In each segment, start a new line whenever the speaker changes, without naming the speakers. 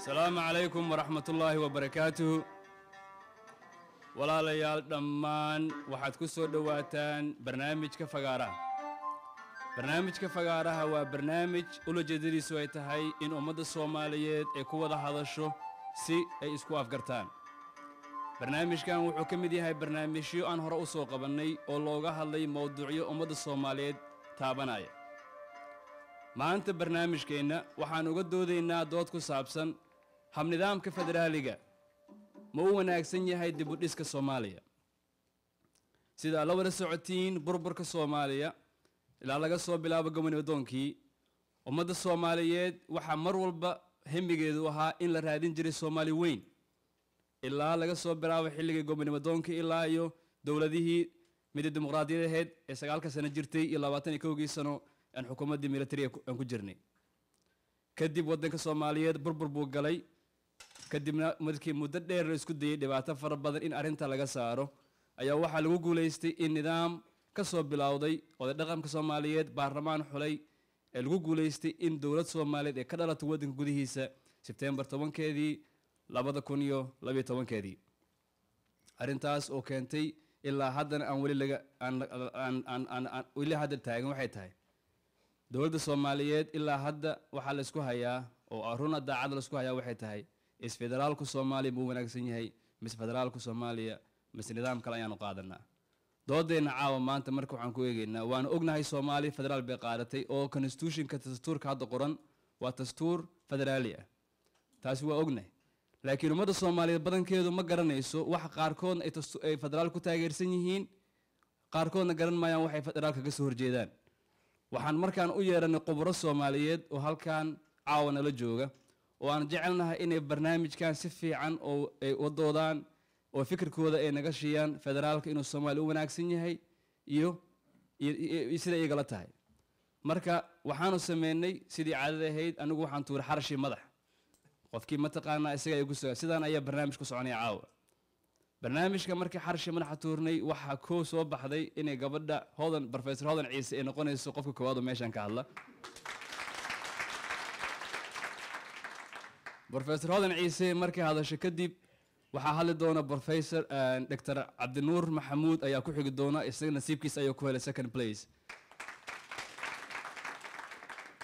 asalaamu calaykum waraxmatullaahi wabarakaatuhu walaalayaal dhammaan waxaad ku soo dhowaataan barnaamijka fagaaraha barnaamijka fagaaraha waa barnaamij ulojeedadiisu ay tahay in ummadda soomaaliyeed ay ku wada hadasho si ay isku afgartaan barnaamijkan wuxuu ka mid yahay barnaamijyo aan hore u soo qabannay oo looga hadlay mawduucyo ummadda soomaaliyeed taabanaya maanta barnaamijkeenna waxaan uga doodaynaa dood ku saabsan habnidaamka federaaliga ma u wanaagsan yahay dib u dhiska soomaaliya sidaa la wada socotiin burburka soomaaliya ilaa laga soo bilaabo gobanidoonkii ummadda soomaaliyeed waxaa mar walba hemigeedu ahaa in la raadin jiray soomaali weyn ilaa laga soo bilaabo xilligii gobanimadoonkii ilaa iyo dowladihii midda dimuqraadiyad ahayd ee sagaalka sano jirtay iyo labaatan iyo kowgii sano aan xukuumaddii militariga aan ku jirnay kadib waddanka soomaaliyeed burbur buu galay kadibna markii muddo dheer la isku dayay dhibaato fara badan in arrinta laga saaro ayaa waxaa lagu guulaystay in nidaam ka soo bilowday oda dhaqanka soomaaliyeed baarlamaan xulay ee lagu guulaystay in dowlad soomaaliyeed ee ka dhalatay waddanka gudihiisa sebtembar tobankeedii labada kun iyo labiyo tobankeedii arrintaas oo keentay ilaa haddana aan weli laga aanaan hadda taagan waxay tahay dowladda soomaaliyeed ilaa hadda waxaa la isku hayaa oo aruna daacada la isku hayaa waxay tahay is federaalku soomaaliya buu wanaagsan yahay mise federaalku soomaaliya mise nidaam kale ayaanu qaadanaa doodeenna caawa maanta marka waxaan ku eegeynaa waana ognahay soomaaliya federaal bay qaadatay oo constitutionka dastuurka hadda qoran waa dastuur federaali ah taasi waa ognahay laakiin ummadda soomaaliyeed badankeedu ma garanayso waxa qaarkoodna ay federaal ku taageersan yihiin qaarkoodna garan maayaan waxay federaal kaga horjeedaan waxaan markaan u yeeranay khuburo soomaaliyeed oo halkan caawa nala jooga oo aan jecelnahay inay barnaamijkan si fiican oo ay wadoodaan oo fikirkooda ay naga shiiyaan federaalka inuu soomaaliya u wanaagsan yahay iyo sida igala tahay marka waxaanu sameynay sidii caadada ahayd anigu waxaan tuuray xarashii madax qofkii mataqaanaa isagaa igu suga sidaan ayaa barnaamij ku soconaya caawa barnaamijka markii xarashii madaxa tuurnay waxaa koo soo baxday inay gabadha hodan rofesor hodan ciise ay noqonayso qofka koowaad oo meeshaan ka hadla brofesor hodan ciise markay hadasho kadib waxaa hadli doona professor eh, doctor cabdinuur maxamuud ayaa ku xigi doona isaga nasiibkiis ayuu ku helay second place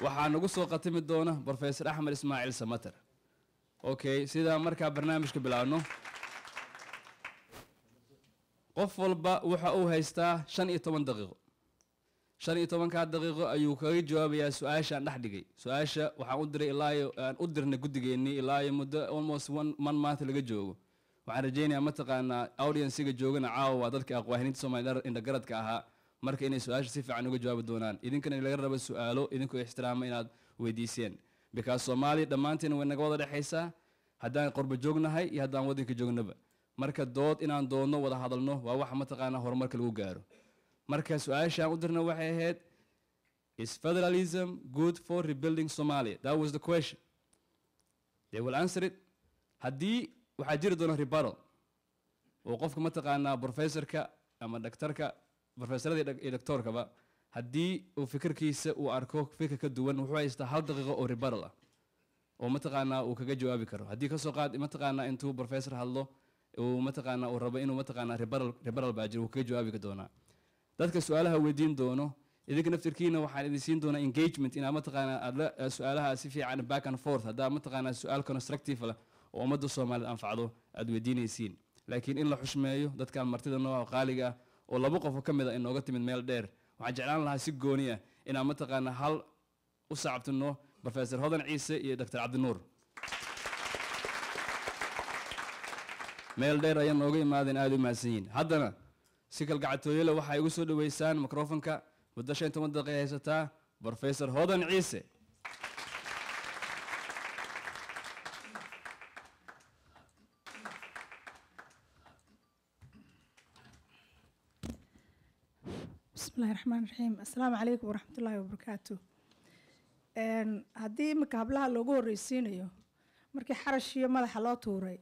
waxaa nagu soo khatimi doona professor axmed ismaaciil samater okay sidaa markaa barnaamijka bilaabno qof walba waxa uu haystaa shan iyo toban daqiiqo shan iyo tobankaa daqiiqo ayuu kaga jawaabayaa su-aashaan dhex dhigay su-aasha waxaan u diray ilaayo aan u dirnay guddigeennii ilaayo muddo almost one man maanta laga joogo waxaan rajaynayaa mataqaanaa audienciga joogana caawa waa dadka aqwaaniinta soomaliya indhagaradka ahaa marka inay su-aasha si fiican uga jawaabi doonaan idinkana laga rabo su-aalo idinku ixtiraama inaad weydiiseen bikaas soomaaliya dhammaanteena way naga wada dhexaysaa haddaan qorba joognahay iyo haddaan waddanka joognaba marka dood inaan doonno wada hadalno waa wax mataqaanaa horumarka lagu gaaro marka su-aashaan u dirna waxay ahayd is federalism good for rebuilding somalia that was the question they will answer it haddii waxaa jiri doona rebuttal oo qofka mataqaanaa professorka ama dhaktarka professorada iyo doctoorkaba haddii uu fikirkiisa uu arko fikir ka duwan wuxuu haystaa hal daqiiqo oo rebuttal ah oo mataqaanaa uu kaga jawaabi karo haddii kasoo qaad mataqaanaa intuu professor hadlo uu mataqaanaa uu rabo inuu mataqaanaa rebuttal rebuttal baa jiro uu kaga jawaabi doonaa dadka su-aalaha weydiin doono idinka naftirkiina waxaan idin siin doonaa engagement inaa mataqaanaa aada eh, su-aalaha si fiican back and forth haddaa mataqaanaa su-aal constructive lah oo ummadda soomaaliyeed anfacdo aad weydiinaysiin laakiin in la xushmeeyo dadkan martida nooca qaaliga ah oo laba qofoo ka mid a ah inooga timid meel dheer waxaan jeclaan lahaa si gooni ah inaa mataqaana hal u saacabtino professor hodan ciise iyo doctor cabdinuur meel dheer ayaa nooga imaadeen aada u mahadsan haddana si kalgacatooyole waxaa igu soo dhoweysaan microfonka muddo shan toban haysataa brofesor hodan ciise
bismillahi raxmaan raxiim assalaamu calaykum waraxmat ullahi wabarakaatu haddii imika hablaha loogu horreysiinayo markii xarash iyo madaxa loo tuuray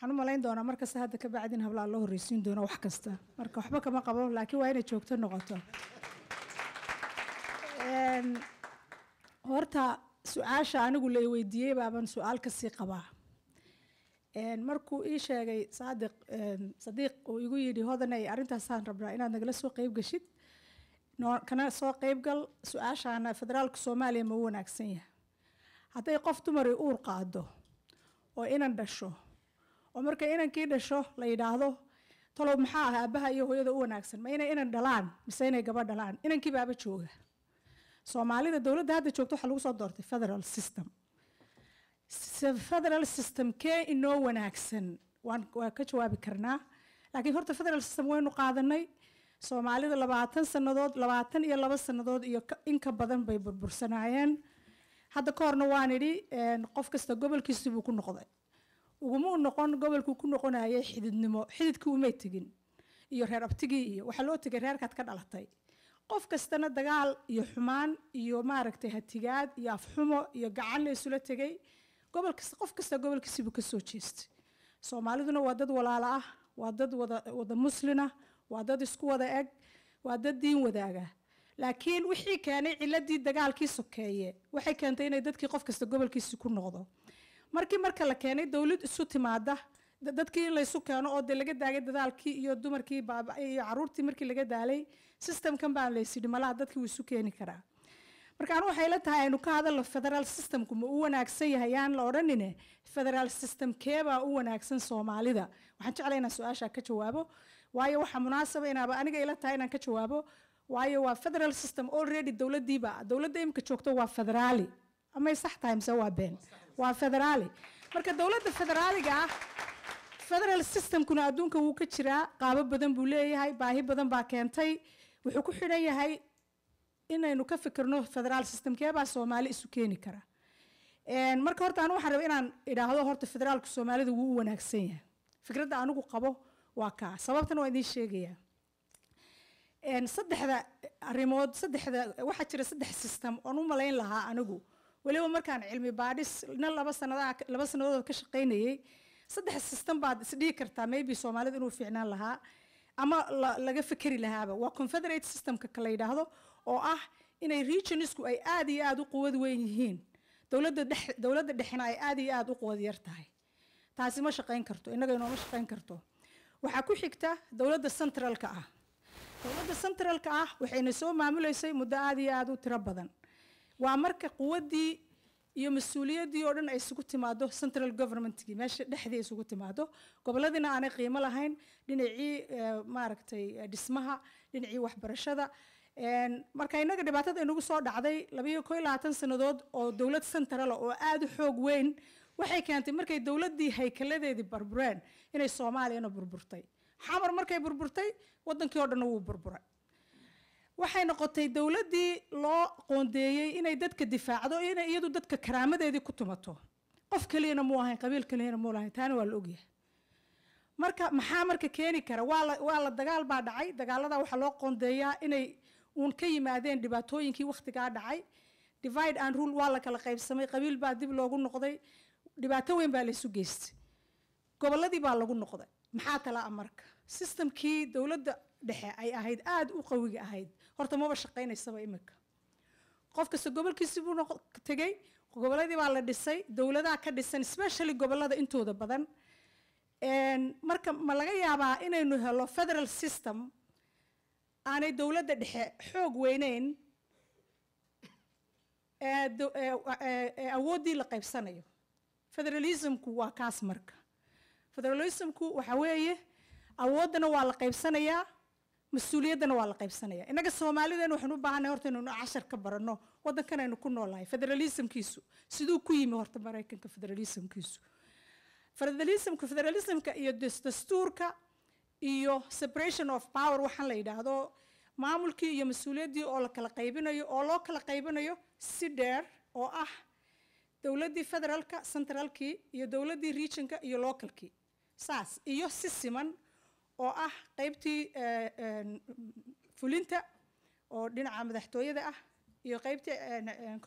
waxaan u malayn doonaa markasta hadda ka bacdi in hablaha loo horreysiin doono wax kasta marka waxba kama qabo laakiin waa inay joogto noqoto ehm, horta su-aasha anigu la weydiiyey baaban su-aal kasii qabaa ehm, markuu ii sheegay saadiq ehm, sadiiq uu igu yidhi hodanay arrintaasaan rabnaa inaad nagala soo qeyb gashid kana soo qeybgal su-aashaana federaalka soomaaliya ma u wanaagsan yahay hadday qof dumari uur qaado oo inan dhasho oo marka inankii dhasho la yidhaahdo talow maxaa ah aabbaha iyo hooyada u wanaagsan ma inay inan dhalaan mise inay gaba dhalaan inankii baaba jooga soomaalida dowladda hadda joogto waxaa lagu soo doortay federal system federal system kee inoo wanaagsan waan waa ka jawaabi karnaa laakiin horta federal system waynu qaadanay soomaalida labaatan sannadood labaatan iyo laba sannadood iyo inka badan bay burbursanaayeen hadda ka horna waan idhi qof kasta gobolkiisii buu ku noqday uguma noqon gobolku ku noqonayay xididnimo xididki umay tegin iyo reer abtigii iyo waxaa loo tegay reerkaad ka dhalatay qof kastana dagaal iyo xumaan iyo maaragtay hatigaad iyo afxumo iyo gacan la tegay gobol kasta qof kasta gobolkiisiibuu kasoo jeestay soomaaliduna waa dad walaala ah waa dad wada muslin ah waa dad isku wada eg waa dad diin wadaaga laakiin wixii keenay ciladii dagaalkii sokeeye waxay keentay inay dadkii qof kasta gobolkiisii ku noqdo markii marka la keenay dowlad isu timaada dadkii in laysu keeno oo de laga daagay dadaalkii iyo dumarkii iyo caruurtii markii laga daalay systemkan baan laysidhi malaha dadkii wuu isu keeni karaa marka anu waxay la tahay aynu ka hadalno federaal systemku ma u wanaagsan yahay aan la odhanine federaal system keebaa u wanaagsan soomaalida waxaan jeclay inaan su-aashaa ka jawaabo waayo waxaa munaasaba inaaba aniga ila tahay inaan ka jawaabo waayo waa federal system already dowladdiiba dowladda imika joogto waa federaali amay sax tahay mise waa been waa federaali marka dowladda federaaliga ah federal systemkuna adduunka wuu ka jiraa qaabo badan buu leeyahay baahi badan baa keentay wuxuu ku xidhan yahay inaynu ka fikirno federaal systemkeebaa soomaali isu keeni kara marka horta anigu waxaan raba inaan idhaahdo horta federaalku soomaalida wuu u wanaagsan yahay fikradda anigu qabo waa kaa sababtana waa idiin sheegayaa saddexda arrimood saddexda waxaa jira saddex system oon u malayn lahaa anigu waliba markaan cilmi baadhis na laba sanadaha laba sannadood ka shaqaynayay saddex system baad isdhihi kartaa maybe soomaalida inuu fiicnaan lahaa ama laga fikeri lahaaba waa confederate systemka ka yidhaahdo oo ah inay regionisku ay aad iyo aad u quwad weyn yihiin dowladda dhex dowladda dhexina ay aad iyo aad u quwad yar tahay taasi ma shaqayn karto innaga inooma shaqayn karto waxaa ku xigta dowladda centralka ah dowladda centralka ah waxayna soo maamuleysay muddo aad iyo aad u tiro badan waa marka quwadii iyo mas-uuliyaddii oo dhan ay isugu timaado central governmentkii meesha dhexdii isugu timaado goboladiina aanay qiimo lahayn dhinacii eh, maaragtay eh, dhismaha dhinacii waxbarashada marka innaga dhibaatada inagu soo dhacday labayo ko labaatan sannadood oo dowlad centrala oo aada u xoog weyn waxay keentay markay dowladdii haykaladeedii burbureen inay soomaaliyana burburtay xamar markay burburtay wadankii oo dhanna wuu burburay waxay noqotay dowladii loo qoondeeyey inay dadka difaacdo o inay iyadu dadka karaamadeedii ku tumato qof keliyana muu ahayn qabiil keliyana muu lahayn taana waa la ogyahay marka maxaa marka keeni kara waa la waa la dagaal baa dhacay dagaaladaa waxaa loo qoondeeyaa inay uun ka yimaadeen dhibaatooyinkii wakhtigaa dhacay divide and rule waa la kala qaybsamay qabiil baa dib loogu noqday dhibaato weyn baa laysu geystay gobolladii baa lagu noqday maxaa kala a marka systemkii dowladda dhexe ay ahayd aada u qawiga ahayd horta maba shaqaynaysaba imika qof kasta gobolkiisii buu tegay gobolladii baa la dhisay dowladaha ka dhisan specially gobolada intooda badan marka ma laga yaabaa inaynu helo federal system aanay dowladda dhexe xoog weyneyn awooddii la qaybsanayo federalismku waa kaas marka federalismku waxa weeye awooddana waa la qaybsanayaa mas-uuliyaddana waa la qaybsanaya innaga soomaalidan waxaan u baahanay horta inaynu cashar ka barano waddankan aynu ku noolnahay federalismkiisu siduu ku yimi horta maraykanka federalismkiisu federalismka federalismka iyo dastuurka iyo separation of power waxaan la yidhaahdo maamulkii iyo mas-uuliyaddii oo la kala qaybinayo oo loo kala qaybinayo si dheer oo ah dowladdii federaalka centraalkii iyo dowladdii regionka iyo localkii saas iyo si siman oo ah qaybtii eh, eh, fulinta oo dhinaca madaxtooyada ah iyo qaybtii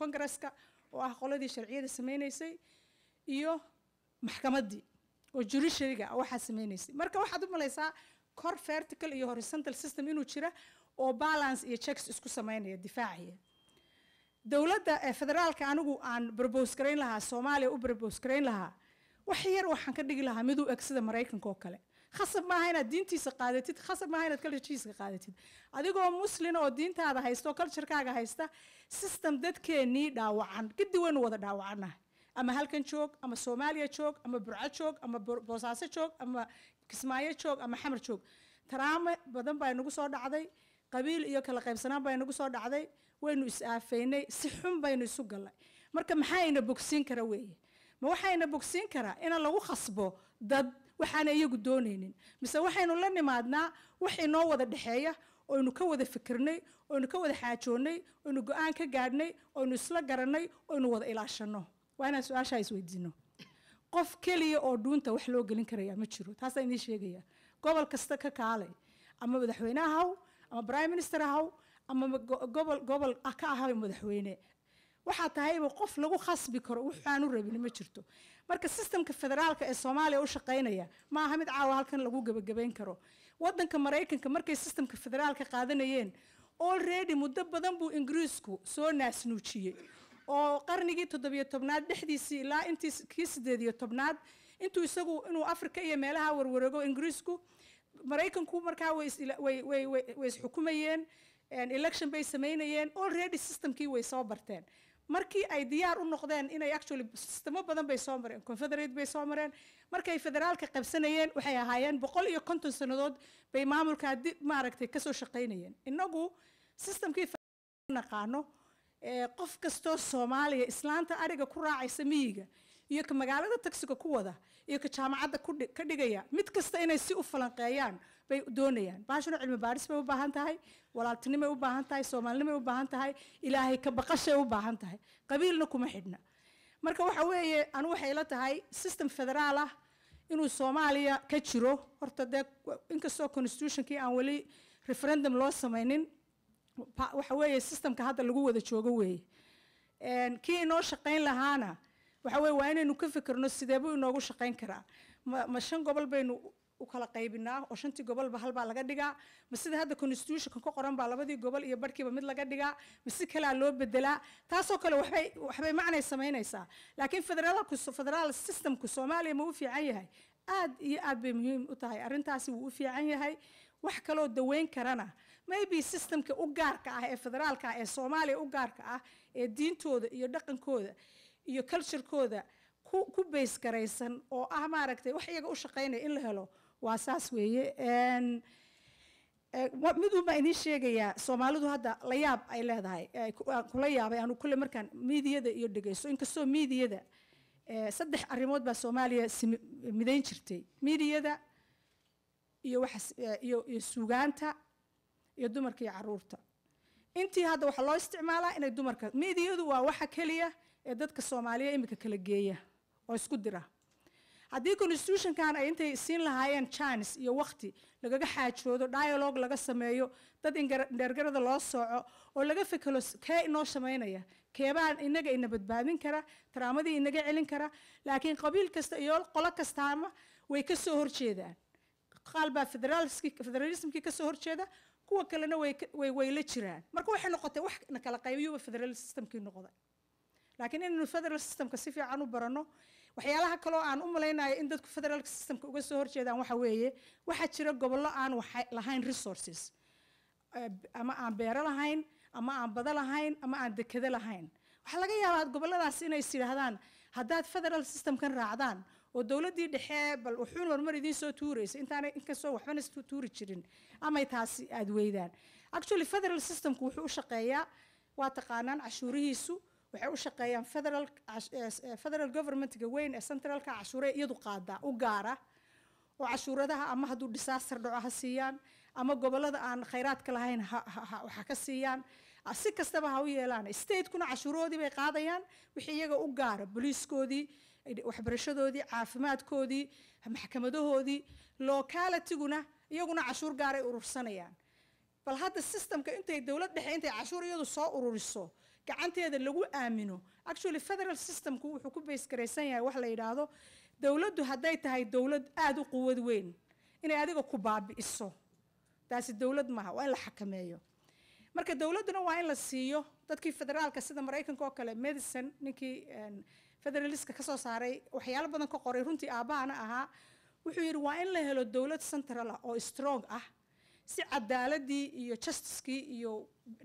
congresska eh, oo ah qoladii sharciyada sameynaysay iyo maxkamadii oo judiciaryga waxaa samaynaysay marka waxaad u malaysaa kor vertical iyo horizontal system inuu jira oo balance iyo checks isku samaynaya difaacaya dowladda federaalka anigu aan barbose garayn lahaa soomaaliya u barbose garayn lahaa wax yar waxaan ka dhigi lahaa miduu eg sida maraykanka oo kale khasab maaha inaad diintiisa qaadatid khasab maaha inaad kalrjiiska qaadatid adigoo muslin oo diintaada haysta oo kaljarkaaga haysta system dadkeenii dhaawacan gidi waynu wada dhaawacannahay ama halkan joog ama soomaaliya joog ama burco joog ama boosaaso joog ama kismaayo joog ama xamar joog taraame badan baa inagu soo dhacday qabiil iyo kala qaybsanaan baa inagu soo dhacday waynu is-aafaynay si xun baynu isu gallay marka maxaa ina bogsiin kara weeye ma waxaa ina bogsiin karaa ina lagu khasbo dad waxaana iyagu doonaynin mise waxaynu la nimaadnaa wax inoo wada dhexeeya oynu ka wada fikirnay oynu ka wada xaajoonnay oynu go-aan ka gaadhnay oynu isla garannay oynu wada ilaashanno waa inaan su-aashaa isweydiino qof keliya oo dhuunta wax loo gelin karaya ma jiro taasaa idiin sheegaya gobol kasta ka kaalay ama madaxweyne ahaw ama prime minister ahaw ama gobol gobol ah ka ahaw madaxweyne waxaa tahayba qof lagu khasbi karo waxaanu rabin ma jirto marka sistamka federaalka ee soomaaliya u shaqaynaya ma mid caawa halkan lagu gebagabayn karo wadanka maraykanka markay sistamka federaalka qaadanayeen olready muddo badan buu ingiriisku soo naasnuujiyey oo qarnigii toddobiyo tobnaad dhexdiisii ilaa intii kii sideediyo tobnaad intuu isagu inuu afrika iyo meelaha warwareego ingiriisku maraykanku markaa way isxukumayeen election bay samaynayeen olready systemkii way soo barteen markii ay diyaar u noqdeen inay actually sistemo badan bay soo mareen confederate bay soo mareen markay federaalka qabsanayeen waxay ahaayeen boqol iyo konton sannadood bay maamulkaa dib maaragtay kasoo shaqaynayeen inagu systemkii naqaano eh, qof kastoo soomaaliya islaanta ariga ku raacaysa miyiga iyo ka magaalada tagsiga ku wada iyo ka jaamacadda ka dhigaya mid kasta inay si u falanqeeyaan bay doonayaan baashano cilmi baaris bay u baahan tahay walaaltinimay u baahan tahay soomaalinimay u baahan tahay ilaahay ka baqashay u baahan tahay qabiilna kuma xidhna marka waxa weeye anu waxay ila tahay system federaal ah inuu soomaaliya ka jiro horta dee inkastoo constitutionkii aan weli referendum loo samaynin waxa weeye systemka hadda lagu wada joogo weeye kii inoo shaqayn lahaana waxa weye waa inaynu ka fikirno sideebuu inoogu shaqayn karaa ma ma shan gobol baynu ukala qaybinaa oo shantii gobolba halbaa laga dhigaa ma sida hadda constitutionka ku qoran baa labadii gobol iyo barhkiiba mid laga dhigaa ma si kalea loo bedelaa taasoo kale waxbay waxbay macnay samaynaysaa laakiin federaalku federaal systemku soomaaliya ma u fiican yahay aad iyo aad bay muhiim u tahay arrintaasi wuu u fiican yahay wax kaloo daweyn karana maybe systemka u gaarka ah ee federaalka ah ee soomaaliya u gaarka ah ee diintooda iyo dhaqankooda iyo culturekooda ku bays garaysan oo ah maaragtay wax iyaga u shaqaynaya in la helo waa saas weeye midun baa idiin sheegayaa soomaalidu hadda la yaab ay leedahay kula yaabay anu kule markaan miidiyada iyo dhegayso inkastoo miidiyada saddex arrimood baa soomaaliya midayn jirtay miidiyada iyo waaiyo iyo suugaanta iyo dumarka iyo caruurta intii hadda waxaa loo isticmaalaa inay dumarka miidiyadu waa waxa keliya ee dadka soomaaliya imika kala geeya oo isku dira haddii constitutionkan ay intay siin lahaayeen chance iyo waqti lagaga xaajoodo dialogue laga sameeyo dad indheergarada loo sooco oo laga fekelo kee inoo samaynaya keebaan inaga ina badbaadin kara taraamadii inaga celin kara laakiin qabiil kasta iyo qolo kastaama way kasoo horjeedaan qaal baa federalismkii kasoo horjeeda kuwa kalena way la jiraan marka waxay noqotay wax kala qaybiyuba federal noqday laakiin inaynu federal systemka si fiican u baranno waxyaalaha kaloo aan u malaynayo in dadku federalka systemka uga soo horjeedaan waxa weeye waxaa jira gobollo aan lahayn resources eh, ama aan beero lahayn ama aan bada lahayn ama aan dekado lahayn waxaa laga yaabaa gobolladaas inays yidhaahdaan haddaad federal systemkan raacdaan oo dowladdii dhexe bal wuxuun horumar idiin soo tuuraysa intaana inkastoo waxbana tuuri jirin amay taasi aada weydaan actually federal systemku wuxuu u shaqeeyaa waa taqaanaan cashuurihiisu waxay u shaqeeyaan federal eh, federal governmentga weyn ee centralka cashuure iyadu qaada u gaara oo cashuuradaha ama hadduu disaster dhaco ha siiyaan ama gobolada aan khayraadka lahayn waxa ka siiyaan ah, si kastaba ha u yeelaan statekuna cashuurahoodii bay qaadayaan wixii iyaga u gaara boliiskoodii waxbarashadoodii caafimaadkoodii maxkamadahoodii localitiguna iyaguna cashuur gaaray urursanayaan bal hadda systemka intay dowlad dhexe intay cashuur iyadu soo ururiso gacanteeda lagu aamino actually federal systemku wuxuu ku baysgaraysan yahay wax la yidhaahdo dowladdu hadday tahay dowlad aada u quwad weyn inay adiga ku baabi'iso taasi dowlad maaha waa in la xakameeyo marka dowladduna waa in la siiyo dadkii federaalka sida maraykanka oo kale medicine ninkii federalistka kasoo saaray waxyaalo badan ka qoray runtii aabahana ahaa wuxuu yidhi waa in la helo dowlad central ah oo strong ah si cadaaladii iyo justicekii iyo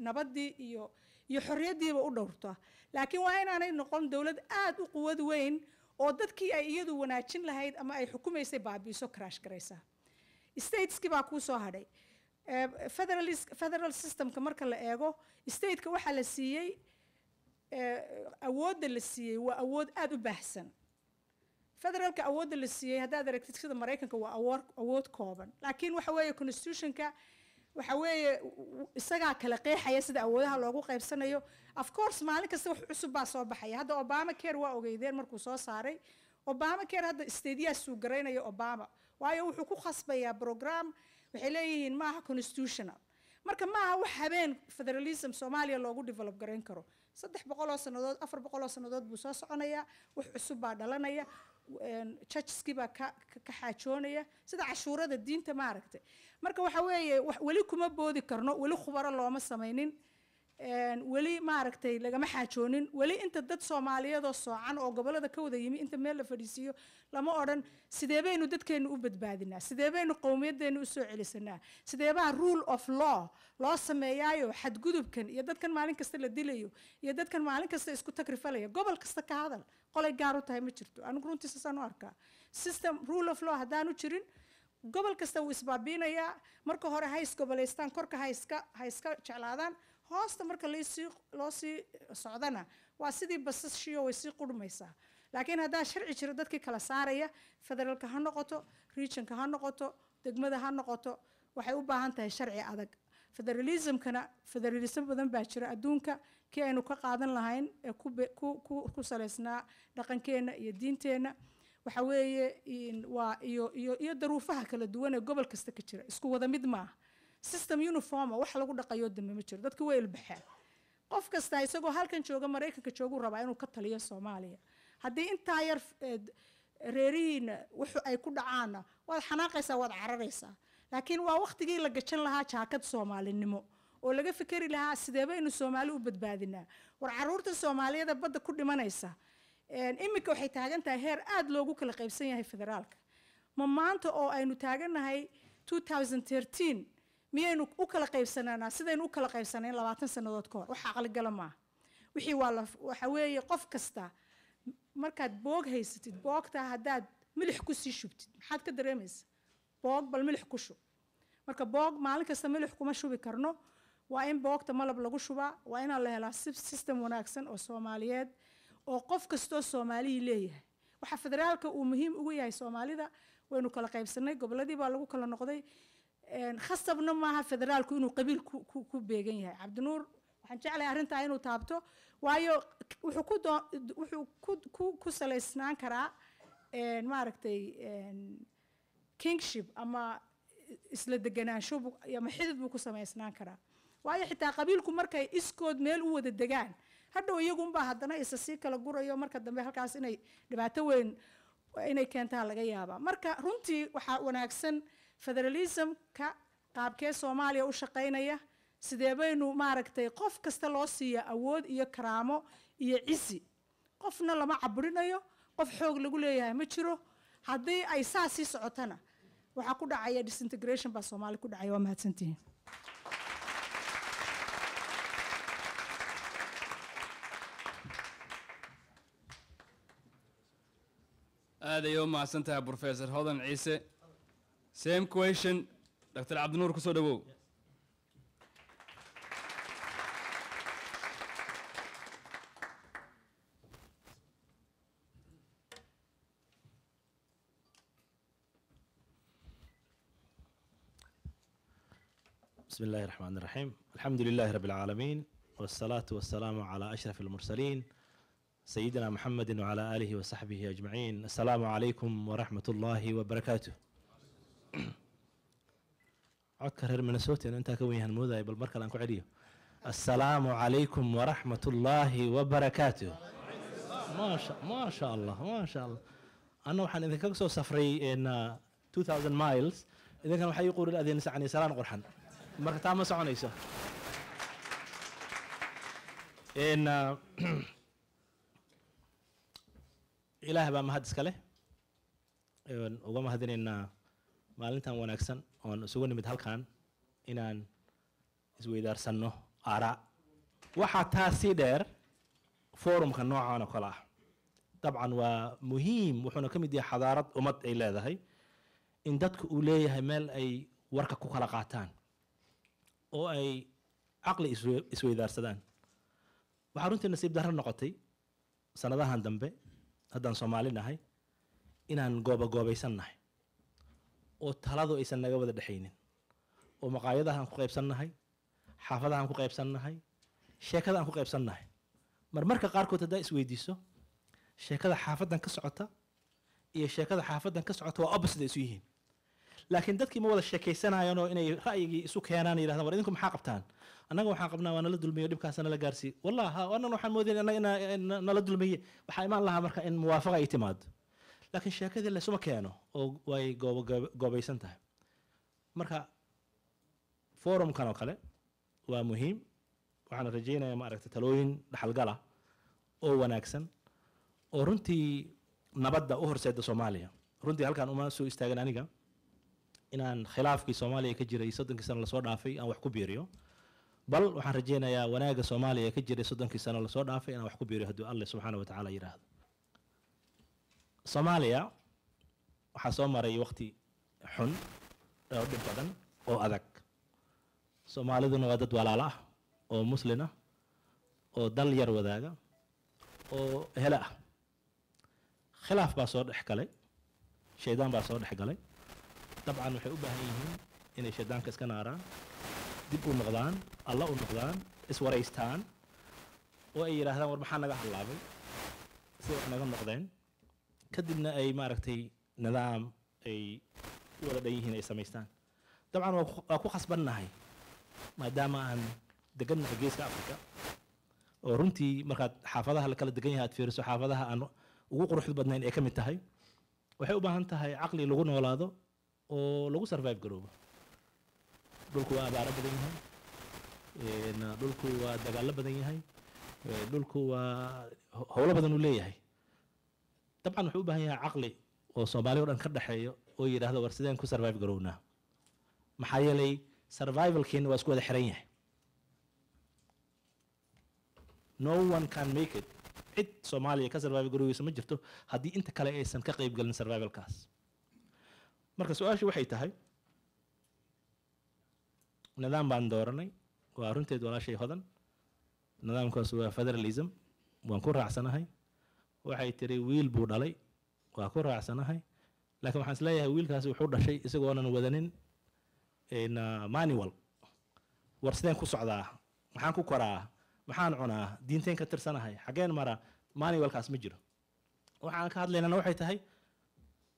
nabadii iyo iyo xorriyaddiiba u dhowrta laakiin waa inaanay noqon dowlad aada u quwad weyn oo dadkii ay iyadu wanaajin lahayd ama ay xukumaysay baabiiso karaash garaysaa stateskii baa kuu soo hadhay federal systemka marka la eego stateka waxaa la siiyey awoodda la siiyey waa awood aada u baahsan federaalka awoodda la siiyey haddaad aragtid sida maraykanka waa awood kooban laakiin waxa weeye constitutionka waxa weeye isagaa kala qeexaya sida awoodaha loogu qaybsanayo of course maalin kasta wax cusub baa soo baxaya hadda obama care waa ogeydeen markuu soo saaray obama care hadda stateyaa garaynaya obama waayo wuxuu ku khasbayaa program waxay leeyihiin maaha constitutional marka maaha wax habeen federalism soomaaliya loogu develop garayn karo saddex boqoloo oo sannadood afar boqoloo oo sannadood buu soo soconayaa wax cusub baa dhalanaya judgeski baa ka ka xaajoonaya sida cashuurada diinta maaragtay marka waxa weeye weli kuma boodi karno weli khubaro looma samaynin weli maaragtay lagama xaajoonin weli inta dad soomaaliyeedoo soocan oo gobolada ka wada yimi inta meel la fadhiisiiyo lama odhan sidee baynu dadkeenu u badbaadinaa sidee baynu qowmiyaddeenu usoo celisanaa sidee baa rule of law loo sameeyaayo xadgudubkan iyo dadkan maalin kasta la dilayo iyo dadkan maalin kasta isku tagrifalaya gobol kasta ka hadal qolay gaar u tahay ma jirto anigu runtii saasaan u arkaa system rule of law haddaanu jirin gobol kasta wuu isbaabiinayaa marka hore ha isgoboleystaan korka ha ha iska jeclaadaan hoosta marka laysii loo sii socdana waa sidii basashiyo way sii qurhmaysaa laakiin haddaa sharci jiro dadkii kala saaraya federaalka ha noqoto regionka ha noqoto degmada ha noqoto waxay u baahan tahay sharci adag federalismkana federalism badan baa jira adduunka kii aynu ka qaadan lahayn ee ku salaysnaa dhaqankeena iyo diinteena waxa weeye waa iyo iyo iyo daruufaha kala duwan ee gobol kasta ka jira isku wada mid maaha system uniforma wax lagu dhaqayo dambe ma jiro dadka way ilbaxeen qof kasta isagoo halkan jooga maraykanka jooguu rabaa inuu ka taliyo soomaaliya haddii intaa yar eh, reerihiina wuxu ay ku dhacaana waad xanaaqaysaa waad cararaysaa laakiin waa wakhtigii la gajan lahaa jaakad soomaalinimo oo laga fikeri lahaa sideeba inu soomaali u badbaadinaa war caruurta soomaaliyada badda ku dhimanaysa iminka waxay taagan tahay heer aada loogu kala qaybsan yahay federaalka ma maanta oo aynu taaganahay miyaynu u kala qaybsanaanaa sidaynu u kala qaybsanayn labaatan sannadood ka hor wax aqligala maaha wixii waa la waxa weeye qof kasta markaad boog haysatid boogtaa haddaad milix kusii shubtid maxaad ka dareemaysa boog bal milix ku shub marka boog maalin kasta milix kuma shubi karno waa in boogta malab lagu shubaa waa inaa la helaa system wanaagsan oo soomaaliyeed oo qof kastoo soomaalihii leeyahay waxaa federaalka uu muhiim ugu yahay soomaalida waynu kala qaybsanay goboladii baa lagu kala noqday khasabna maaha federaalku inuu qabiil ku beegan yahay cabdinuur waxaan jeclahay arrintaa inuu taabto waayo wuxuu ku salaysnaan karaa maaragtay kingship ama isla deganaansho ama xidid buu ku samaysnaan karaa waayo xitaa qabiilku markay iskood meel u wada degaan hadhow iyagunbaa haddana isa sii kala gurayo marka dambe halkaas inay dhibaato weyn inay keentaa laga yaabaa marka runtii waxaa wanaagsan federalismka qaabkee soomaaliya u shaqaynaya sidee baynu maaragtay qof kasta loo siiya awood iyo karaamo iyo cisi qofna lama caburinayo qof xoog lagu leeyahay ma jiro haddii ay saa socotana waxaa ku dhacaya disintegration baa soomaali ku dhacaya waa mahadsantihiin
aaday u mahadsantahay brofesor hodan ciise same question dr cabdinuur kusoo dhawow
بسم الله الرحمن الرحيم الحمد لله رب العالمين والصلاة والسلام على أشرف المرسلين سيدنا محمد وعلى آله وصحبه أجمعين السلام عليكم ورحمة الله وبركاته codka reer minnesota intaa ka wen yahaan moodahay bal mar kale aan ku celiyo assalaamu calaykum waraxmat ullaahi wabarakaatuh maa sha allah maa sha allah anna waxaan idinkaga soo safray eh, miles idinkan waxaa ii qoril adeen sacni saraan qorxan marka taa ma soconayso ah, ilaah baa mahad iska leh uga mahadinaynaa maalintan wanaagsan oon isugu nimid halkan inaan isweydaarsanno aaraa waxaa taa sii dheer forumka noocan oo kale ah dabcan waa muhiim wuxuuna ka mid yahay xadaarad ummad ay leedahay in dadku uu leeyahay meel ay warka ku kala qaataan oo ay caqli isweydaarsadaan waxaa runtii nasiib darro noqotay sanadahan dambe haddaan soomaali nahay inaan goobaysan nahay oo taladu aysan naga wada dhexaynin oo maqaayadahaan ku qaybsan nahay xaafadahaan ku qaybsan nahay sheekadaaan ku qaybsan nahay mar marka qaarkood haddaa isweydiiso sheekada xaafadan ka socota iyo sheekada xaafadan ka socota waa opposite isu yihiin laakiin dadkii ma wada sheekaysanayaanoo inay ra'yigii isu keenaan yidhahdaan war idinku maxaa qabtaan annaga waxaan qabnaa waa nala dulmiyo dhibkaasa nala gaarsii wallah ha annaga waxaan moodaya annaga nala dulmiye waxaa imaan lahaa marka in muwaafaqa ay timaado laakiin sheekadii laysuma keeno oo way goobagoobaysan tahay marka forumkan oo kale waa muhiim waxaan rajaynayaa maaragta talooyin dhaxalgala oo wanaagsan oo runtii nabadda u horseeda soomaaliya runtii halkaan uma soo istaagin aniga inaan khilaafkii soomaaliya ka jiray soddonkii sano lasoo dhaafay aan wax ku biiriyo bal waxaan rajaynayaa wanaagga soomaaliya ka jiray soddonkii sano lasoo dhaafay inaan wax ku biiriyo hadduu alle subxaana wa yidhaahdo soomaaliya waxaa soo maray waqti xun oo dhib badan oo adag soomaaliduna waa dad walaalo ah oo muslin ah oo dal yar wadaaga oo hele ah khilaaf baa soo dhex galay shaydaan baa soo dhex galay dabcan waxay u baahan yihiin inay shaydaanka iska naaraan dib u noqdaan alla u noqdaan iswaraystaan oo ay yidhaahdaan war maxaa naga hallaabay siday wax naga noqdeen kadibna ay maaragtay nidaam ay u wada dhan yihiin ay samaystaan dabcan waa ku khasbannahay maadaama aan degannahay geeska africa oo runtii markaad xaafadaha la lakala degan yahay aad fiiriso xaafadaha aan ugu quruxda badnayn ay ka mid tahay waxay u baahan tahay caqli lagu noolaado oo lagu survive garoobo dhulku waa abaaro badan yahay dhulku waa dagaalo badan yahay dhulku waa howlo badan uu leeyahay dabcan wuxuu u baahan yahay caqli oo soomaali o dhan ka dhexeeyo oo yidhahdo war sideen ku survive garownaa maxaa yeelay survivalkeena waa isku wada xiran yahay no one can make it cid soomaaliya ka survive garoweysa ma jirto haddii inta kale aysan ka qeyb gelin survivalkaas marka su-aashu waxay tahay nidaam baan dooranay waa runteed walaashay hodan nidaamkaas waa federalism waan ku raacsanahay waxay tiri wiil buu dhalay waa ku raacsanahay laakiin waxaan isleeyahay wiilkaas wuxuu dhashay isagoonan wadanin ah, manual war sideen ku socdaa maxaan ku koraa maxaan cunaa diinteen ka tirsanahay xaggeen mara manualkaas ma jiro waxaan ka hadlaynana waxay tahay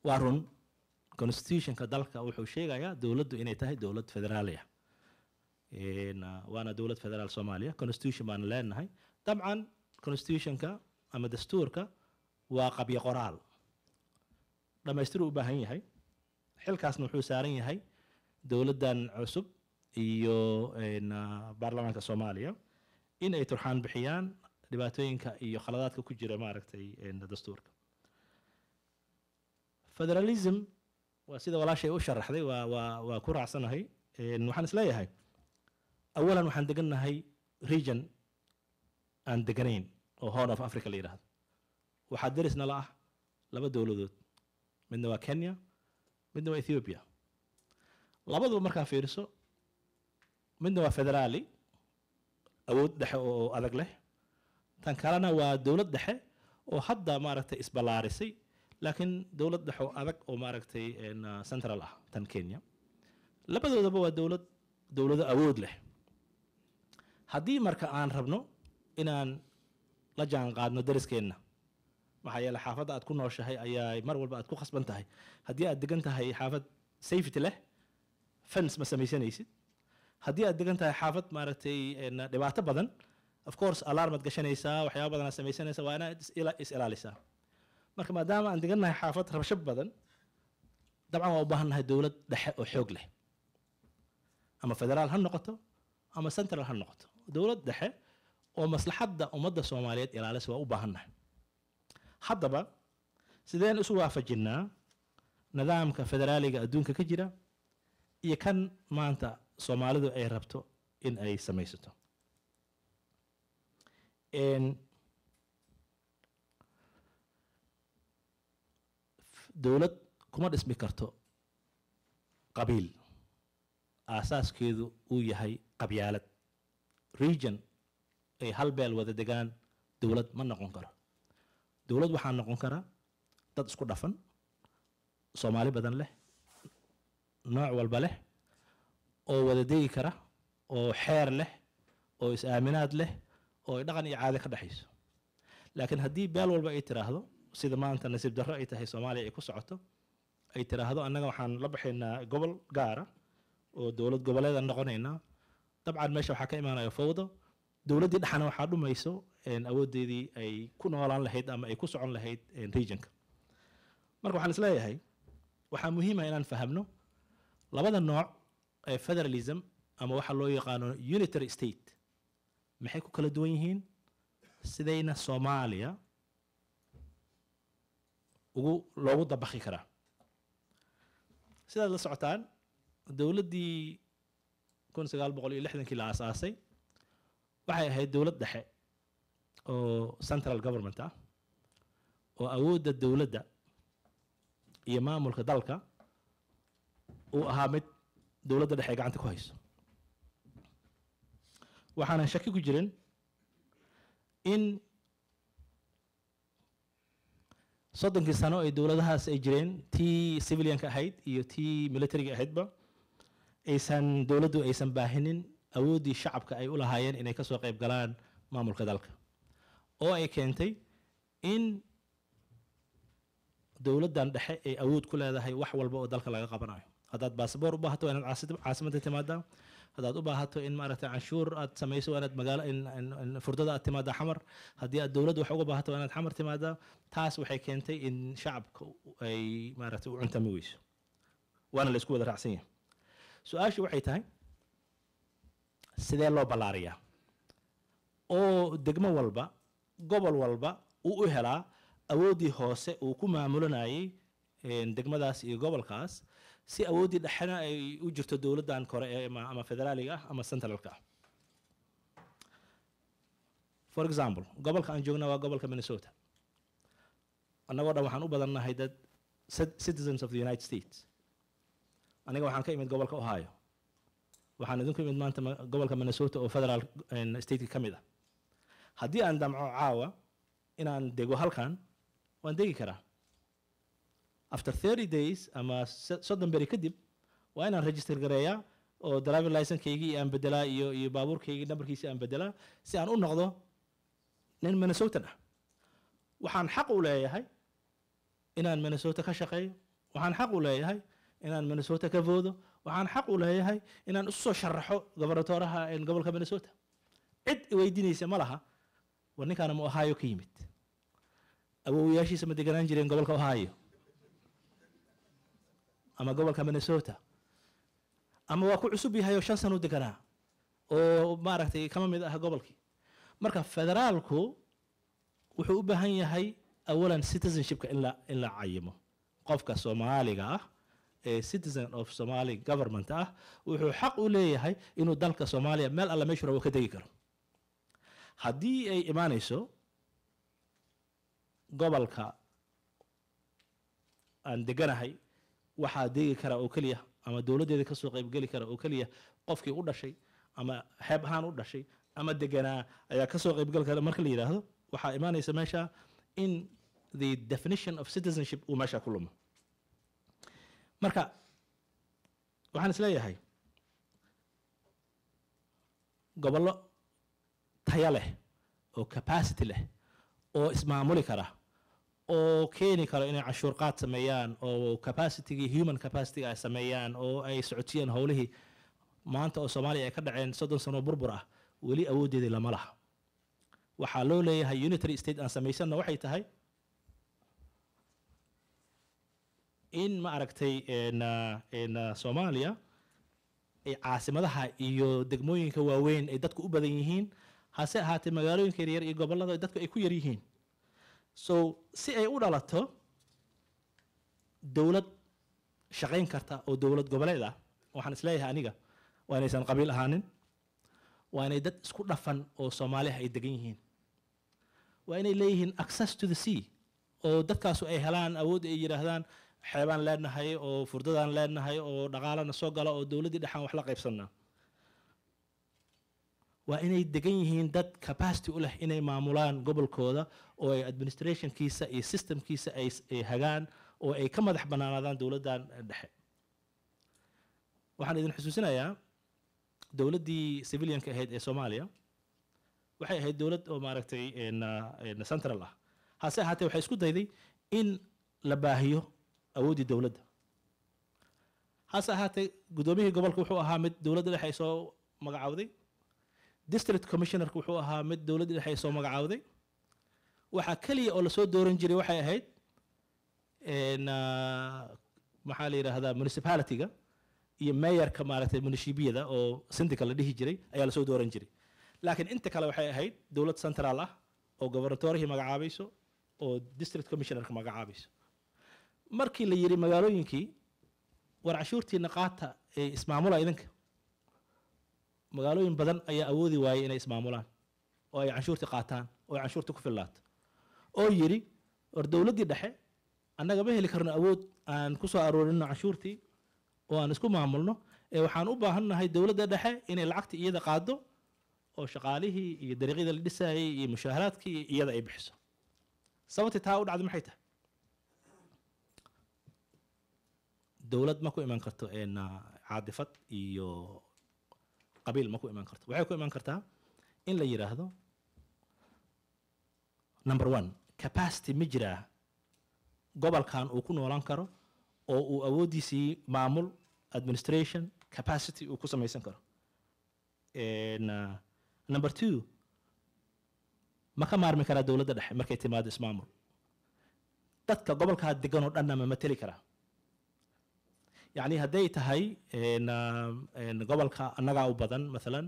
waa run constitutionka dalka wuxuu sheegayaa dowladdu inay tahay dowlad federaalia ah. waana dowlad federaal soomaaliya constitution baana leenahay dabcan constitutionka ama dastuurka waa qabyo qoraal dhammaystiruu u baahan yahay xilkaasna wuxuu saaran yahay dowladdan cusub iyo baarlamaanka soomaaliya in ay turxaan bixiyaan dhibaatooyinka iyo khaladaadka ku jira maaragtay dastuurka federalism waa sida walaashay u sharaxday waa waa waa ku raacsanahay waxaan isleeyahay awalan waxaan degannahay region aan deganayn oo horn of africa la yidhahdo waxaa darisna la ah laba dowladood midna waa kenya midna waa ethiopia labaduba markaa fiiriso midna waa federaali awood dhexe oo adag leh tan kalena waa dowlad dhexe oo hadda maaragtay isballaarisay laakiin dowlad dhexo adag oo maaragtay central ah tan kenya labadoodaba waa dowlad dowlado awood leh haddii marka aan rabno inaan la jaan qaadno dariskeenna maxaa yeele xaafadda aad ku nooshahay ayaa mar walba aad ku khasban tahay haddii aad degan tahay xaafad safety leh fens ma samaysanaysid haddii aad degan tahay xaafad maaragtay dhibaato badan of course alarmad gashanaysaa waxyaaba badanaa samaysanaysa waa inaad is ilaalisaa marka maadaama aan degannahay xaafad rabsho badan dabcan waa u baahan nahay dowlad dhexe oo xoog leh ama federaal ha noqoto ama central ha noqoto dowlad dhexe oo maslaxadda ummadda soomaaliyeed ilaalis waa u baahan nahay haddaba sideen isu waafajinnaa nidaamka federaaliga adduunka ka jira iyo kan maanta soomaalidu ay rabto in ay samaysato dowlad kuma dhismi karto qabiil aasaaskeedu uu yahay qabyaalad region ay hal beel wada degaan dowlad ma noqon karo dowlad waxaa noqon kara dad isku dhafan soomaali badan leh nooc walba leh oo wada degi kara oo xeer leh oo is-aaminaad leh oo ay dhaqan iyo caade ka dhexayso laakiin haddii beel walba ay tiraahdo sida maanta nasiib darro ay tahay soomaaliya ay ku socoto ay tiraahdo annaga waxaan la baxaynaa gobol gaara ah oo dowlad goboleeda noqonaynaa dabcan meesha waxaa ka imaanaya fawdo dowladdii dhexana waxaa dhumayso awooddeedii ay ku noolaan lahayd ama ay ku socon lahayd regionka marka waxaan isleeyahay waxaa muhiima ah inaan fahamno labada nooc ee federalism ama waxa loo yaqaano unitary state maxay ku kala duwan yihiin sidayna soomaaliya ugu loogu dabakhi karaa sidaad la socotaan dowladdii kun sagaal boqol iyo lixdankii la aasaasay waxay ahayd dowlad dhexe oo central government ah oo awoodda dowladda iyo maamulka dalka uu ahaa mid dowladda dhexe gacanta ku hayso waxaana shaki ku jirin in soddonkii sano ee dowladahaas ay jireen tii civilianka ahayd iyo tii militariga ahaydba aysan dowladdu aysan baahinin awooddii shacabka ay u lahaayeen inay kasoo qayb galaan maamulka dalka oo ay keentay in dowladdan dhexe ay awood ku leedahay wax walba oo dalka laga qabanayo haddaad baasaboor u baahato waa inaad caasimadda timaadaa hadaad u baahato in maaragtay canshuur aad samayso waa inaad magaalo furdada aad timaada xamar haddii aad dowladda wax uga baahato waa inaad xamar timaada taas waxay keentay in shacabka ay maaragtay u cuntami weyso waana la wada raacsan yahay su-aashu waxay tahay sidee loo ballaariyaa oo degmo walba gobol walba uu u helaa awooddii hoose uu ku maamulanayay degmadaas iyo gobolkaas si awooddii dhexena ay u jirto dowladdan kore ee ama federaaliga ah ama centralka ah. for example gobolka aan joogna waa gobolka minnesota annagoo dhan waxaan u badannahay dad citizens of the united states aniga waxaan ka imid gobolka ohio waxaan idinku imid maanta gobolka minnesota oo federal stateka ka mid ah haddii aan damco caawa inaan dego halkan waan degi karaa after thirty days ama soddon beri kadib waa inaan register gareeyaa oo driver licenkaygii aan bedelaa iyo iyo baabuurkaygii nambarkiisi aan bedelaa si aan u noqdo nin minnesotan ah waxaan xaq u leeyahay inaan minnesota ka shaqeeyo waxaan xaq u leeyahay inaan minnesota ka voodo waxaan xaq u leeyahay inaan isu sharaxo gobernatoraha gobolka minnesota cid iweydiinaysa ma laha war ninkaanama ohio ka yimid awoowayaashiisa ma deganaan jireen gobolka ohio ama gobolka minnesota ama waa ku cusub yahay oo shan san u deganaa oo maaragtay kama mid ah gobolkii marka federaalku wuxuu u baahan yahay awalan citizenshipka in la in la cayimo qofka soomaaliga ah ee citizen of somali government ah wuxuu xaq u leeyahay inuu dalka soomaaliya meel alla meeshu rabo ka degi karo haddii ay imaanayso gobolka aan deganahay waxaa deegi kara oo keliya ama dowladdeeda kasoo qaybgeli kara oo keliya qofkii u dhashay ama xeeb ahaan u dhashay ama deganaa ayaa kasoo qaybgal kara marka la yidhaahdo waxaa imaanaysa meesha in the definition of citizenship uu meesha ku lumo marka waxaan is leeyahay gobollo taya leh oo capacity leh oo ismaamuli kara oo keeni karo inay cashuurqaad sameeyaan oo capacitygii human capacityga ay sameeyaan oo ay socotiyeen howlihii maanta oo soomaaliya ay ka dhaceen soddon sanoo burbur ah weli awooddeedii lama laha waxaa loo leeyahay unitary state aan samaysanna waxay tahay in ma aragtay soomaaliya caasimadaha iyo degmooyinka waaweyn ay dadku u badan yihiin hase ahaatee magaalooyinka yaryar iyo gobollada dadku ay ku yar yihiin so si ay u dhalato dowlad shaqayn karta oo dowlad goboleed ah waxaan isleeyahay aniga waa inaysan qabiil ahaanin waa inay dad isku dhafan oo soomaaliya ay degan yihiin waa inay leeyihiin access to the sea oo dadkaasu ay helaan awood ay yidhaahdaan xeebaan leenahay oo furdadaan leenahay oo dhaqaalana soo gala oo dowladdii dhexaan wax la qaybsanaa waa inay degan yihiin dad capacity u leh inay maamulaan gobolkooda oo ay administrationkiisa iyo systemkiisa ay hagaan oo ay ka madax banaanaadaan dowladdan dhexe waxaan idin xusuusinayaa dowladdii civilianka ahayd ee soomaaliya waxay ahayd dowlad oo maaragtay central ah hase ahaatee waxay isku dayday in la baahiyo awooddii dowladda hase ahaatee guddoomiyihii gobolka wuxuu ahaa mid dowladda dhexe ay soo magacaawday district commissionerk wuxuu ahaa mid dowladda dhexe soo magacaawday waxaa keliya oo lasoo dooran jiray waxay ahayd ah, maxaa la yidhaahdaa municipality-ga iyo meeyarka maaragtay munishibiyada oo syndica la dhihi jiray ayaa lasoo dooran jiray laakiin inta kale waxay ahayd dowlad central ah oo gobernatorihii magacaabayso oo district commissionerka magacaabayso markii la yiri magaalooyinkii war cashuurtiina qaata ee ismaamula idinka magaalooyin badan ayaa awoodi waayay inay ismaamulaan oo ay canshuurti qaataan oo ay canshuurti ku filaato oo yidhi war dowladdii dhexe annaga ma heli karno awood aan ku soo aroorino canshuurtii oo aan isku maamulno ee waxaan u baahannahay dowladda dhexe inay lacagta iyada qaado oo shaqaalihii iyo dariiqyada la dhisaayay iyo mushaaharaadkii iyada ay bixiso sababtii taa u dhacda maxay tahay dowlad ma ku iman karto caadifad iyo qabiil ma ku imaan karto waxay ku imaan kartaa in la yiraahdo number one capacity ma jiraa gobolkan uu ku noolan karo oo uu awooddiisii maamul administration capacity uu ku samaysan karo uh, number two ma ka maarmi karaa dowladda dhexe markay timaado ismaamul dadka gobolkaa oo dhanna ma mateli karaa yani hadday tahay gobolka anagaa u badan maalan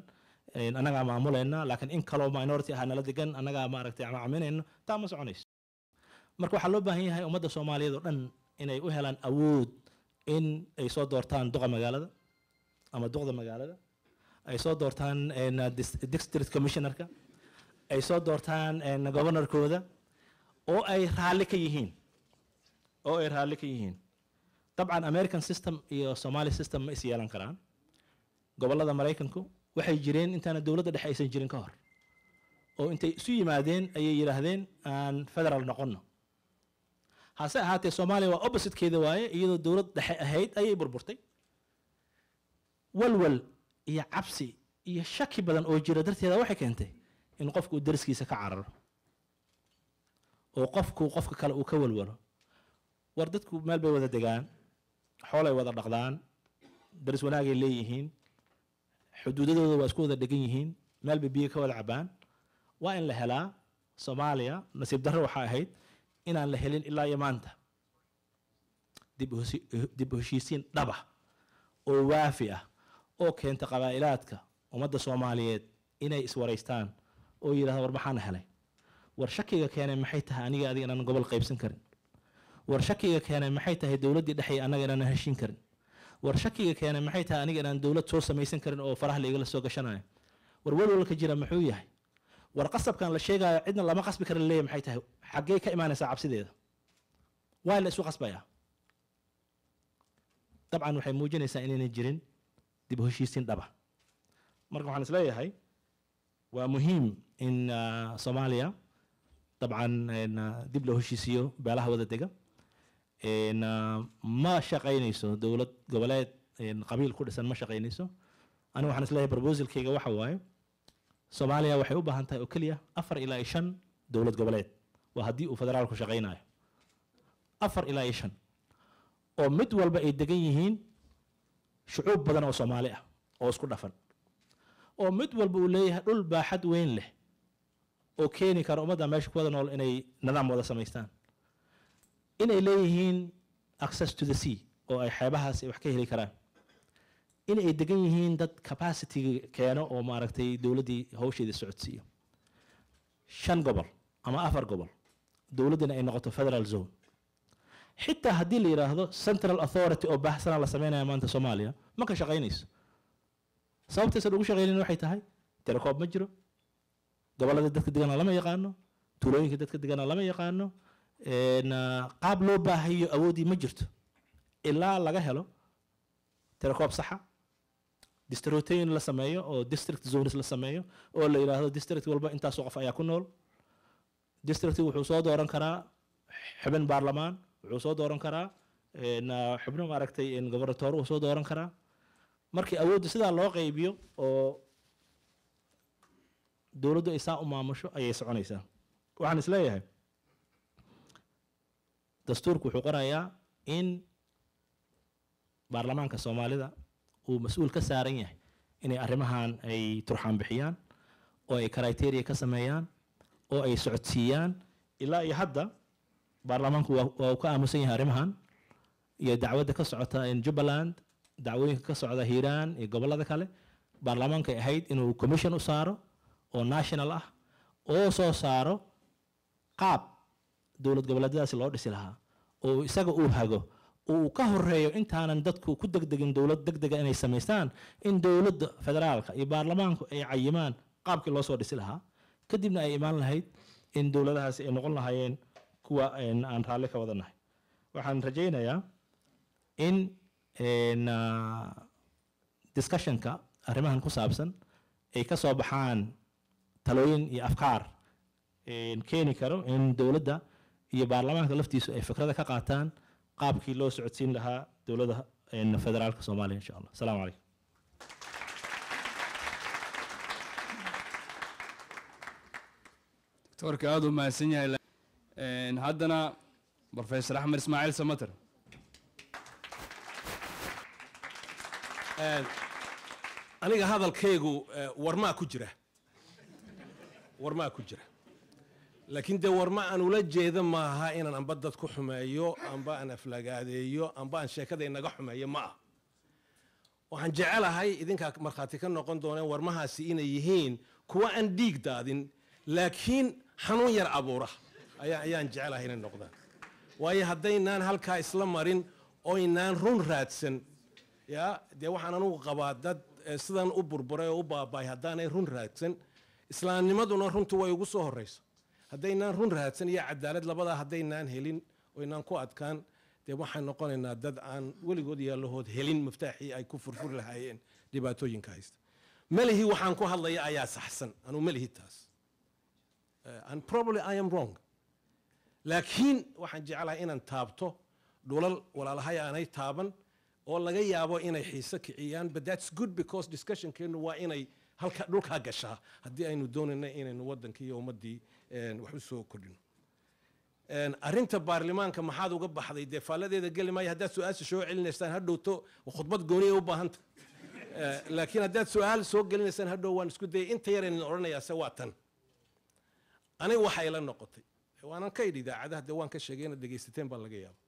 anagaa maamuleyna laakiin in kaloo minority aha nala degan anagaa maaragtay caminayno taa ma soconayso marka waxaa loo baahan yahay ummadda soomaaliyeed oo dhan inay u helaan awood in ay soo doortaan duqa magaalada ama duqda magaalada ay soo doortaan district commissionerka ay soo doortaan governorkooda oo ay raalli ka yihiin oo ay raalli ka yihiin dabcan american system iyo somali system ma is yeelan karaan gobollada maraykanku waxay jireen intaana dowladda dhexe aysan jirin ka hor oo intay isu yimaadeen ayay yidhaahdeen aan federaal noqonno hase ahaatee soomaaliya waa oppositekeeda waaye iyadoo dowlad dhexe ahayd ayay burburtay walwal iyo cabsi iyo shaki badan oo jira darteeda waxay keentay in qofku dariskiisa ka cararo oo qofku qofka kale uu ka walwalo war dadku meel bay wada degaan xoolay wada dhaqdaan daris wanaagay leeyihiin xuduudadooda waa isku wada dhegan yihiin meel bay biyo ka wada cabaan waa in la helaa soomaaliya nasiib darro waxaa ahayd inaan la helin ilaa iyo maanta dib heshiisiin dhaba oo waafi ah oo keenta qabaa-ilaadka ummadda soomaaliyeed inay iswaraystaan oo yidhahda war maxaana helay war shakiga keenay maxay tahay aniga adiga inaan gobol qaybsan karin war shakiga keenay maxay tahay dowladii dhexe anaga inaan heshiin karin war shakiga keenay maxay tahay aniga inaan dowlad soo samaysan karin oo faraha laigala soo gashanayo war walwalka jira muxuu yahay war qasabkan la sheegayo cidna lama qasbi kara leeya maxay tahay xaggey ka imaanaysaa cabsideeda waa la isu qasbayaa dabcan waxay muujinaysaa inaynan jirin dib heshiisiin dhaba marka waxaan isleeyahay waa muhiim in ah, soomaaliya dabcan eh, dib loo heshiisiyo beelaha wada dega Eh, ma shaqaynayso dowlad goboleed eh, qabiil ku dhisan ma shaqaynayso aniga waxaan isleeyahay brobosalkayga waxa waaye soomaaliya waxay u baahan tahay oo keliya afar ilaa iyo shan dowlad goboleed waa haddii uu federaalku shaqaynayo afar ilaa iyo shan oo mid walba ay degan yihiin shucuub badan oo soomaali ah oo isku dhafan oo mid walba uu leeyahay dhul baaxad weyn leh oo keeni kara ummadda meesha ku nool inay nidaam wada samaystaan inay leeyihiin access to the sea oo ay xeebahaasi wax ka heli karaan inay degan yihiin dad capacity keeno oo maaragtay dowladdii hawsheeda socodsiiyo shan gobol ama afar gobol dowladdina ay noqoto federal zone xitaa haddii la yidhaahdo central authority oo baahsana la sameynaya maanta soomaaliya ma ka shaqaynayso sababtaysan ugu shaqaynayn waxay tahay telecoob ma jiro gobolladii dadka degana lama yaqaano tuulooyinka dadka degana lama yaqaano Eh, qaab loo baahayo awoodii ma jirto ilaa laga helo telecoob saxa distrotain la sameeyo oo district zones la sameeyo oo la yidhaahdo district walba intaasu qof ayaa ku nool district wuxuu soo dooran karaa xubin baarlamaan wuxuu soo dooran karaa ah, xubno maaragtay gobornatoor wuxuu soo dooran karaa markii awoodda sidaa loo qeybiyo oo dowladdu ay saa u maamusho ayay soconaysaa waxaan isleeyahay dastuurku wuxuu qorayaa in baarlamaanka soomaalida uu mas-uul ka saaran yahay inay arrimahan ay turxaan bixiyaan oo ay criteria ka sameeyaan oo ay socodsiiyaan ilaa iyo hadda baarlamaanku waa uu ka aamusan yahay arrimahan iyo dacwadda ka socota in jubbaland dacwooyinka ka socda hiiraan iyo gobollada kale baarlamaanka ahayd inuu commission u saaro oo national ah oo soo saaro qaab dowlad goboleedyadaasi loo dhisi lahaa oo isaga uu hago uu ka horeeyo intaanan dadku ku degdegin dowlad degdega inay samaystaan in dowladda federaalka iyo baarlamaanku ay cayimaan qaabkii loosoo dhisi lahaa kadibna ay imaan lahayd in dowladahaasi ay noqon lahaayeen kuwa aan raalli ka wada nahay waxaan rajaynayaa in ah, discussionka arrimahan ku saabsan ay ka soo baxaan talooyin iyo afkaar keeni karo in dowladda iyo baarlamaanka laftiisu ay fikrada ka qaataan qaabkii loo socodsiin lahaa dowlada federaalka soomaaliya insha allah asalaamu calaykum doctorka aada u mahadsan
yahay haddana professor axmed ismaaciil samater aniga hadalkaygu
warmaa ku jira warmaa ku jira laakiin dee warma aan ula jeeda maaha inaan amba dad ku xumeeyo amba aan aflagaadeeyo amba aan sheekada inaga xumeeyo ma ah waxaan jecelahay idinkaa markhaati ka noqon dooneen warmahaasi inay yihiin kuwa aan dhiig daadin laakiin xanuun yar abuura ayaan jecelahay inay noqdaan waayo haddaynaan halkaa isla marin oynaan run raadsan yaa dee waxaan anugu qabaa dad eh, sidan u burburay oo u baabaay haddaanay run raadsan islaamnimaduna runtu way ugu soo horrayso haddaynaan run rahaadsan iyo cadaalad labadaa haddaynaan helin oynaan ku adkaan dee waxaan noqonaynaa dad aan weligood yaalahood helin miftaaxii ay ku furfuri lahaayeen dhibaatooyinka haysta melihi waxaan ku hadlaya ayaa saxsan anuu melihi taas eh, and probably i am wrong laakiin waxaan jeclahay inaan taabto dhulal walaalahay aanay taaban oo laga yaabo inay xiise kiciyaan but that's good because discussionkeennu waa inay halka dhulkaa gashaa haddii aynu doonayna inaynu waddankii iyo ummaddii wax u soo arrinta baarlamaanka maxaad uga baxday dee faalladeeda geli maayo haddaad su-aasha soo celinaysaan ha khudbad gooniya u baahanta laakiin haddaad su-aal soo gelinaysaan ha waan isku dayay inta yaraynan odhanayaa se waa tan aniga waxa ila noqotay waanan ka idhi idaacadaha dee waan ka sheegay inaad dhegaysateen baa laga yaaba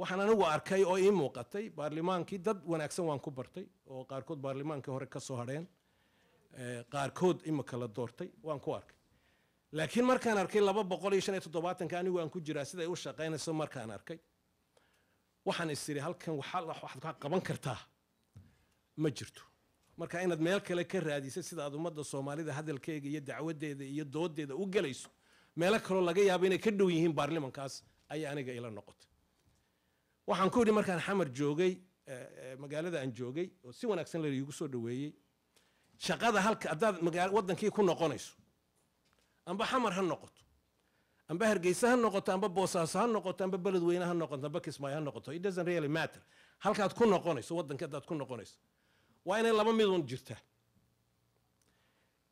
waxaan anigu arkay oo ii muuqatay baarlimaankii dad wanaagsan waan ku bartay oo qaarkood baarlimaankii hore ka soo hadheen qaarkood imika la doortay waan ku arkay laakiin markaan arkay laba boqol iyo shan iyo toddobaatanka anigu aan ku jiraa siday u shaqaynayso markaan arkay waxaan isiri halkan waxaad ka qaban kartaa ma jirto marka inaad meel kale ka raadisad sida ummadda soomaalida hadalkeega iyo dacwadeeda iyo doodeeda u gelayso meelo kaloo laga yaabo inay ka dhow yihiin baarlimankaas ayay aniga ila noqotay waxaan ku idhi markaan xamar joogay eh, eh, magaalada aan joogay oo si wanaagsan la iigu soo dhaweeyey shaqada halka haddaad wadanki ku noqonayso amba xamar ha noqoto amba hargeysa ha noqoto amba boosaaso ha noqoto amba beledweyne ha noqoto amba kismaayo ha noqoto it doesn't really matter halkaad ku noqonayso waddanka haddaad ku noqonayso waa inay laba midun jirtaa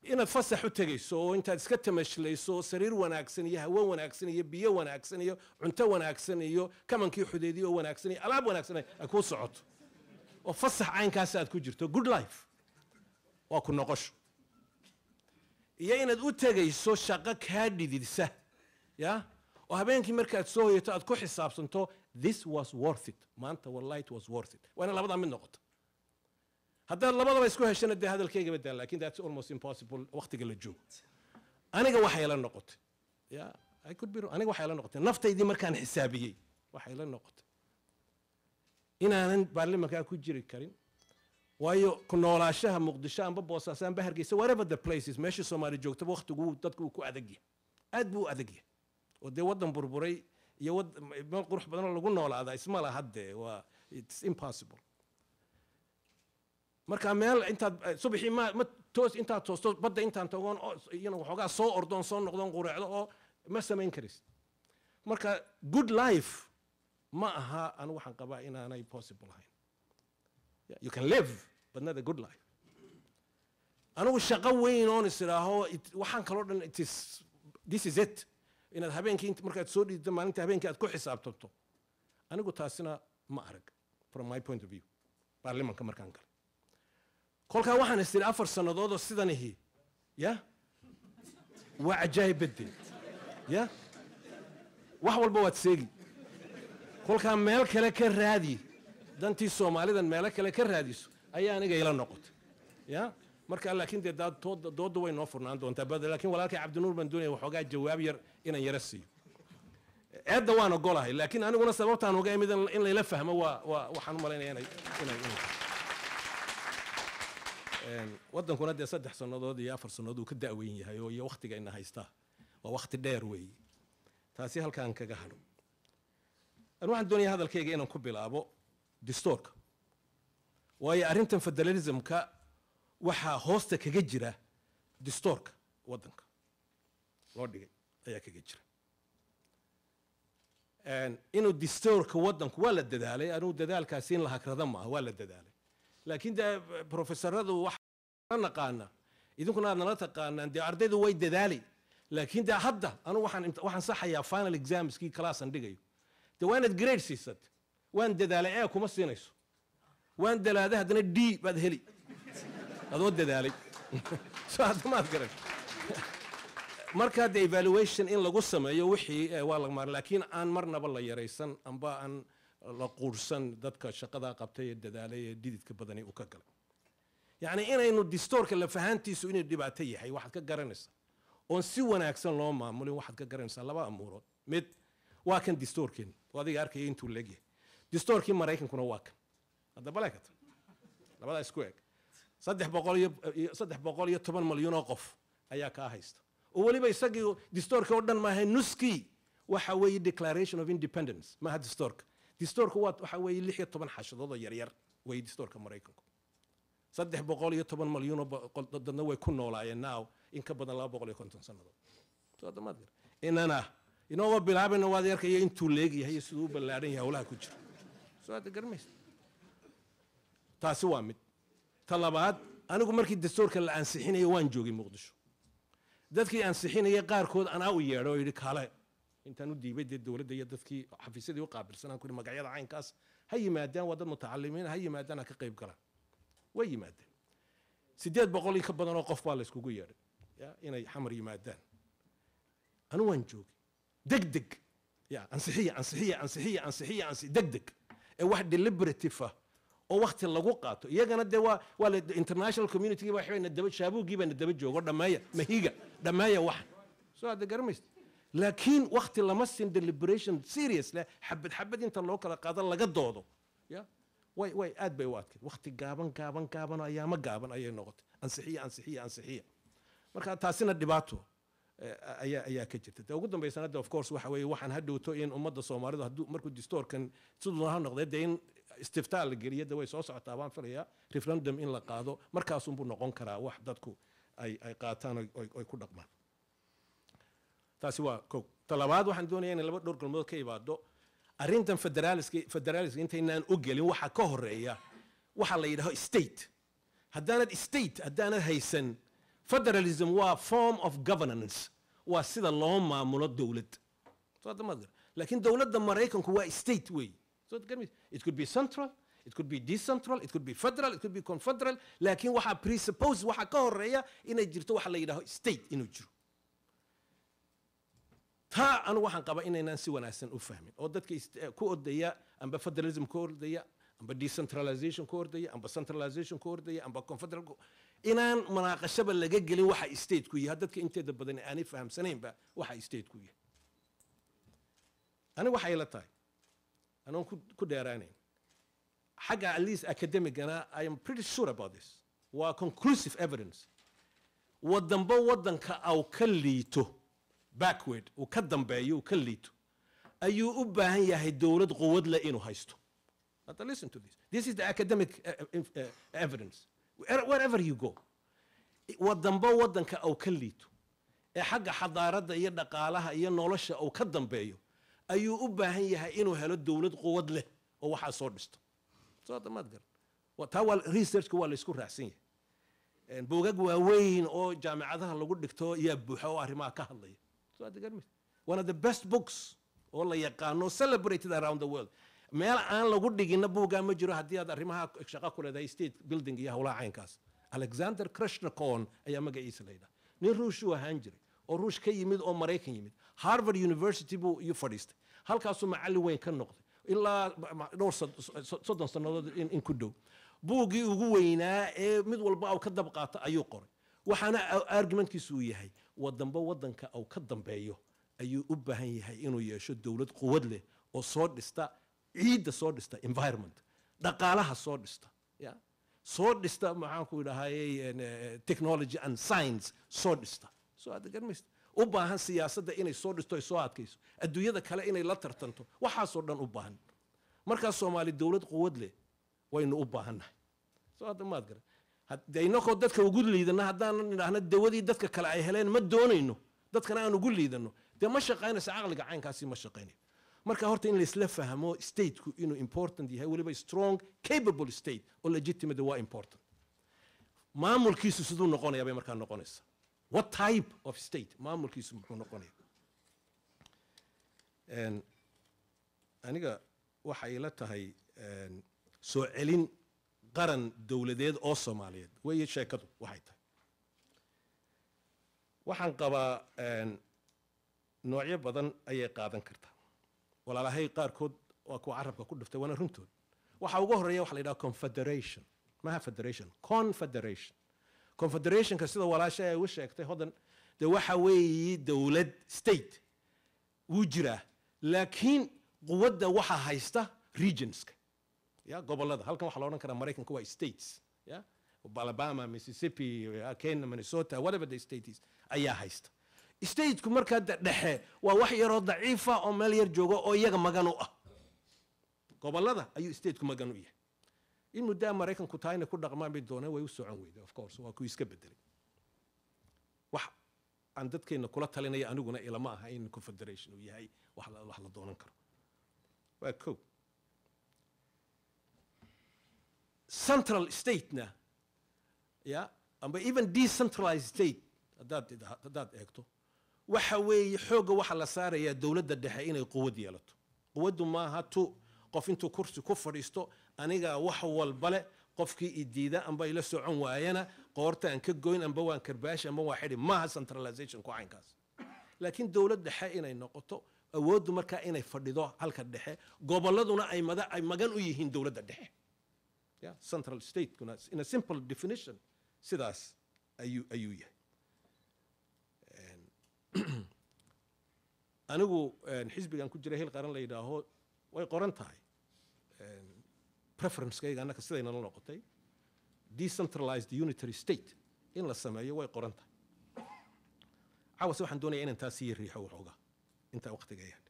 inaad fasax u tegayso oo intaad iska tamashlayso sariir wanaagsan iyo hawo wanaagsan iyo biyo wanaagsan iyo cunto wanaagsan iyo kamankii xudeediya oo wanaagsan iyo alaab wanaagsan ay kuu socoto oo fasax caynkaasi aad ku jirto good life waa ku noqosho iyo inaad u tegayso shaqo kaa dhididsa ya oo habeenkii markaad soo hoyato aad ku xisaabsanto this was worth it maanta wallahi it was worth it waa ina labadaa mid noqoto haddaad labadaba isku heshana dee hadalkaygaba daa lakin that's almost impossible waqtiga la joogo aniga waxay la noqotay ya I could be aniga waxay la noqotay naftaydii markaan xisaabiyey waxay la noqotay inaanan baarlimankaa ku jiri karin waayo kunoolaashaha muqdisho amba boosaas amba hargeysa whatever the places meeshii soomaali joogtaba wakhtigu dadku uu ku adagyahay aad buu u adagyahay oo dee waddan burburay iyo meel qurux badanoo lagu noolaadaa isma laha dee waa its impossible marka meel intaad subaxii ma ma toos intaad toosto badda intaan tagoon iyana waxoogaa soo ordoon soo noqdoon qureecdo oo ma samayn karaysid marka good life ma aha an waxaan qabaa inaanay possible ahayn you can live but not a good life anugu shaqo weyn oon is idhaaho waxaan kaloo dhan it is this is it inaad habeenkii markaad soo dhiiddo maalinta habeenkii aad ku xisaabtanto anigu taasina ma arag from my point of view baarlimanka markaan galay kolkaa waxaan is idhi afar sannadoodoo sidan ihi ya waa cajaayib bedel ya wax walba waad seegi kolkaa meel kale ka raadi dantii soomaalidan meelo kale ka raadiso ayaa aniga ila noqotay ya marka laakiin dee doodda way noo furnaan doontaa laakiin walaalkay cabdinuur baan doonaya waxoogaa jawaab yar inaan yaro siiyo ceedda waan ogolahay laakiin aniguna sababtaan uga imid in layla fahmo waa waa waxaan u malaynaya inay inay waddankuna dee saddex sannadood iyo afar sannadood uu ka da'weyn yahay oo iyo wakhtiga ina haystaa waa wakhti dheer weeye taasi halkaan kaga hadho waxaan doonaya hadalkayga inaan ku bilaabo dastuurka waayo arrintan federalismka waxaa hoosta kaga jira dastuurka waddanka loo dhigay ayaa kaga jira inuu dastuurka waddanku waa la dadaalay anuu dadaalkaasi in la hagrada maaha waa la dadaalay laakiin dee profesoradu waxla naqaana idinkuna aad nala taqaanaan dee ardaydu way dadaalay laakiin dee hadda anugu waxaan waxaan saxayaa final examskii kalaasan dhigayo dee waa grade siisad waan dadaalay ee kuma siinayso waan dalaaday haddana d baad heli adoo dadaalay marka hadde evaluation in lagu sameeyo wixii waa lagmaar laakiin aan marnaba la yaraysan amba aan la quurhsan dadka shaqadaa qabtay ee dadaalay ee dididka badani uu ka galay yacni inaynu distoorka lafahaantiisu inuu dhibaato yahay waxaad ka garanaysaa oon si wanaagsan loo maamulin waxaad ka garanaysaa laba amuurood mid waa kan distoorkeena adiga arkaya intuu leegyahay dastuurkii maraykankuna waa kan addabalekata labadaa isku eg saddex boqol iyo saddex boqol iyo toban malyan oo qof ayaa kaa haysta oo weliba isagii dastuurkii oo dhan maaha nuskii waxa weeye declaration of independence maaha dastuurka dastuurka waa waxa weeye lix iyo toban xashadood oo yaryar weeye dastuurka maraykanku saddex boqol iyo toban malyan oo dadna way ku noolaayeen now in ka badan laba boqol iyo konton sannadood soodamaad inana inagoo bilaabayna waad yarkayo intuu leegyahay iyo siduu u ballaadhan yahay howlaha ku jira su-aada taasi waa mid ta labaad anigu markii dastuurka la ansixinayo waan joogay muqdisho dadkii ansixinaya qaarkood anaa u yeedho yidhi kale intaan u diibay dee dowladda iyo dadkii xafiisyadii u qaabilsanaan kuri magacyada caynkaas ha yimaadaan waa dad mutacalimiina ha yimaadaan ha ka qayb galaan way yimaadeen siddeed boqol in ka badan oo qof baa la yeedhay inay xamar yimaadaan anu waan joogay deg deg ya ansixiya ansixiya ansixiya ansixiya ansi deg deg ee wax deliberative ah oo wakhti lagu qaato iyagana dee waa waa international communitygii baa waxbayna daba shaabugii baana daba joogo dhammeeya mahiga dhammeeya waxan soo hadda garamaysta laakiin wakhti lama siin deliberation serious xabad xabad inta loo kala qaado laga doodo ya way way aad bay u adkeed wakhti gaaban gaaban gaaban ayaama gaaban ayay noqotay ansixiya ansixiya ansixiya marka taasina dhibaato Eh, ayaa ayaa ka jirta de ugu dambaysan hadda of course waxa weeye waxaan hadhowto in ummadda soomaalidu hadduu markuu distoorkan siduu ha noqday dee in istiftaa la geliya de way soo socotaa baan filayaa referendum in la qaado markaasunbuu noqon karaa wax dadku ay ay qaataan ay ku dhaqmaan taasi waa kow talabaad waxaan doonayaa inay laba dhowr galmood ka imaado arrintan federaaliska federaaliska intaynaan u gelin ka horeeya waxaa la yidhaaho state haddaanad state haddaanad haysan federalism waa form of governance waa sida loo maamulo dowlad laakiin dowladda maraykanku waa state wey it could be central it could be decentral it could be federal it could be confederal laakiin waxaa presuppose waxaa ka horeeya inay jirto waxa la yidhaaho state inuu jiro taa anigu waxaan qaba inaynaan si wanaagsan u fahmin oo dadka eh, ku ordaya amba federalism ku ordaya amba decentralization ku ordaya amba centralization ku ordaya amba confederal inaan munaaqashaba laga gelin waxa stateku yahay dadka inteeda badan aanay fahamsanaynba waxa stateku yahay anigu waxay la tahay anoon ku dheeraanayn xagga at least academicana i am pretty sure about this waa conclusive evidence wadanba wadanka au ka liito backward uu ka dambeeyo uu ka liito ayuu u baahan yahay dowlad quwad le inuu haysto listen to this this is the academic eh, eh, eh, evidence wherever you go wadanbo wadanka ou ka liito ee xagga xadaaradda iyo dhaqaalaha iyo nolosha ou ka dambeeyo ayuu u baahan yahay inuu helo dowlad quwad leh oo waxaa soo dhisto somaad garan waa researchka waa laysku raacsan yahay buugag waaweyn oo jaamicadaha lagu dhigto yaa buuxa oo arrimaha ka hadlaya one of the best books oo la yaqaano celebrated around the world meel aan lagu dhigina buuggaa ma jiro haddii aad arrimaha shaqo ku leedahay state building iyo howlaha caynkaas alexander krishnacorn ayaa magaciisa laydhah nin ruushuu ahaan jiray oo ruush ka yimid oo maraykan yimid harvard university buu iyu fadhiistay halkaasuu macalin weyn ka noqday ilaa dhowr soddon sannadood in ku dhow buugii ugu weynaa ee mid walba au ka dabqaato ayuu qoray waxaana argumentkiisu uu yahay wadanba wadanka au ka dambeeyo ayuu u baahan yahay inuu yeesho dowlad quwad leh oo soo dhista ciidda soo dhista environment dhaqaalaha soo dhista ya soo dhista maxaanku idhahayey eh, technology and science soo dhista soo aad garmaysta u baahan siyaasadda inay soo dhisto ay soo adkayso adduunyada kale inay la tartanto waxaasoo dhan u baahan markaas soomaali dowlad quwad leh waynu u baahannahay soo hadda maad garan de inakoo dadka ugu liidana haddaanan idhaahna dawadii dadka kale ay heleen ma doonayno dadkana aan ugu liidano dee ma shaqaynaysa caqliga caynkaasi ma shaqaynayo marka horta in laisla fahmo stateku inuu important yahay weliba strong capable state oo legitimate waa important maamulkiisu siduu noqonaya bay markaa noqonaysa what type of state maamulkiisu muxuu noqonaya aniga waxa ila tahay soo celin qaran dowladeed oo soomaaliyeed weeye sheekadu waxay tahay waxaan qabaa noocyo badan ayay qaadan kartaa walaalahay qaarkood waa kuwa carabka ku dhuftay waana runtood waxaa ugu horeeya waxa la yidhaha confederation maaha federation confederation confederationka sida walaasha ay u sheegtay hoddan dee waxa weeye dowlad state wuu jiraa laakiin quwadda waxaa haysta regionska ya gobolada halkan waxaa la odhan karaa maraykanka waa states ya alabama mississippi kenya minnesota whatever the state is ayaa haysta stateku markaa dhexe waa wax yaroo daciifa oo meel yar jooga oo iyaga magan u ah gobolada ayuu stateku magan u yahay in muddaa maraykanku taa ku dhaqmaan bay dooneen way u socon weyday of course waa kuu iska bedelay wax aan dadkeenna kula talinaya aniguna ilama aha in confederation uu yahay wax la doonan karo waa ko central statena ya amba even decentralized state haddaad haddaad eegto waxa weeye xoogga waxaa la saarayaa dowladda dhexe inay quwad yeelato quwaddu maaha tu qof intuu kursi ku fadhiisto anigaa wax walbale qofkii idiida amba ila socon waayana qoortaan ka goyn amba waan karbaash amba waan xidhi maaha centralization kucaynkaas laakiin dowlad dhexe inay noqoto awooddu markaa inay fadhido halka dhexe gobolladuna ay mada ay magan u yihiin dowladda dhexe central statekuna in a simple definition sidaas ayuu ayuu yahay anigu xisbigan ku jiray hil qaran la yidhaaho way qoran tahay preferencekayga annaka sidaynala noqotay decentralized unitary state in la sameeyo way qoran tahay cawase waxaan doonaya inaan taa sii riixo waxoogaa intaa waqtiga yaadh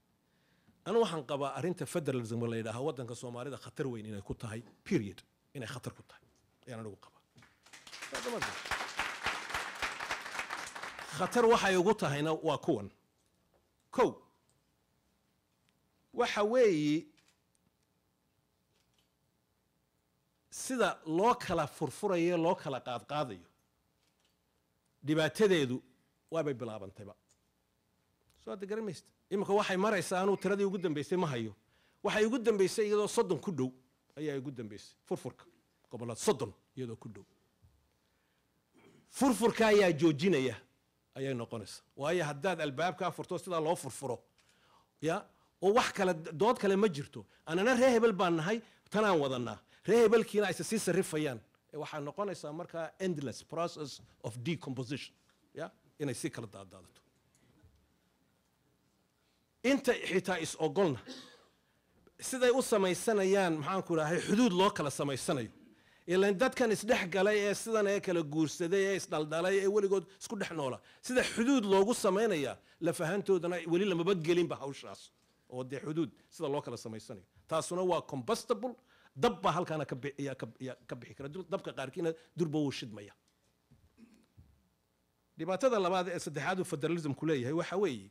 anu waxaan qabaa arrinta federalism la yidhaaha waddanka soomaalida khatar weyn inay ku tahay period inay khatar ku tahay ayaan anigu qabaa khatar waxay ugu tahayna waa kuwan kow waxa weeye sida loo kala furfurayo loo kala qaadqaadayo dhibaatadeedu waabay bilaabantayba soo adda garan maysta iminka waxay maraysaa anuu tiradii ugu dambaysay ma hayo waxay ugu dambeysay iyadoo soddon ku dhow ayaa ugu dambeysay furfurka gobollada soddon iyadoo ku dhow furfurka ayaa joojinaya ayay noqonaysa waayo haddaad albaabkaa furto sidaa loo furfuro ya oo wax kale dood kale ma jirto annana ree hebel baan nahay tanaan wadanaa ree hebelkiina ayse sii sarrifayaan e waxaa noqonaysaa markaa endless process of decomposition ya inay si kala daadaadato inta xitaa is ogolna siday u samaysanayaan maxaanku idhahay xuduud loo kala samaysanayo ilan dadkan isdhex galay ee sidan ee kala guursaday ee isdhaldhalay ee weligood isku dhex noola sida xuduud loogu samaynayaa lafahantoodana weli lamabadgelinba hawshaas oo dee xuduud sida loo kala samaysanayo taasuna waa combustable dabba baa halkaana ka bixi kara dabka qaarkiina durba wuu shidmaya dhibaatada labaad ee saddexaad uu federalismku leeyahay waxa weeye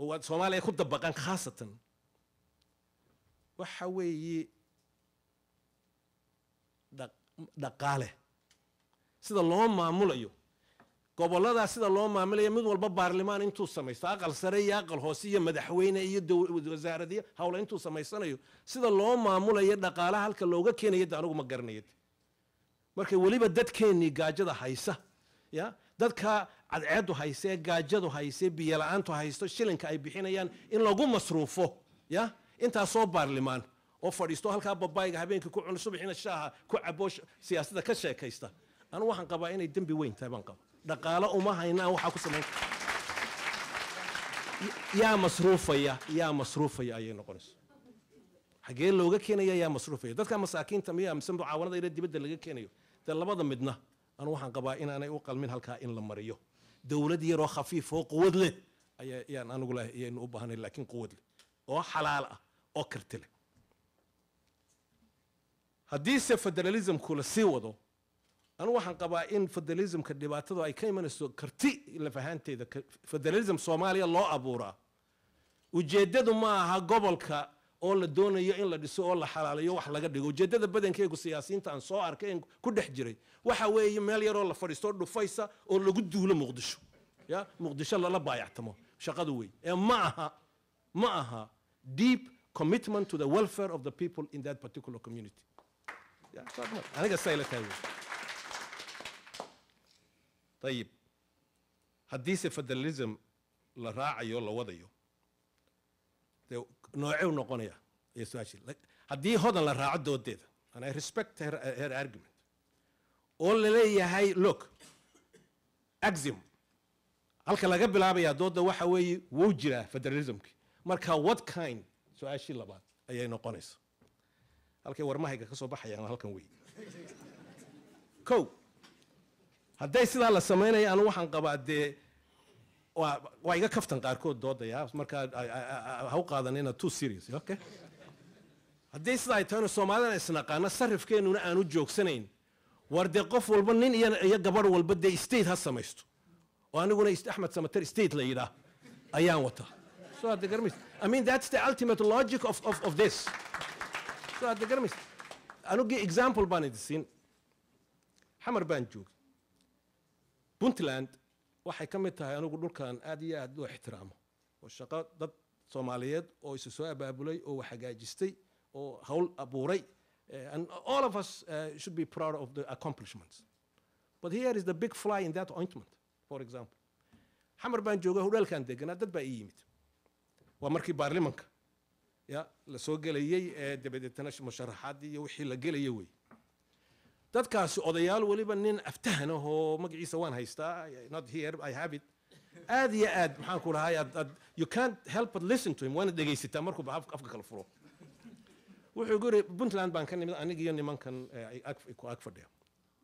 oo waad soomaaliya ku dabaqan khaasatan waxa weeye dhaqaale sida loo maamulayo gobolladaa sida loo maamulaya mid walba baarlimaan intuu samaysto aqal sare iyo aqal hoose iyo madaxweyne iyo wasaaradiyo hawle intuu samaysanayo sida loo maamulayo dhaqaalaha halka looga keenaya de anugu ma garanaya marka weliba dadkeennii gaajada haysa ya dadka cadceedu haysee gaajadu hayse biyo aantu haysto shilinka ay bixinayaan in lagu masruufo ya intaasoo baarlimaan oo fadhiisto halkaa babaayga habeenkii ku cun subaxiina shaaha ku cabo siyaasada ka sheekaysta anu waxaan qabaa inay dembi weyn tahay baan qaba dhaqaalo uma haynaan waxaa ku samayn yaa masruufaya yaa masruufaya ayay noqonayso xagee looga keenaya yaa masruufaya dadka masaakiinta miya mise mucaawanada ila dibadda laga keenayo dee labada midna anu waxaan qabaa inaanay u qalmin halkaa in la mariyo dowlad yaroo khafiif oo quwad leh ayaan anigu lahay ayaynu u baahnay laakiin quwad leh oo xalaal ah oo karti leh haddiise federalismku la sii wado anugu waxaan qabaa in federalismka dhibaatadu ay ka imanayso karti laf federalism soomaaliya loo abuuraa ujeeddadu ma aha gobolka oo la doonayo in la dhiso oo la xalaalayo wax laga dhigo ujeeddada badankeegu siyaasiyiinta aan soo arkay ku dhex jiray waxa weeye meel yaroo la fadhiisto dhufaysa oo lagu duulo muqdisho ya muqdisho lala baayactamo shaqadu wey ee ma aha ma aha deep commitment to the welfare of the people in that particular community يا شباب aniga sayla taagay ayib haddiise federalism la raacayo la wadayo dee nooceu noqonaya iyo su-aashii haddii hodan la raaco doodeeda and i respect her, her argument oo la leeyahay look axiom halka laga bilaabaya dooda waxa weeye wuu jiraa federalismki marka what kind su-aashii labaad ayay noqonaysa halkay warmahayga ka baxayaan halkan wey kow hadday sidaa la samaynaya anu waxaan qabaa dee waa iga kaftan qaarkood doodaya markaa ha u qaadanina too okay haddii sidaa ay tahayna soomaalidana isnaqaano sarifkeennuna aanu joogsanayn war dee qof walba nin iyo gabadh walba dee state ha samaysto oo aniguna axmed samater state la yidhaah ayaan wataa so hadde garmis i mean that's the ultimate logic of, of, of this so aad garanays anugii example baan idisiin xamar baan joogay puntland waxay ka mid tahay anugu dhulkan aad iyo aad loo ixtiraamo oo shaqo dad soomaaliyeed oo isa soo abaabulay oo hagaajistay oo hawl abuuray eh, and all of us eh, should be proud of the accomplishments but here is the big fly in that ointment for example xamar baan jooga hudheelkaan deganaa dad baa ii yimid waa markii baarlimanka ya lasoo gelayay ee dabadeetana musharaxaadii iyo wixii la gelaya wey dadkaasi odayaal weliba nin aftahan oo magaciisa waan haystaa not here i have it aad iyo aad maxaan ku lahay ad you can't help but listen to him waana dhegaysataa markuu afka kala furo wuxuu gu yiri puntland baan ka nimid anigiyo nimankan eh, ku ag fadhiya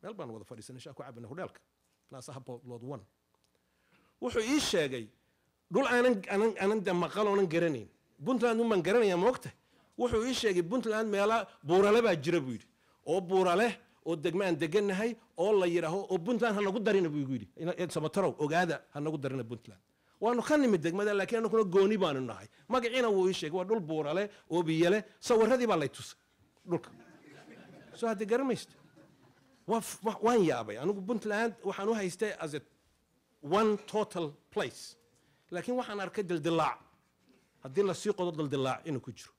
meel baan wada fadhiisanay shaa ku cabina hodhaalka naasahabood one wuxuu ii sheegay dhul aanan aanan aanan maqal oonan garanayn puntland umaan garanaya moogta wuxuu ii sheegay puntland meelaa buurale baa jira buu yidhi oo buurale oo degmaan deganahay oo la yidhaaho oo puntland hanagu darina buu yidhi samatarow ogaada hanagu darina puntland waanu ka nimid degmada laakiin annaguna gooni baanu nahay magaciina wuu ii sheegay waa dhul buurale oo biyale sawiradii baa lay tusay dhulka soo hadda garamaysta waan yaabay anigu puntland waxaan u haystay as a one total place laakiin waxaan arkay dildilaac haddii lasii qodo daldilaac inuu ku jiro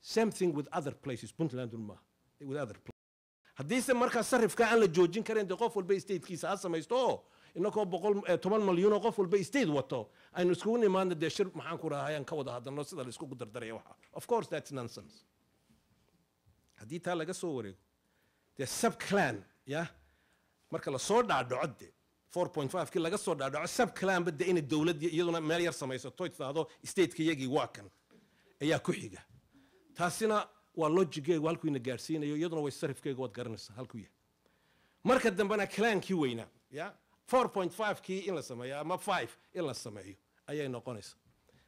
something with other places puntland un maaha with other places haddiise markaa sarifka aan la joojin karayn dee qof walba statekiisa ha samaysto eh, oo inagoo boqol toban malyuunoo qof walba state wato aynu iskugu nimaadno dee shir maxaan ku rahay aan ka wada hadalno sida la iskugu dardaraya waxa of course that's nonsense haddii taa laga soo wareego dee sub clan marka lasoo dhaadhaco dee ki laga soo dhaadhaco sabclanba de inay dowlad iyaduna meel yar samayso toy tidhaahdo stateka yagii waa kan ayaa ku xiga taasina waa lojigeegu halkuu ina gaadhsiinayo iyaduna way sarifkeegu waad garanaysaa halkuu yahay marka dambena clankii weynaa ya kii in la sameeyo ama in la sameeyo ayay noqonaysa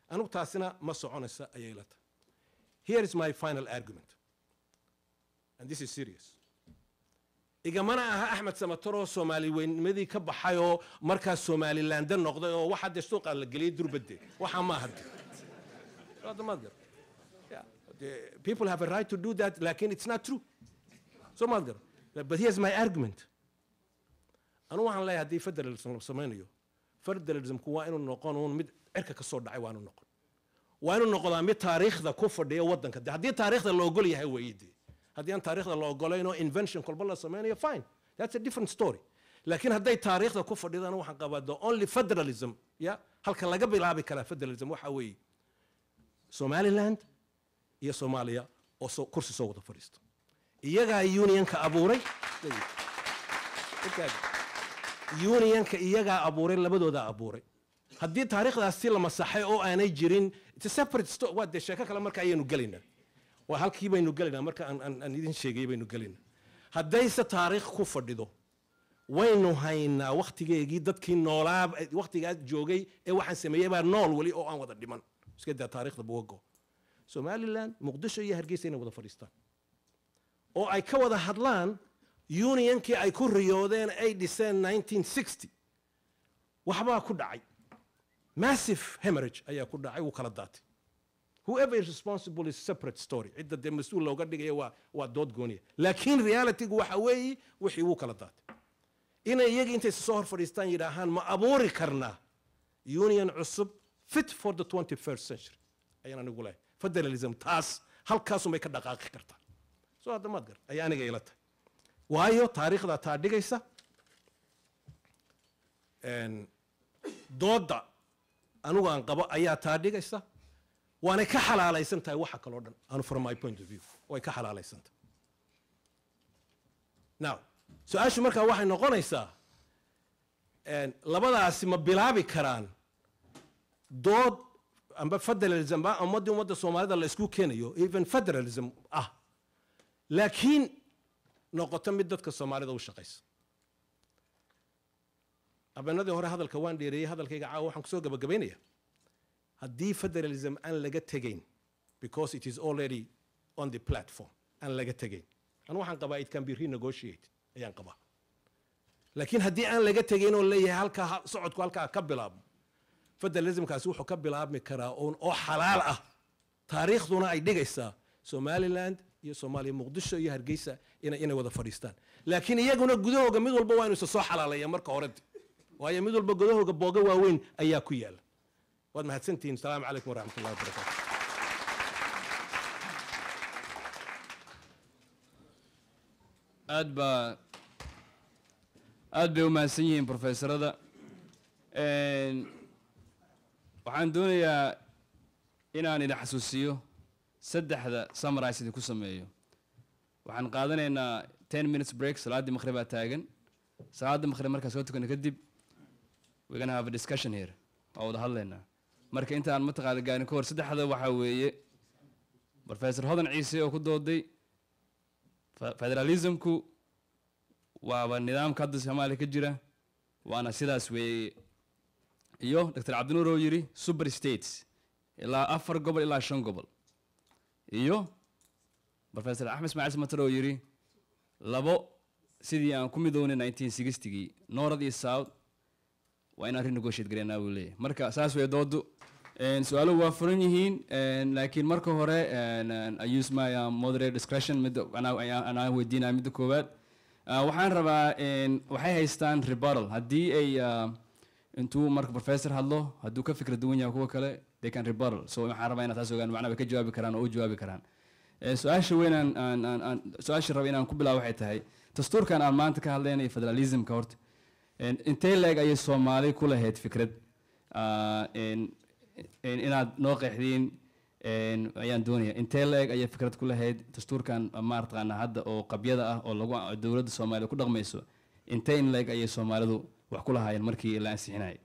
anugu taasina ma soconaysa ayay la tahay here is my final argument and this is serious igamana aha axmed samatar oo soomaali weynimadii ka baxay oo markaas somalilaande noqday oo wax hadde suuqaa la geliyay durbadde waxaa ma ahade people have a right to do that lakin it's not true so maad gar but here's my argument anu waxaan leeyahay haddii federalism la samaynayo federalismku waa inuu noqon uun mid cirka ka dhacay waa inuu noqon waa inuu noqdaa mid taariikhda ku fadhiya waddanka de haddii taariikhda la ogol yahay weeye haddii aan taarikhda la ogolaynoo invention kolba la samaynayo fine that's a different story laakiin hadday taariikhda ku fadhidana waxaan qabaa the only federalism ya halka laga bilaabi karaa federalism waxaa weeye somaliland iyo soomaaliya oo kursi soo wada fadhiista iyagaa unionka abuuray unionka iyagaa abuuray labadoodaa abuuray haddii taariikhdaas si la masaxay oo aanay jirin separate waa dee sheeko kale marka ayaynu gelaynaa waa halkii baynu gelaynaa marka aan idin sheegay baynu gelayna haddayse taariikh ku fadhido waynu haynaa wakhtigeegii dadkii noolaa wakhtigaas joogay ee waxaan sameeyey baa nool weli oo aan wada dhiman iska daa taarikhda buwago somalilan muqdisho iyo hargeysa inay wada fadhiistaan oo ay ka wada hadlaan unionkii ay ku riyoodeen ay dhiseen waxbaa ku dhacay massif hemerage ayaa ku dhacay wuu kala daatay whoever is responsible is separate story cidda dee mas-uul looga dhigaya waa waa dood gooniya laakiin realitygu waxa weeye wixii wuu kala daatay inay iyaga intay soo hor fadhiistaan yidhaahaan ma abuuri karnaa union cusub fit for the twenty first century ayaan anigu lehay federalism taas halkaasumay ka dhaqaaqi kartaa soo hadda maad gar ayaa aniga ila tahay waayo taariikhdaa taa dhigaysa doodda anugu aan qabo ayaa taa dhigaysa waanay ka xalaalaysan tahay waxa kaloo dhan anu from my point of view way ka xalaalaysan tahay now su-aashu markaa waxay noqonaysaa labadaasi ma bilaabi karaan dood amba federalism ah ummaddii ummadda soomaalida la isku keenayo even federalism ah laakiin noqoto mid dadka soomaalida u shaqaysa abeenadii hore hadalka waan dheereeyey hadalkayga caawa waxaan kusoo gabagabaynaya haddii federalism aan laga tegayn because it is already on the platform aan laga tegayn an waxaan qabaa it can be renegotiated ayaan qabaa laakiin haddii aan laga tegayn oo leeyahay halkaa socodku halkaa ka bilaabmo federalismkaasi wuxuu ka bilaabmi karaa un oo xalaal ah taariikhduna ay dhigaysaa somaliland iyo soomaaliya muqdisho iyo hargeysa inay wada fadhiistaan laakiin iyaguna gudahooga mid walba waa inu isa soo xalaalaya marka horedi waayo mid walba gudahooga booga waaweyn ayaa ku yaala waad mahadsantihiin asalaamu calaykum
waraxmat ullahi wabarakaatu aad baa aad bay u mahadsan yihiin brofesorada waxaan doonayaa inaan idin xasuusiyo saddexda summarise idinku sameeyo waxaan qaadanaynaa ten minutes break salaaddii maqhribaa taagan salaaddii maqhrib markaa soo tukana kadib we gonna have a discussion here waa wada hadlaynaa marka intaan mataqaana gaarin ka hor saddexda waxaa weeye rofesor hodan ciise oo ku dooday federalismku waaba nidaamka hadda soomaaliya ka jira waana sidaas weeye iyo doctor cabdinuur oo yidhi super states ilaa afar gobol ilaa shan gobol iyo rofesor axmed ismaaiil smater oo yidhi labo sidii aan ku midownay nineteen sixtygii north iyo south waa inaan renegotiate gareenaa buu leeyahy marka saas weye dooddu su-aaluhu waa furan yihiin laakiin marka hore I um, koowaad uh, waxaan rabaa waxay haystaan rebuttal haddii ay uh, intuu marka professor hadlo hadduu ka fikra duwan yahay kuwa kale they can rebuttal so waxaan rabaa inaan taas ogaan macnaa way ka jawaabi karaan oo u jawaabi karaan su-aasha weynaan su-aasha raba inaan ku bilaabo waxay tahay dastuurkan aan maanta ka hadlaynay federalismka horta intee leeg ayay soomaali ku lahayd fikrad uh, inaad noo qeexdiin ayaan doonaya intee leeg ayay fikrad ku lahayd dastuurkan maartaqaana hadda oo qabyada ah oo lagu dowladda soomaaliya ku dhaqmayso intee in la ayay soomaalidu wax ku lahaayeen markii la ansixinayay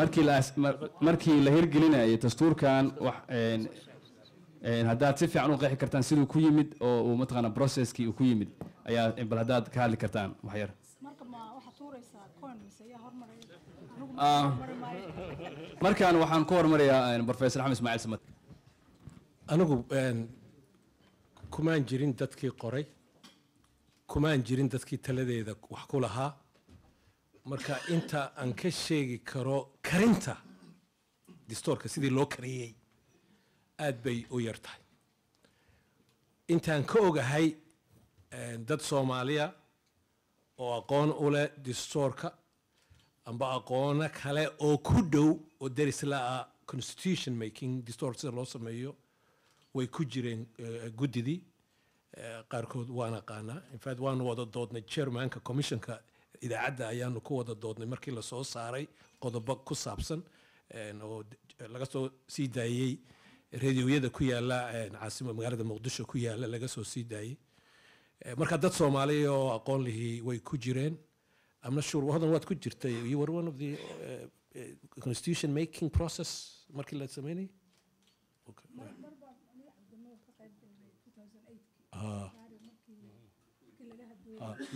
markii markii la hirgelinayay dastuurkan wax haddaad si fiican u qeexi kartaan siduu ku yimid oo uu mataqaana processkii uu ku yimid ayaa bal haddaad ka hadli kartaan waxyar Ah. markaan waxaan ku hormarayaa rofesor axmed ismaaiil samad anigu kumaan jirin dadkii qoray
kumaan jirin dadkii taladeeda wax ku lahaa marka inta aan ka sheegi karo karinta distoorka sidii loo kariyey aad bay u yar tahay intaan ka ogahay dad soomaaliya oo aqoon u leh distoorka amba aqoono kale oo ku dhow oo darisla ah constitution making distort sida loo sameeyo way ku jireen eh, guddidii eh, qaarkood waan aqaanaa infact waanu wada doodnay chairmanka commissionka idaacadda ayaanu ku wada doodnay markii lasoo saaray qodobo ku saabsan oo eh, laga soo sii daayey radioyada ku yaala caasim magaalada muqdisho ku yaala laga soo sii daayey marka dad soomaaliya oo aqoon lihii way ku jireen I'm not sure hodan waad ku jirtay you were one of the uh, uh constitution making process markii la sameynay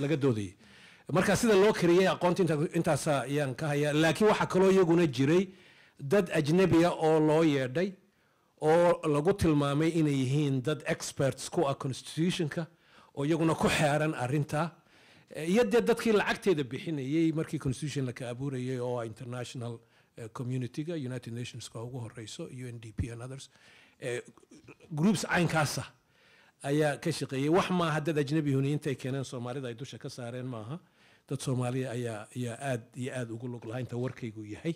laga doodayay marka sida loo kariyay aqoonta intaasaa ayaan ka hayaa laakiin waxaa kaloo iyaguna jiray dad ajnabiya oo loo yeedhay oo lagu tilmaamay inay yihiin dad experts ku ah constitutionka oo iyaguna ku xeeran arinta iyo dadkii lacagteeda bixinayey markii constitution ka abuurayay oo ah international eh, community united nationska ugu horeyso un d p and others eh, groups caynkaasa ayaa ka shaqeeyey wax maaha dad ajnabihuni intay keeneen soomaalida ay dusha ka saareen maaha dad soomaaliya ayaa ayaa aad iyo aada ugu lug lahaa inta warkaygu yahay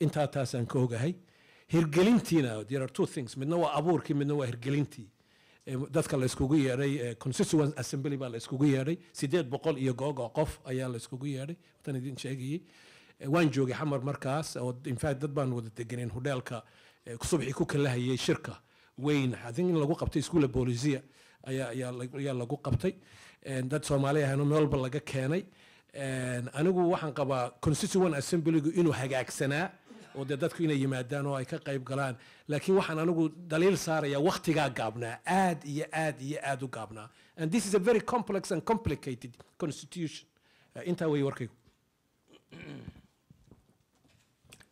intaa taasaan ka ogahay hirgelintiina there are two things midna waa abuurkii midna waa hirgelintii dadka layskugu yeedhay constituen assembly baa layskugu yeedhay sideed boqol iyo googo qof ayaa layskugu yeedhay watan idin sheegayay waan joogay xamar markaas oo infact dad baan wada degeneen hodheelka subxi ku kalahayay shirka weyn atin in lagu qabtay iskuula boolisia ayaa lagu qabtay dad soomaali ahno meel laga keenay anigu waxaan qabaa constituen assemblygu inuu hagaagsanaa oo dee dadku inay yimaadaan oo ay ka qayb galaan laakiin waxaan anigu daliil saaraya waktigaa gaabnaa aad iyo aad iyo aad u gaabnaa and this is a very complex and
complicated constitution uh, intaa wey warkaygu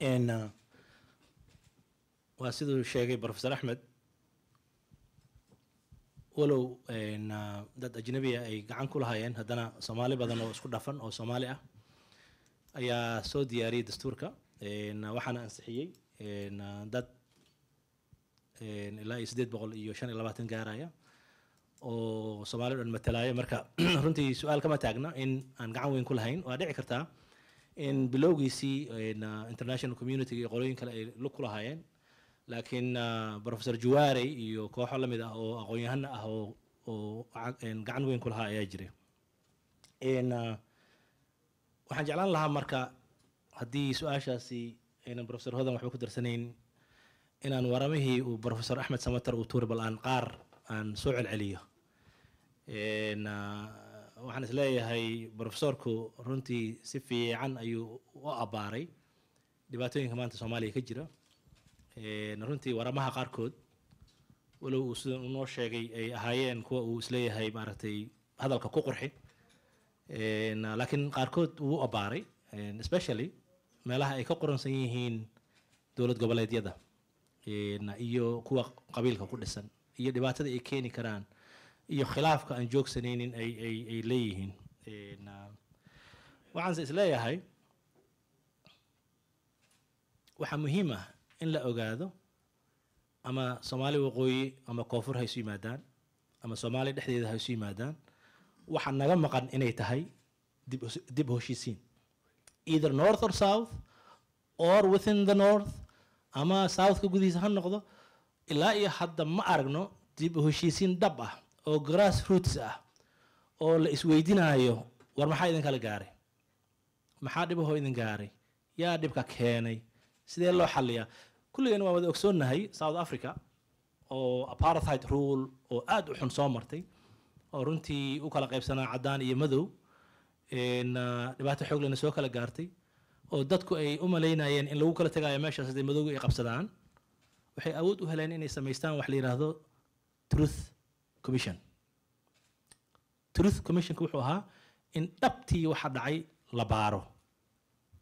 uh, waa siduu sheegay profesor axmed walow uh, dad ajnabiya ah ay gacan ku lahaayeen haddana soomaali badan oo isku dhafan oo soomaali ah ayaa soo diyaariyay dastuurka Ah, waxaana ansixiyey ah, dad ilaa iyo sideed boqol iyo shan iyo labaatan gaaraya oo soomaalio dhan matalaayo marka runtii su-aal kama taagna in aan gacan weyn ku lahayn waa dhici kartaa in bilowgiisii ah, international community iyo qolooyin kale ay lug ku lahaayeen laakiin professor juwaarey iyo kooxo lamid ah oo aqoon-yahana ah oo gacan weyn ku lahaa ayaa jiray waxaan jeclaan lahaa marka haddii su-aashaasi aynan rofesor hodan waxba ku darsanayn inaan waramihii uu rofesor axmed samater uu tuuri bal aan qaar aan soo celceliyo ah, waxaan is leeyahay rofesorku runtii si fiican ayuu u abaaray dhibaatooyinka maanta soomaaliya ka jira runtii waramaha qaarkood walow uu sidan unoo sheegay ay ahaayeen kuwa uu isleeyahay maaragtay hadalka ku qurxi laakiin qaarkood wuu abbaaray especially meelaha ay ka qoransan yihiin dowlad goboleedyada iyo kuwa qabiilka ku dhisan iyo dhibaatada ay keeni karaan iyo khilaafka aan joogsanaynin ay leeyihiin ah, waxaanse isleeyahay waxaa muhiim ah in la ogaado ama soomaali waqooyi ama koonfur ha isu yimaadaan ama soomaaliya dhexdeeda ha isu yimaadaan waxaa naga maqan inay tahay dib dib hoshiisiin either north or south or within the north ama southka gudihiisa ha noqdo ilaa iyo hadda ma aragno dib u heshiisiin dhab ah oo grass roots ah oo la isweydinaayo war maxaa idin kala gaaray maxaa dhibahoo idin gaaray yaa dhibka keenay sidee loo xaliyaa kulligeen waan wada ogsoonnahay south africa oo apartheid rule oo aada u xun soo martay oo runtii u kala qaybsanaa caddaan iyo madow Eh, dhibaato xooglena soo kala gaartay oo dadku ay u malaynayeen in lagu kala tagayo meeshaas haday madowga ay qabsadaan waxay awood u heleen inay samaystaan wax la yidhaahdo truth commission truth commissionka wuxuu ahaa in dhabtii waxa dhacay la baaro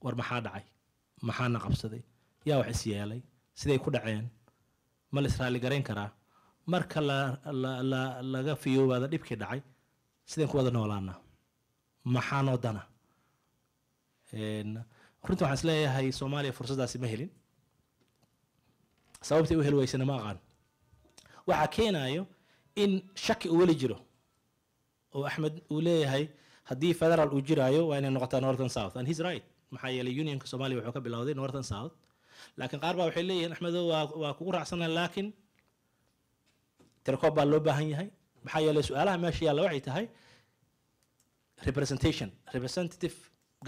war maxaa dhacay maxaana qabsaday yaa wax is yeelay siday ku dhaceen ma la israali garayn karaa marka la laga fiyoobaada dhibkii dhacay sideen ku wada noolaanaa maxaanoo dana runtii waxaan isleeyahay soomaaliya fursaddaasi ma helin sababtay u heli weysana ma aqaan waxaa keenayo in shaki uu weli jiro oo axmed uu leeyahay haddii federal uu jiraayo waa inay noqotaa northern south and he's right maxaa yeelay unionka soomaaliya wuxuu ka bilowday northern south laakiin qaar baa waxay leeyihiin axmedo waa waa kugu raacsana laakiin tirkoob baa loo baahan yahay maxaa yeelay su-aalaha meesha yaalla waxay tahay representation representative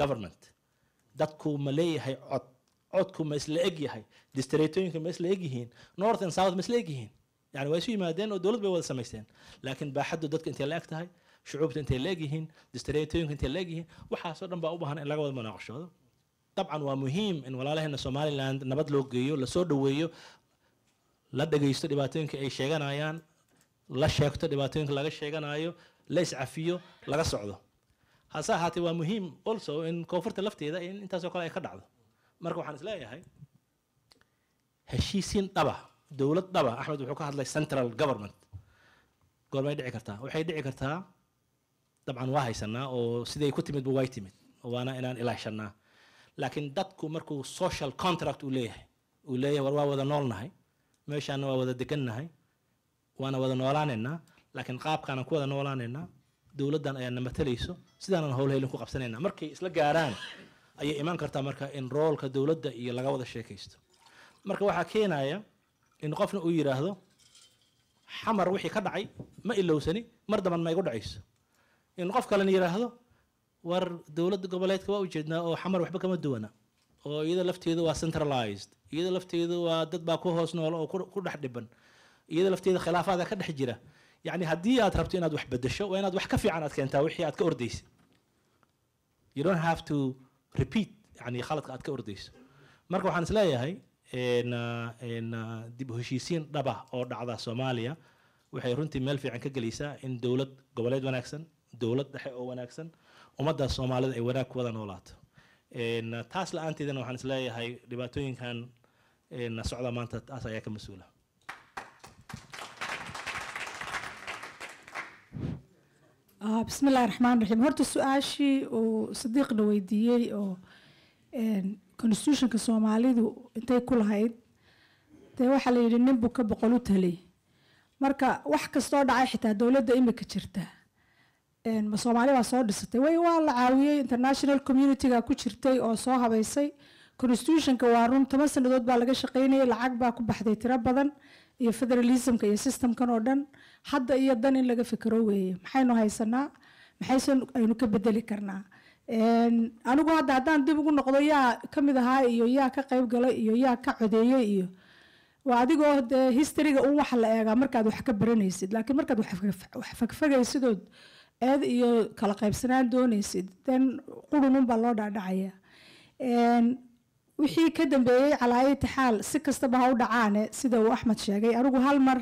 government dadku ma leeyahay cod codku ma isla eg yahay distratooyinka ma isla egyihiin north and south ma isla egyihiin yani waa isu yimaadeen oo dowlad bay wada samaysteen laakiin baaxaddu dadka intay la eg tahay shucuubta intay la egyihiin distratooyinka intay la egyihiin waxaasoo dhan baa u baahan in laga wada munaaqashoodo dabcan waa muhiim in walaalaheena somaliland nabad loo geeyo lasoo dhaweeyo la dhagaysto dhibaatooyinka ay sheeganayaan la sheegto dhibaatooyinka laga sheeganayo la iscafiyo laga socdo hase ahaatee waa muhiim also in koonfurta lafteeda in intaasoo kale ay ka dhacdo marka waxaan isleeyahay heshiisiin dhaba dowlad dhaba axmed wuxuu ka hadlay central government goormay dhici kartaa waxay dhici kartaa dabcan waa haysanaa oo siday ku timidba way timid waana inaan ilaashanaa laakiin dadku markuu social contract uu leeyahay uu leeyahay war waa wada noolnahay meeshaana waa wada degannahay waana wada noolaanaynaa laakiin qaabkaana ku wada noolaanaynaa dowladdan ayaana matalayso sidaanaan howlhaylin ku qabsanayna markay isla gaaraan ayay imaan kartaa marka in roolka dowladda iyo laga wada sheekaysto marka waxaa keenaya in qofna uu yidhaahdo xamar wixii ka dhacay ma ilowsani mar damban ma igu dhacayso in qof kalena yidhaahdo war dowladda goboleedka waa ujeednaa oo xamar waxba kama duwana oo iyada lafteedu waa centralized iyada lafteedu waa dad baa ku hoos nool oo ku dhex dhiban iyada lafteeda khilaafaada ka dhex jira yani haddii aad rabto inaad wax bedesho waa inaad wax ka fiican aad keentaa wixii aad ka ordaysa you don't have to repeat yani khaladka aad ka ordayso marka waxaan isleeyahay dib heshiisiin dhaba oo dhacda soomaaliya waxay runtii meel fiican ka gelaysaa in dowlad goboleed wanaagsan dowlad dhexe oo wanaagsan ummaddaas soomaalida ay wanaag ku wada noolaato taas la-aanteedana waxaan isleeyahay dhibaatooyinkan socda maanta taas ayaa ka mas-uula
Ah, bismi illahi raxmaan raxiim horta su-aashii uu sadiiqna weydiiyey oo constitutionka soomaalidu intay ku lahayd dee waxaa la yidhi ninbuu ka boqol u talay marka wax kastoo dhacay xitaa dowladda imika jirta ma soomaali baa soo dhisatay way waa la caawiyey international communityga ku jirtay oo soo habaysay constitutionka waa run toban sannadood baa laga shaqaynayay lacag baa ku baxday tiro badan iyo federalismka iyo systemkan oo dhan hadda iyo dan in laga fikiro weeye maxaynu haysanaa maxayse aynu ka bedeli karnaa anigu hadda haddaan dib ugu noqdo yaa ka mid ahaa iyo yaa ka qayb galay iyo yaa ka codeeyey iyo waa adigoo dee historyga un waxa la eegaa markaad wax ka baranaysid laakiin markaad wax fagfagaysid eed iyo kala qaybsanaan doonaysid den qurunun baa loo dhaadhacaya wixii ka dambeeyey calaa itaxaal si kastaba ha u dhacaane sida uu axmed sheegay anigu hal mar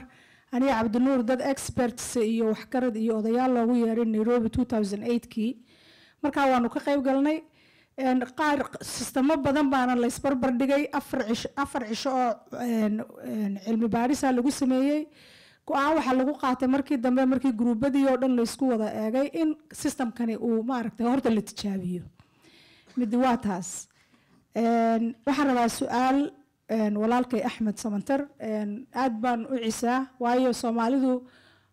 aniga cabdinuur dad experts iyo waxgarad iyo odayaal loogu yeeray nairobi kii markaa waanu ka qayb galnay qaar sistamo badan baana laysbarbar dhigay afar cisho oo cilmi baarisa ah lagu sameeyey go-aan waxaa lagu qaatay markii dambe markii gruubadii oo dhan laysku wada eegay in sistamkani uu maaragtay horta la tijaabiyo midi waa taas waxaan rabaa su-aal walaalkay axmed samantar aad baan u cisaa waayo soomaalidu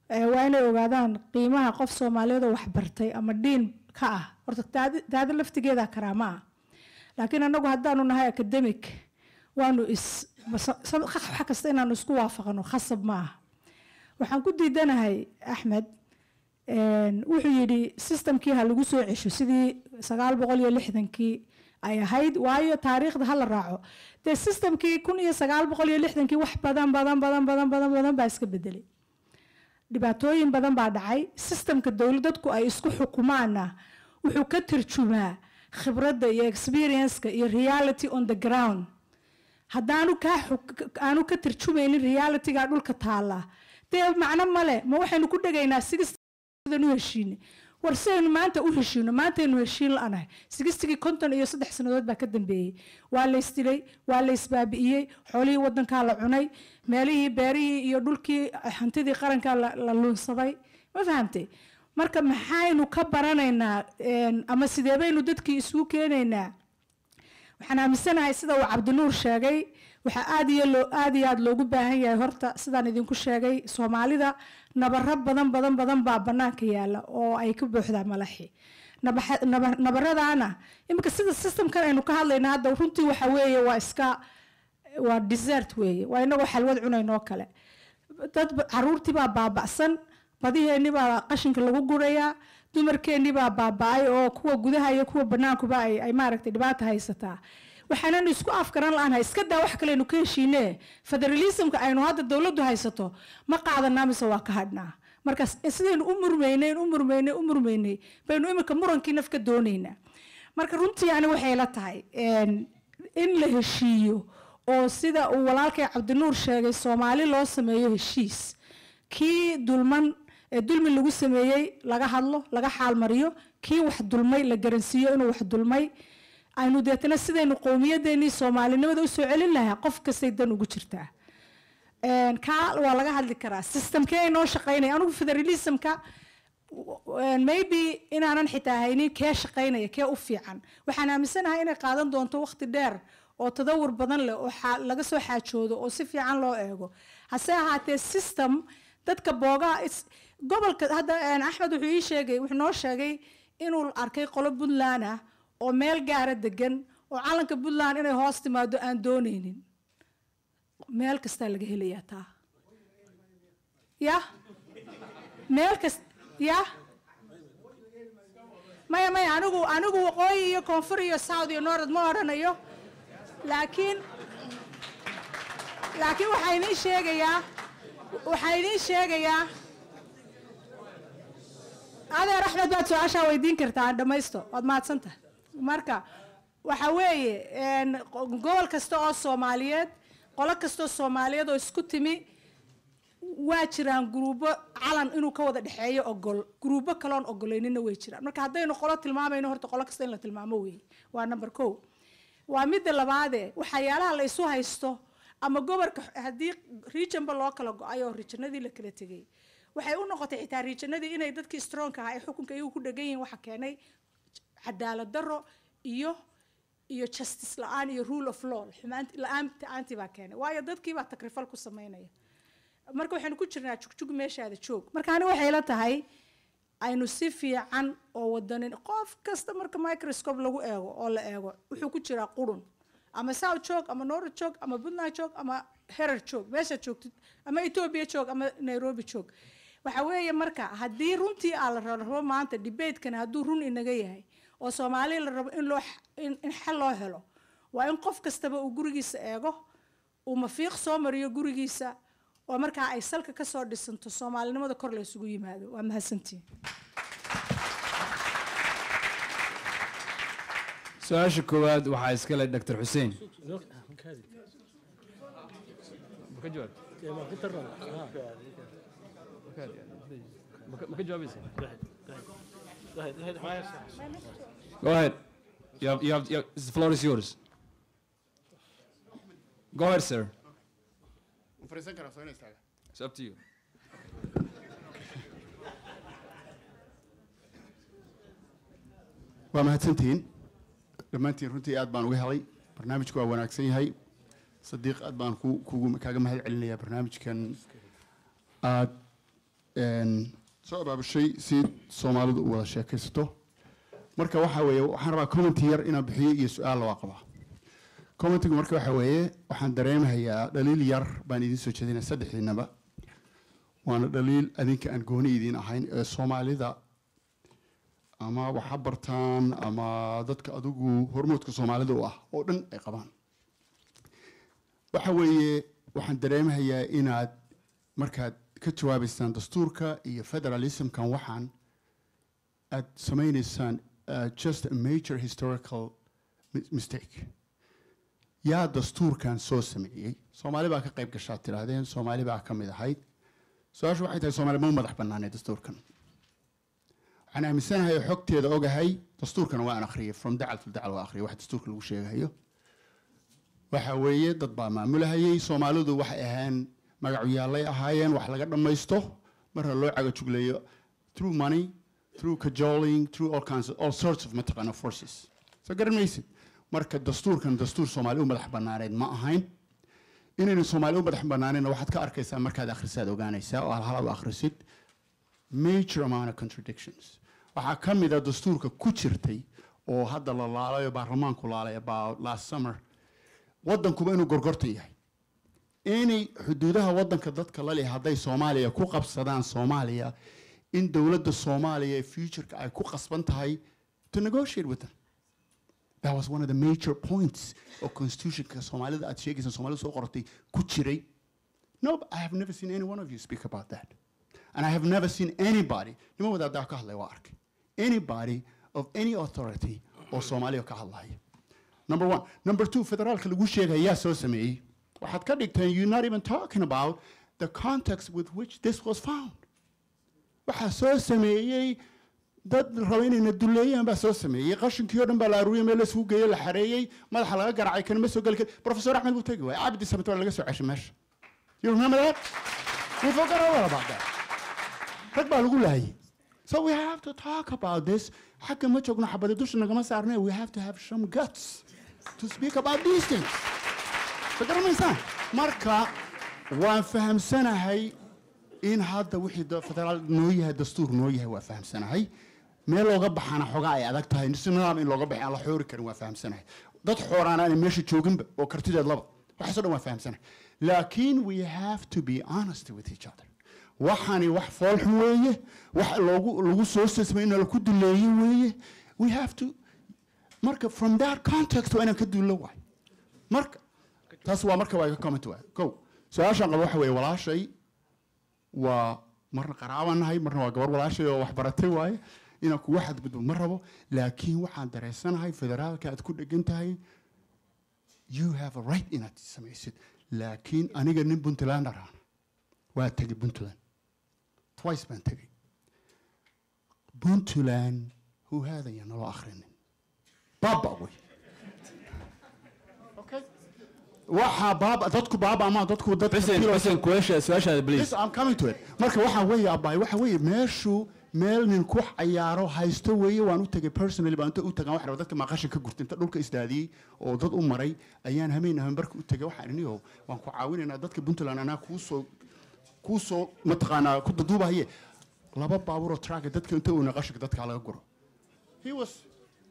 eh, waa inay ogaadaan qiimaha qof soomaaliyeed oo waxbartay ama dhiin ka ah horta daada laftigeeda karaama ah laakiin annagu haddaanu nahay academic waanu iswax kasta inaanu isku waafaqno khasab ma waxaan ku diidanahay axmed wuxuu yidhi systemkii ha lagu soo cesho sidii sagaal boqol iyo lixdankii ay ahayd waayo taariikhda hala raaco dee systemkii kun iyo sagaal boqol iyo lixdankii wax badan badan badan badan badan badan baa iska bedelay dhibaatooyin badan baa dhacay systemka dowlad ay isku xukumaanna wuxuu ka tarjumaa khibradda iyo experienceka iyo reality on the ground haddaanu kaa aanu ka tarjumaynin realityga dhulka taalla dee macno male ma waxaynu ku dhegaynaa sida u heshiine war warsaynu maanta u heshiino maantaynu heshiin la sigistigii konton iyo saddex sanadood baa ka dambeeyey waa lays dilay waa laysbaabi'iyey xoolihii waddankaa la cunay meelihii beerihii iyo dhulkii hantidii qarankaa la luunsaday ma fahamtay marka maxaynu ka baranaynaa ama sidee baynu dadkii isugu keenaynaa waxaan aaminsanahay sida uu cabdinuur sheegay waxaa aad iyo aad iyo aad loogu baahan yahay horta sidaan idinku sheegay soomaalida nabaro badan badan badan baa banaanka yaala oo ay ka buuxdaa malaxi nabaradaana iminka sida systemkan aynu ka hadlayna hadda runtii waxa weeye waa iska waa desert weeye waa inagoo xalwad cunaynoo kale dad caruurtiibaa baaba'san badiheennibaa qashinka lagu gurayaa dumarkeennibaa baaba-ay oo kuwa gudaha iyo kuwa banaankuba ay maaragtay dhibaata haysataa waxaananu isku afgaran la-aan ha iska daa wax kaleaynu ka heshiine federalismka aynu hadda dowladdu haysato ma qaadanaa mise waa ka hadhnaa markaas sidaynu u murmaynayn u murmaynay u murmaynay baynu iminka murankii naf ka doonaynaa marka runtii ani waxay la tahay in la heshiiyo oo sida uu walaalkay cabdinuur sheegay soomaali loo sameeyo heshiis kii dulman dulmi lagu sameeyey laga hadlo laga xaalmariyo kii wax dulmay la garansiiyo inuu wax dulmay aynu deetna sidaynu qowmiyadeenii soomaalinimada usoo celin lahaa qof kastay dan ugu jirtaa kaa waa laga hadli karaa systemkee ay noo shaqaynaya anugu federalismka maybe inaanan xitaa haynin kee shaqaynaya kee u fiican waxaan aaminsanahay inay qaadan doonto waqti dheer oo tadawur badan leh oo laga soo xaajoodo oo si fiican loo eego hase ahaatee system dadka boogaha gobolka hadda axmed wuxuu ii sheegay wuxuu noo sheegay inuu arkay qolo puntland ah oo meel gaara degan oo calanka puntland inay hoos timaado aan doonaynin meel kastaa laga helayaa taa ya meel kas ya maya maya anigu anigu waqooyi iyo koonfur iyo south iyo norad ma odhanayo laakiin laakiin waxaa idiin sheegayaa waxaa idiin sheegayaa adeer axmed baad su-aashaa weydiin kartaa aan dhamaysto waad mahadsantahay marka waxa weeye gobol kasta oo soomaaliyeed qolo kastoo soomaaliyeed oo isku timi waa jiraan guruubo calan inuu ka wada dhexeeyo ogol guruubo kaloon ogoleynina way jiraan marka haddaynu qolo tilmaamayno horta qolo kasta in la tilmaamo weeye waa number ko waa midda labaade waxyaalaha la isu haysto ama gobolka haddii regionba loo kala go-ay oo rijanadii la kala tegay waxay u noqotay xitaa rijanadii inay dadkii strongka ahaa ee xukunka iyagu ku dhegan yihiin waxa keenay cadaalad daro iyo iyo justice la-aan iyo rule of law la baa keenay waayo dadkiibaa takrifal ku sameynaya marka waxaynu ku jirnaa jugjug meeshaada joog markaani waxay la tahay aynu si fiican oo wadanin qof kasta marka microscope lagu eego oo la eego wuxuu ku jiraa qurun ama south joog ama north joog ama puntland joog ama herer joog meeshaad joogtid ama ethoobia joog ama nairobi joog waxa weeye marka haddii runtii aa la rarabo maanta debatekan hadduu run inaga yahay oo soomaaliya la rabo in loo in xal loo helo waa in qof kastaba uu gurigiisa eego uu mafiiq soo mariyo gurigiisa oo markaa ay salka kasoo dhisanto soomaalinimada kor laysugu isugu yimaado waa mahadsantiin
su-aasha koowaad waxaa iskale doctor xuseen
ma ka
jawaabaysa
Go ahead. You have, you have, you have, the floor is yours. Go ahead, sir. It's up to you.
waa mahadsantihiin dhammaantiin runtii aad baan uga helay barnaamijku waa wanaagsan yahay sadiiq aad baan kugu kaaga mahad celinayaa barnaamijkan uh, aad soo abaabushay si soomaalidu u wada sheekaysato marka waxa weeye waxaan rabaa commenty yar inaan bixiyo iyo su-aalla waa qabaa commentigu marka waxa waxaan dareemahayaa dhaliil yar baan idin soo jeedinaa saddexdiinaba waana dhaliil adinka aan gooni idiin ahayn ee soomaalida ama waxa bartaan ama dadka adigu hormoodka soomaalida u ah oo dhan ay qabaan waxa weeye waxaan dareemhayaa inaad markaad ka jawaabaysaan dastuurka iyo federalismkan waxaan aada samaynaysaan uh, just a major historical mistake yaa dastuurkan soo sameeyey soomaali baa ka qayb gashaa tirahdeen soomaali baa kamid ahayd su-aashu waxay tahay somalia mau madax banaanay dastuurkan waxaan aaminsanahay oo xogteeda ogahay dastuurkan waan akriyay from dacal to dacal waa akriyay waxa dastuurka lagu sheegayo waxa weeye dad baa maamulahayay soomaalidu waxay ahaan magacuyaallay ahaayeen wax laga dhammaysto marna loo caga juglayo money through cajoling through all kinds of, all sorts of mataqaana forces soo garan marka dastuurkan dastuur soomaali u madax banaaneed ma ahayn inaynu soomaali u madax banaanayna waxaad ka arkaysaa markaad akhrisaad ogaanaysaa oo halhalaad u akhrisid major amount of contradictions waxaa ka mid a dastuurka ku jirtay oo hadda la laalayo baarlamaanku laalay about last summer waddankuba inuu gorgortan yahay inay xuduudaha waddanka dadka laleh hadday soomaaliya ku qabsadaan soomaaliya in dowladda soomaaliya ee futureka ay ku qasban tahay to negotiate with them that was one of the major points oo constitutionka soomaalida aad sheegaysa soomaalida soo qortay ku jiray no i have never seen any one of you speak about that and i have never seen anybody niman wadaadaa ka hadlaya waa arkay anybody of any authority oo soomaaliya ka hadlaya number one number two federaalka lagu sheegay ayaa soo sameeyey waxaad ka dhigteen you're not even talking about the context with which this was found waxaa soo sameeyey dad raba inayna duleeyaan baa soo sameeyey qashinkii o dhan baa la aruuriya meel laisugu geeye la xareeyey madaxa laga garaacay kan ma soo geli kar profesor axmed wuu tegi waaya cabdi samet waa laga soo ceshay meesha rag baa lagu laayay so we have to talk about this xagga ma joogno xabadi dusha nagama saarne we have to have some guts to speak about these things so marka waan fahamsanahay in hadda wixii federaal noo yahay dastuur noo yahay waa fahamsanahay meel looga baxaana xoogaa ay adag tahay si in looga baxi aan la xoori karin waa fahamsanahay dad xooraana meesha jooginba oo kartideed laba waxaasoo dhan waa fahamsanahay laakiin we have to be honest with each other waxaani wax foolxun weeye wax loogu lagu soo sesmay in laku duleeye weeye we have to marka from that context waa inaan ka duullo waay marka taas waa marka waa iga comment waay ko su-aashaan qaba waxa weeye walaashay waa marna qaraabaan nahay marna waa gabar walaashay oo waxbaratay waaye inaan kugu xadgudbo ma rabo laakiin waxaan dareysanahay federaalka aad ku dhegan tahay you have a right inaad samaysid laakiin aniga nin puntlander ah waa tegay puntland twice baan tegay puntland hoohaadanya naloo akhrinin baaba wey waxaa baaba dadku baaba ama dad meeshu meel nin ku cayaaro haysto weeye waan u tegay oo dad u maray ayaan hameynaa barka u tegay waxaan iniyo waan ku caawinaynaa dadka Puntland anaa kuu soo mataqaanaa ku duduubahaye laba baabuur oo dadka inta uu naqashka dadka laga guro he was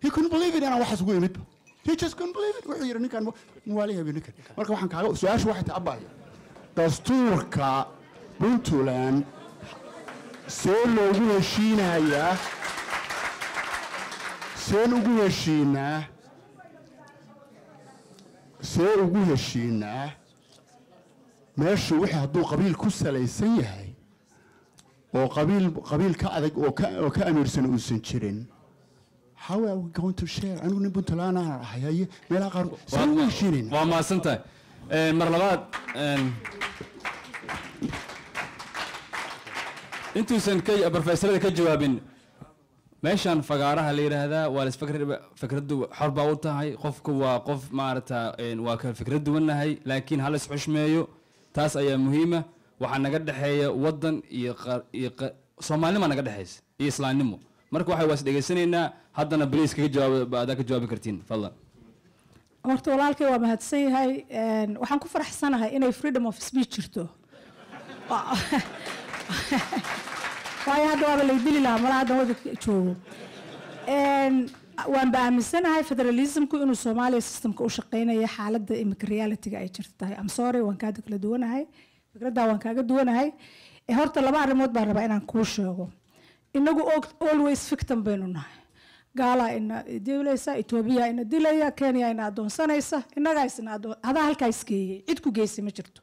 he couldn't believe it ana waxaas ugu yimid wuxuu dastuurka puntland see loogu heshiinayaa seen ugu heshiinaa see ugu heshiinaa meeshu wixii hadduu qabiil ku salaysan yahay oo qabiil qabiil ka adag oo ka amiirsan uusan jirin how are we going to share aniguna puntland aan ahay haye meelaha qaar saan u heshiinayna waa
mahadsan tahay eh, mar labaad intuusan ka profesorada ka jawaabin meeshan fagaaraha la yidhaahdaa waa lasfakr fikraddu xor baa u tahay qofku waa qof maarata waa ka fikrad duwannahay laakiin ha lais xushmeeyo taas ayaa muhiima waxaa naga dhexeeya waddan iyo soomalinima naga dhexeysa iyo islaamnimo marka waxa waas dhegaysanaynaa haddana bliis kaga jawaab adaa ka jawaabi kartiin fadlan
horta walaalkay waa mahadsan yahay waxaan ku faraxsanahay inay freedom of speech jirto waayo hadda waaba laydili lahaa malaa haddan wadanka joogo waanba aaminsanahay federalismku inuu soomaaliya systemka u shaqeynayo xaaladda imika realityga ay jirto tahay amsore waan kaada kala duwanahay fikraddaa waan kaaga duwanahay e, horta laba arrimood baan rabaa inaan kuu sheego inagu always victim baynu nahay gaalaa ina dilaysa etoobiya ina dilaya kenya ina adoonsanaysa inagaa halkaa isgeeyey cid ku geysay ma jirto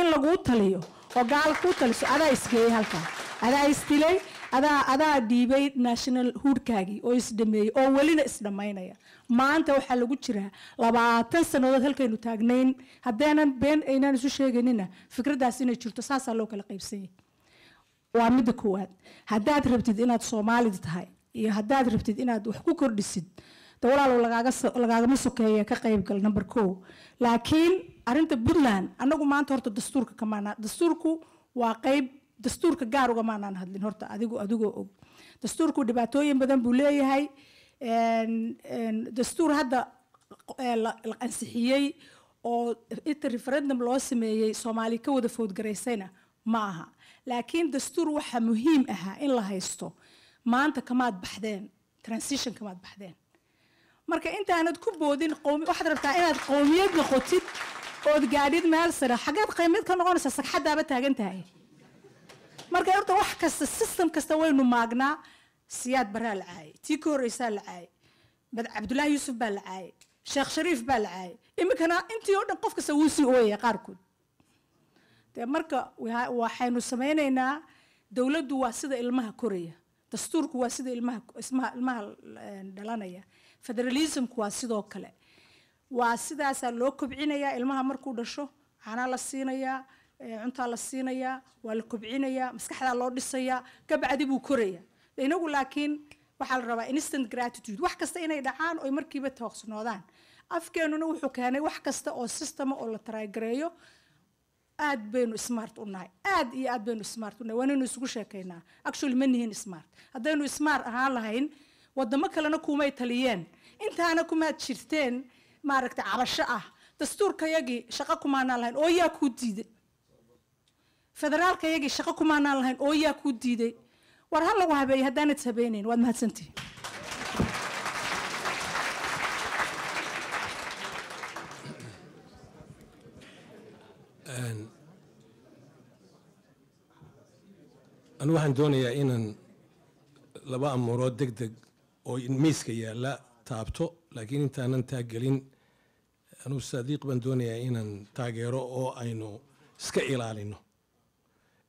in laguu taliyo oo gaal kuu taliso adaa isgeeyey halkaa adaa isdilay adaa adaa dhiibay national hoodkaagii oo isdhameeyey oo welina isdhammaynaya maanta waxaa lagu jiraa labaatan sannadood halkaynu taagnayn haddeenan been aynaan isu sheeganina fikraddaas inay jirto saasaa loo kala qaybsanyay waa midda koowaad haddaad rabtid inaad soomaalida tahay iyo haddaad rabtid inaad wax ku kordhisid de walaalow lagaagama sokeeya ka qaybgal number o laakiin arinta puntland anagu maanta horta dastuurka kamaana dastuurku waa qayb dastuurka gaar uga maanaan hadlin horta adigu adigoo og dastuurku dhibaatooyin badan buu leeyahay dastuur hadda la ansixiyey oo inta referendum loo sameeyey soomaali ka wada foodgaraysayna ma aha laakiin dastuur waxaa muhiim ahaa in la haysto maanta kamaad baxdeen transition kamaad baxdeen marka intaanad ku boodin waxaad rabtaa inaad qowmiyad noqotid ood gaadhid meel sare xageed qiimid ka noqonaysaa sagxadaaba taagan tahay marka horta wax kasta system kasta waynu maagnaa siyaad baraa la caayay tii ka horreysaa la caayay cabdullaahi yuusuf baa la caayay sheekh shariif baa la caayay iminkana intii oo dhan qof kasta wuu sii ooyaya qaarkood dee marka waxaynu samaynaynaa dowladdu waa sida ilmaha koraya dastuurku waa sida ilmaha ilmaha dhalanaya federalismku waa sidoo kale waa sidaasaa loo kobcinayaa ilmaha markuu dhasho canaa la siinayaa cuntaa la siinayaa waa la kobcinayaa maskaxdaa loo dhisayaa kabacdi buu korayaa inagu laakiin waxaa la rabaa instant gratitude wax kasta inay dhacaan oy markiiba toosnoodaan afkeenuna wuxuu keenay wax kasta oo systema oo la taraagareeyo aad baynu smart u nahay aad iyo aad baynu smart unahay waanaynu isugu sheekaynaa actually ma nihin smart haddaynu smart ahaan lahayn wadamo kalena kumay taliyeen intaana kumaad jirteen maaragtay cabasho ah dastuurkayagii shaqo kumaanaan lahayn ooyaa kuu diiday federaalkayagii shaqo kumaanaan lahayn ooyaa kuu diiday war ha lagu habeeyey haddaanad habeynayn waad mahadsantihi
anigu waxaan doonayaa inaan laba amuurood deg deg oo miiska yaala taabto laakiin intaanan taagelin anugu sadiiq baan doonayaa inaan taageero oo aynu iska ilaalino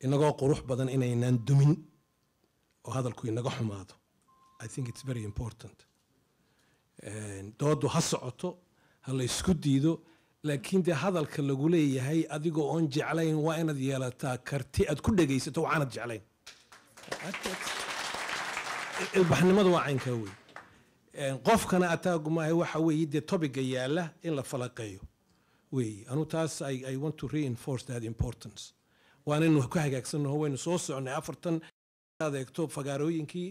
inagoo qurux badan inaynaan dumin oo hadalku inaga xumaado i think it's very important dooddu ha socoto ha la isku diido laakiin dee hadalka lagu leeyahay adigoo oon jeclayn waa inaad yeelataa karti aad ku dhegaysato waxaanad jeclayn ilbaxnimada waa caynkaa wey qofkana ataagu maaha waxa weeye dee tobiga yaala in la falaqeeyo weeye anu taas i want to reinforce that importance waanaynu ku hagaagsannaho waynu soo socnay afartan eegto fagaarooyinkii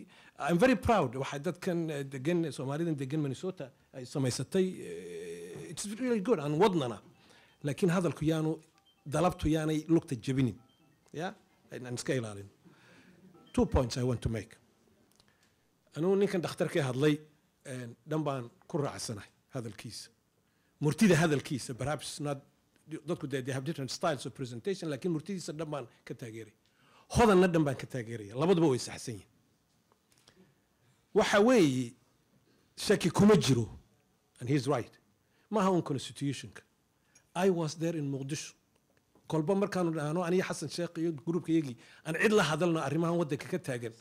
i'm very proud waxay dadkan eh, degan soomaalidan degan minnesota ay samaysatay eh, it's really good aan wadnana laakiin hadalku yaanu dalabtu yaanay lugta jabinin ya aan iska ilaalin two points i want to make anugu ninkan dhakhtarkee hadlay dhan baan ku raacsanahay hadalkiisa murtida hadalkiisa perhaps not dadku de they have different styles of presentation laakiin murtidiisa dhan baan ka taageeraya hodanna dhan baan ka taageeraya labaduba way saxsan yihin waxa weeye shaki kuma jiro and he's right maaha un constitutionka i was there in muqdisho kolba markaanu dhaano aniyo xasan sheekh iyo gruubkayagii aan cid la hadalno arrimahan waddanka ka taagan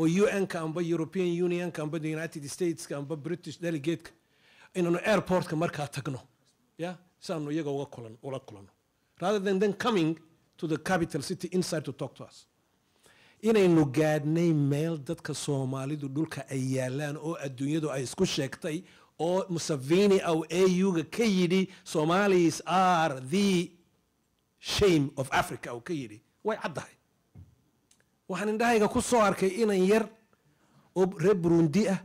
oo u n-ka amba european unionka amba the united stateska amba british delegatka inanu airportka markaa tagno ya si aanu iyaga ula kulano rather than then coming to the capital city inside to talk to us inaynu gaadhnay meel dadka soomaalidu dhulka ay yaalaan oo adduunyadu ay isku sheegtay oo museveni au auga ka yidhi somalias are the shame of africa ou ka yidhi way caddahay waxaan indhahayga ku soo arkay inan yar oo reer burundi ah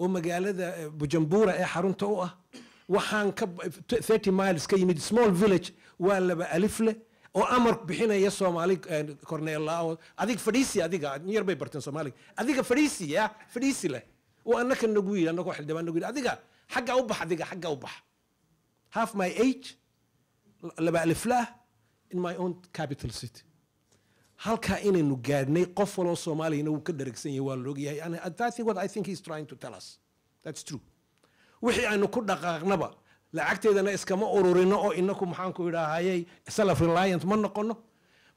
oo magaalada eh, bujambura ee xarunta u ah waxaan ka eh, thirty miles ka yimid small village waa laba alifle oo amar bixinaya soomaali eh, cornelao ah adig fadhiisi adiga yar bay barteen soomaaliga adiga fadhiisiya fadhiisi leh oo annaka nagu yidhi annagoo xildhibaan nagu yidhi adiga xagga u bax adiga xagga u bax half my age laba aliflah in my own capital city halkaa inaynu gaadhnay qof waloo soomaaliyana wuu ka dharagsan yahay waa la og that what i think he's trying to tell us that's true wixii aynu ku dhaqaaqnaba lacagteedana iskama ururino oo inaku maxaanku idhaahayey self reliant ma noqono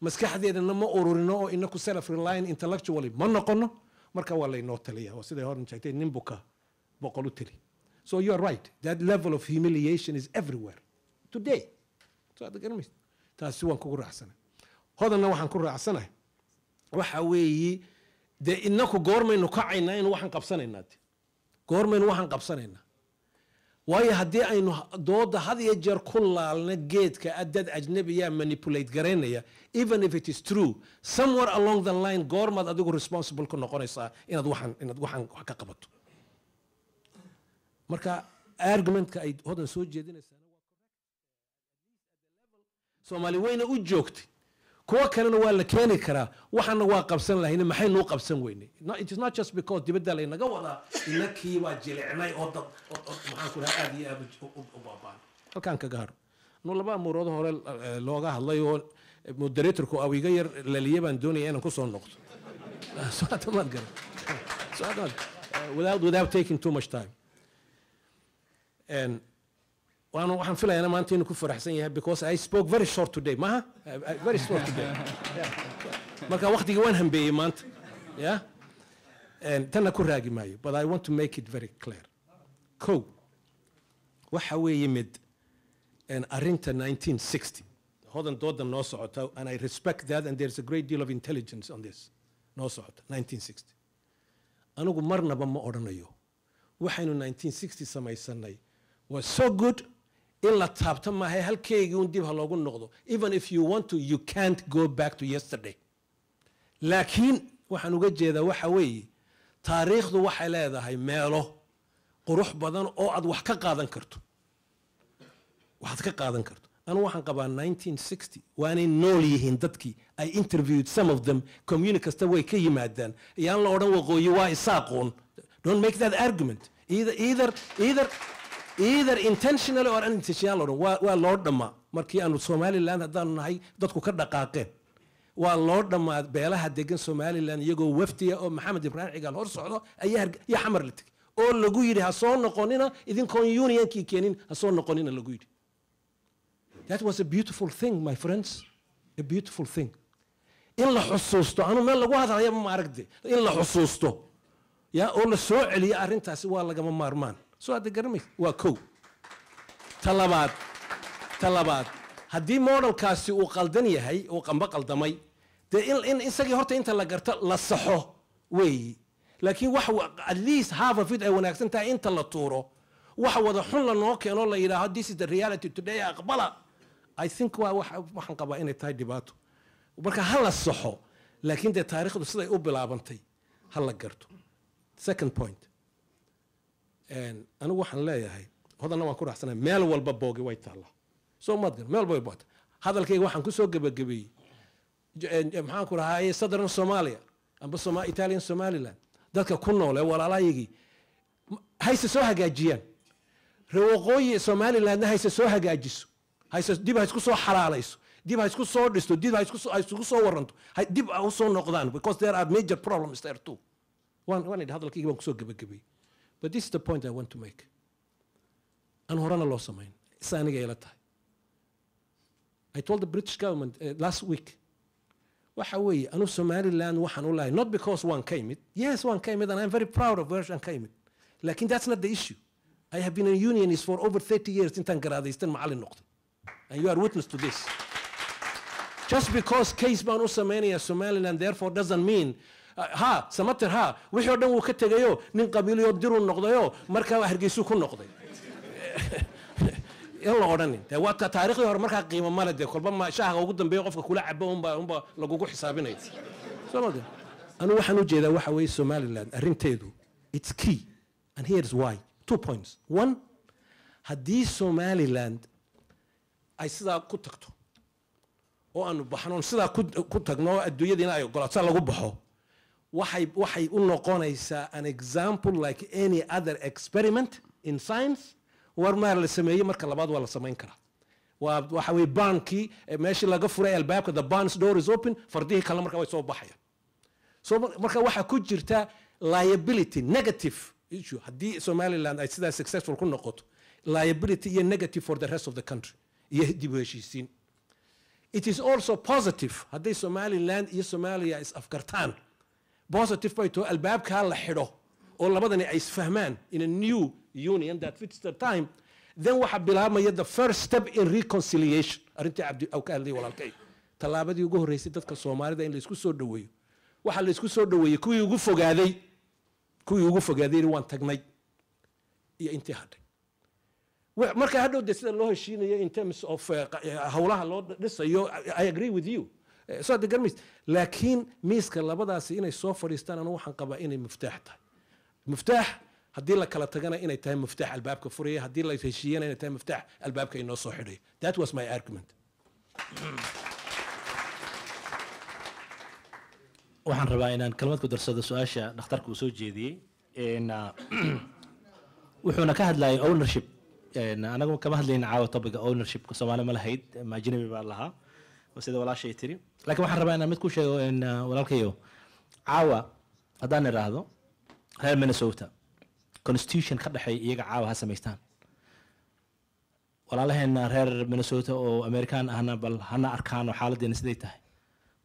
maskaxdeedana ma ururino oo inaku self reliant intellectually ma noqono marka waa laynoo taliya oo siday horan sheegtay nin buka boqol u tali So you are right. That level of humiliation is everywhere today. So aad garanays taasi waan kugu raacsanahay hodanna waxaan ku raacsanahay waxa weeye dee inaku goormaynu kacaynaa inu waxaan qabsanaynaa de goormaynu waxaan qabsanaynaa waayo haddii aynu dooda had iyo jeer ku laalna geedka adad ajnabiyaa manipulate garaynaya even if it is true somewhere along the line goormaad adigu responsible ku noqonaysaa inaad waxaan inaad waxaan ka qabato marka argumentka ay hodan soo jeedinaysaana soomaali wayna u joogtay kuwo kalena waa la keeni karaa waxaana waa qabsan lahayne maxay noo qabsan weynay it is not just because dibadda laynaga wadaa inakii jilicnay oo dad maxaan ku iyo aada u baabaan halkaan kaga har nu laba amuuroodo hore eh, looga hadlay oo moderatorku aw iga yar laliya baan doonaya inaan kusoo noqdo eh, without without taking too much time waan waxaan filayaa maanta inuu ku faraxsan yahay because I spoke very short today maaha eh, very short today marka waqtiga waan hambeeyey maanta yeah tanna ku raagi maayo but I want to make it very clear kow waxa weeye mid arrinta 1960 hodan dooda noo socota and I respect that and there's a great deal of intelligence on this noo socota 1960 anigu marnaba ma odhanayo waxaynu 1960 samaysanay waa so good in la taabto maahay halkeygii un dib loogu noqdo even if you want to you can't go back to yesterday laakiin waxaan uga jeedaa waxa weeye taariikhdu waxay leedahay meelo qurux badan oo aad wax ka qaadan karto waxaad ka qaadan karto anu waxaan qabaa waanay nool yihiin dadkii i interviewed some of them communi kasta way ka yimaadaan iyaan la odhan waqooyi waa isa don't make that argument either, either, either either intentionally or unintentional waa loo dhammaa markii aanu somalilan haddaanu nahay dadku ka dhaqaaqeen waa loo dhammaa beelaha degan somalilan iyagoo wafdiya oo maxamed ibraahim cigaal hor socdo ayaa xamar la tegey oo lagu yidhi ha noqonina idinkoon unionkii keenin ha noqonina lagu yidhi that was a beautiful thing my friends a beautiful thing in la xusuusto anuu meel lagu hadlayaba ma aragde in la xusuusto ya oo la soo celiyo arrintaasi waa lagama maarmaan so aad garanma waa kow talabaad talabaad haddii modelkaasi uu qaldan yahay uu qamba qaldamay dee in isagii horta inta la garto la saxo weeyi laakiin wax at least half of ay wanaagsan tahay inta la tuuro wax wada xun lanoo keeno la yidhaaho this is the reality today aqbala i think waa waxaan qabaa inay tahay dhibaato marka ha la saxo laakiin dee taariikhdu siday u bilaabantay ha la garto second point anigu waxaan leeyahay hodanna waan ku raaxsanahay meel walba boogi way taallaa soo maadgan meel walba way hadalkayga waxaan kusoo gebagabeeyey maxaan ku dhahay southern soomaaliya amba italian somaliland dadka ku nool ee walaalayagii hayse soo hagaajiyaan rawaqooyi somalilandna hayse soo hagaajiso hayse dib ha soo xalaalayso dib ha soo dhisto dib ha soo waranto dib usoo noqdaan because there are major problems there too waan waan idhi hadalkayga baan kusoo gebagabeeyey but this is the point i want to make aan horena loo samayn sia aniga ila tahay i told the british government uh, last week waxa weeye anu somaliland waxaan u lahay not because waan ka imid yes waan ka imid and i'm very proud of where aan ka imid lakin that's not the issue i have been a unionist for over 30 years intaan garaadaystan macallin noqday and you are witness to this just because case baan u samaynayaa somaliland therefore doesn't mean ha samatir ha wixii o dhan wuu ka tegayo nin qabiiliyo diruu noqdayo markaa hargeysuu ku noqday in la odhanin de waa taariikhdii hore markaa qiimo male dee kolba ma shaahaga ugu dambeeya qofka kula cabo unbaa unbaa lagugu xisaabinaya soomade anu waxaan u jeedaa waxa weeye somaliland arrinteedu its key and here why two points one haddii somaliland ay sidaa ku tagto oo aanu baxnoon sidaa ku tagno adduunyadiina ay ogolaato lagu baxo waxay waxay u noqonaysaa an example like any other experiment in science war maar la sameeyey marka labaad waa la samayn karaa waa waxa weye baankii meeshii laga furay albaabka the barns door is open fardihii kale marka way soo baxayaan so marka waxaa ku jirta liability negative issue haddii somaliland ay sidaa successful ku noqoto liability iyo negative for the rest of the country iyo dib u heshiisiin it is also positive hadday somaliland iyo somaaliya is afgartaan positive bay too albaabkaa la xidho oo labadani ay isfahmaan in a new union that fits the time then waxaa bilaabmaya the first step in reconciliation arrintii cabdi aw ka hadlayay walaalkay tallaabadii ugu horreysay dadka soomaalida in laysku soo dhoweeyo waxaa laysku soo dhoweeyey kuwii ugu fogaaday kuwii ugu fogaadayna waan tagnay iyo intii hadhay marka hadhow dee sida loo heshiinayo in terms of howlaha eh, loo dhisayo i agree with you Eh, garms laakiin miiska labadaasi inay soo fadhiistaan anu waxaan qabaa inay muftaax tahay muftaax haddii la kala tagana inay tahay muftaax albaabka furaya haddii la heshiiyana inay tahay muftaax albaabka inoo soo xidhaya that was my
argument waxaan rabaa inaan kalmad ku darsado su-aasha dhakhtarka uu soo jeediyey ah, wuxuuna ka hadlayay ownership anagu kama hadlayna caawa tobiga ownershipka soomaali ma lahayd ma baa lahaa sida walaashay tiri lakiin waxaan rabaa inaan mid ku sheego walaalkayo caawa haddaan iraahdo reer minnesota constitution ka dhexeey iyaga caawa ha samaystaan walaalaheena reer minnesota oo american ahna bal hana arkaano xaaladeena siday tahay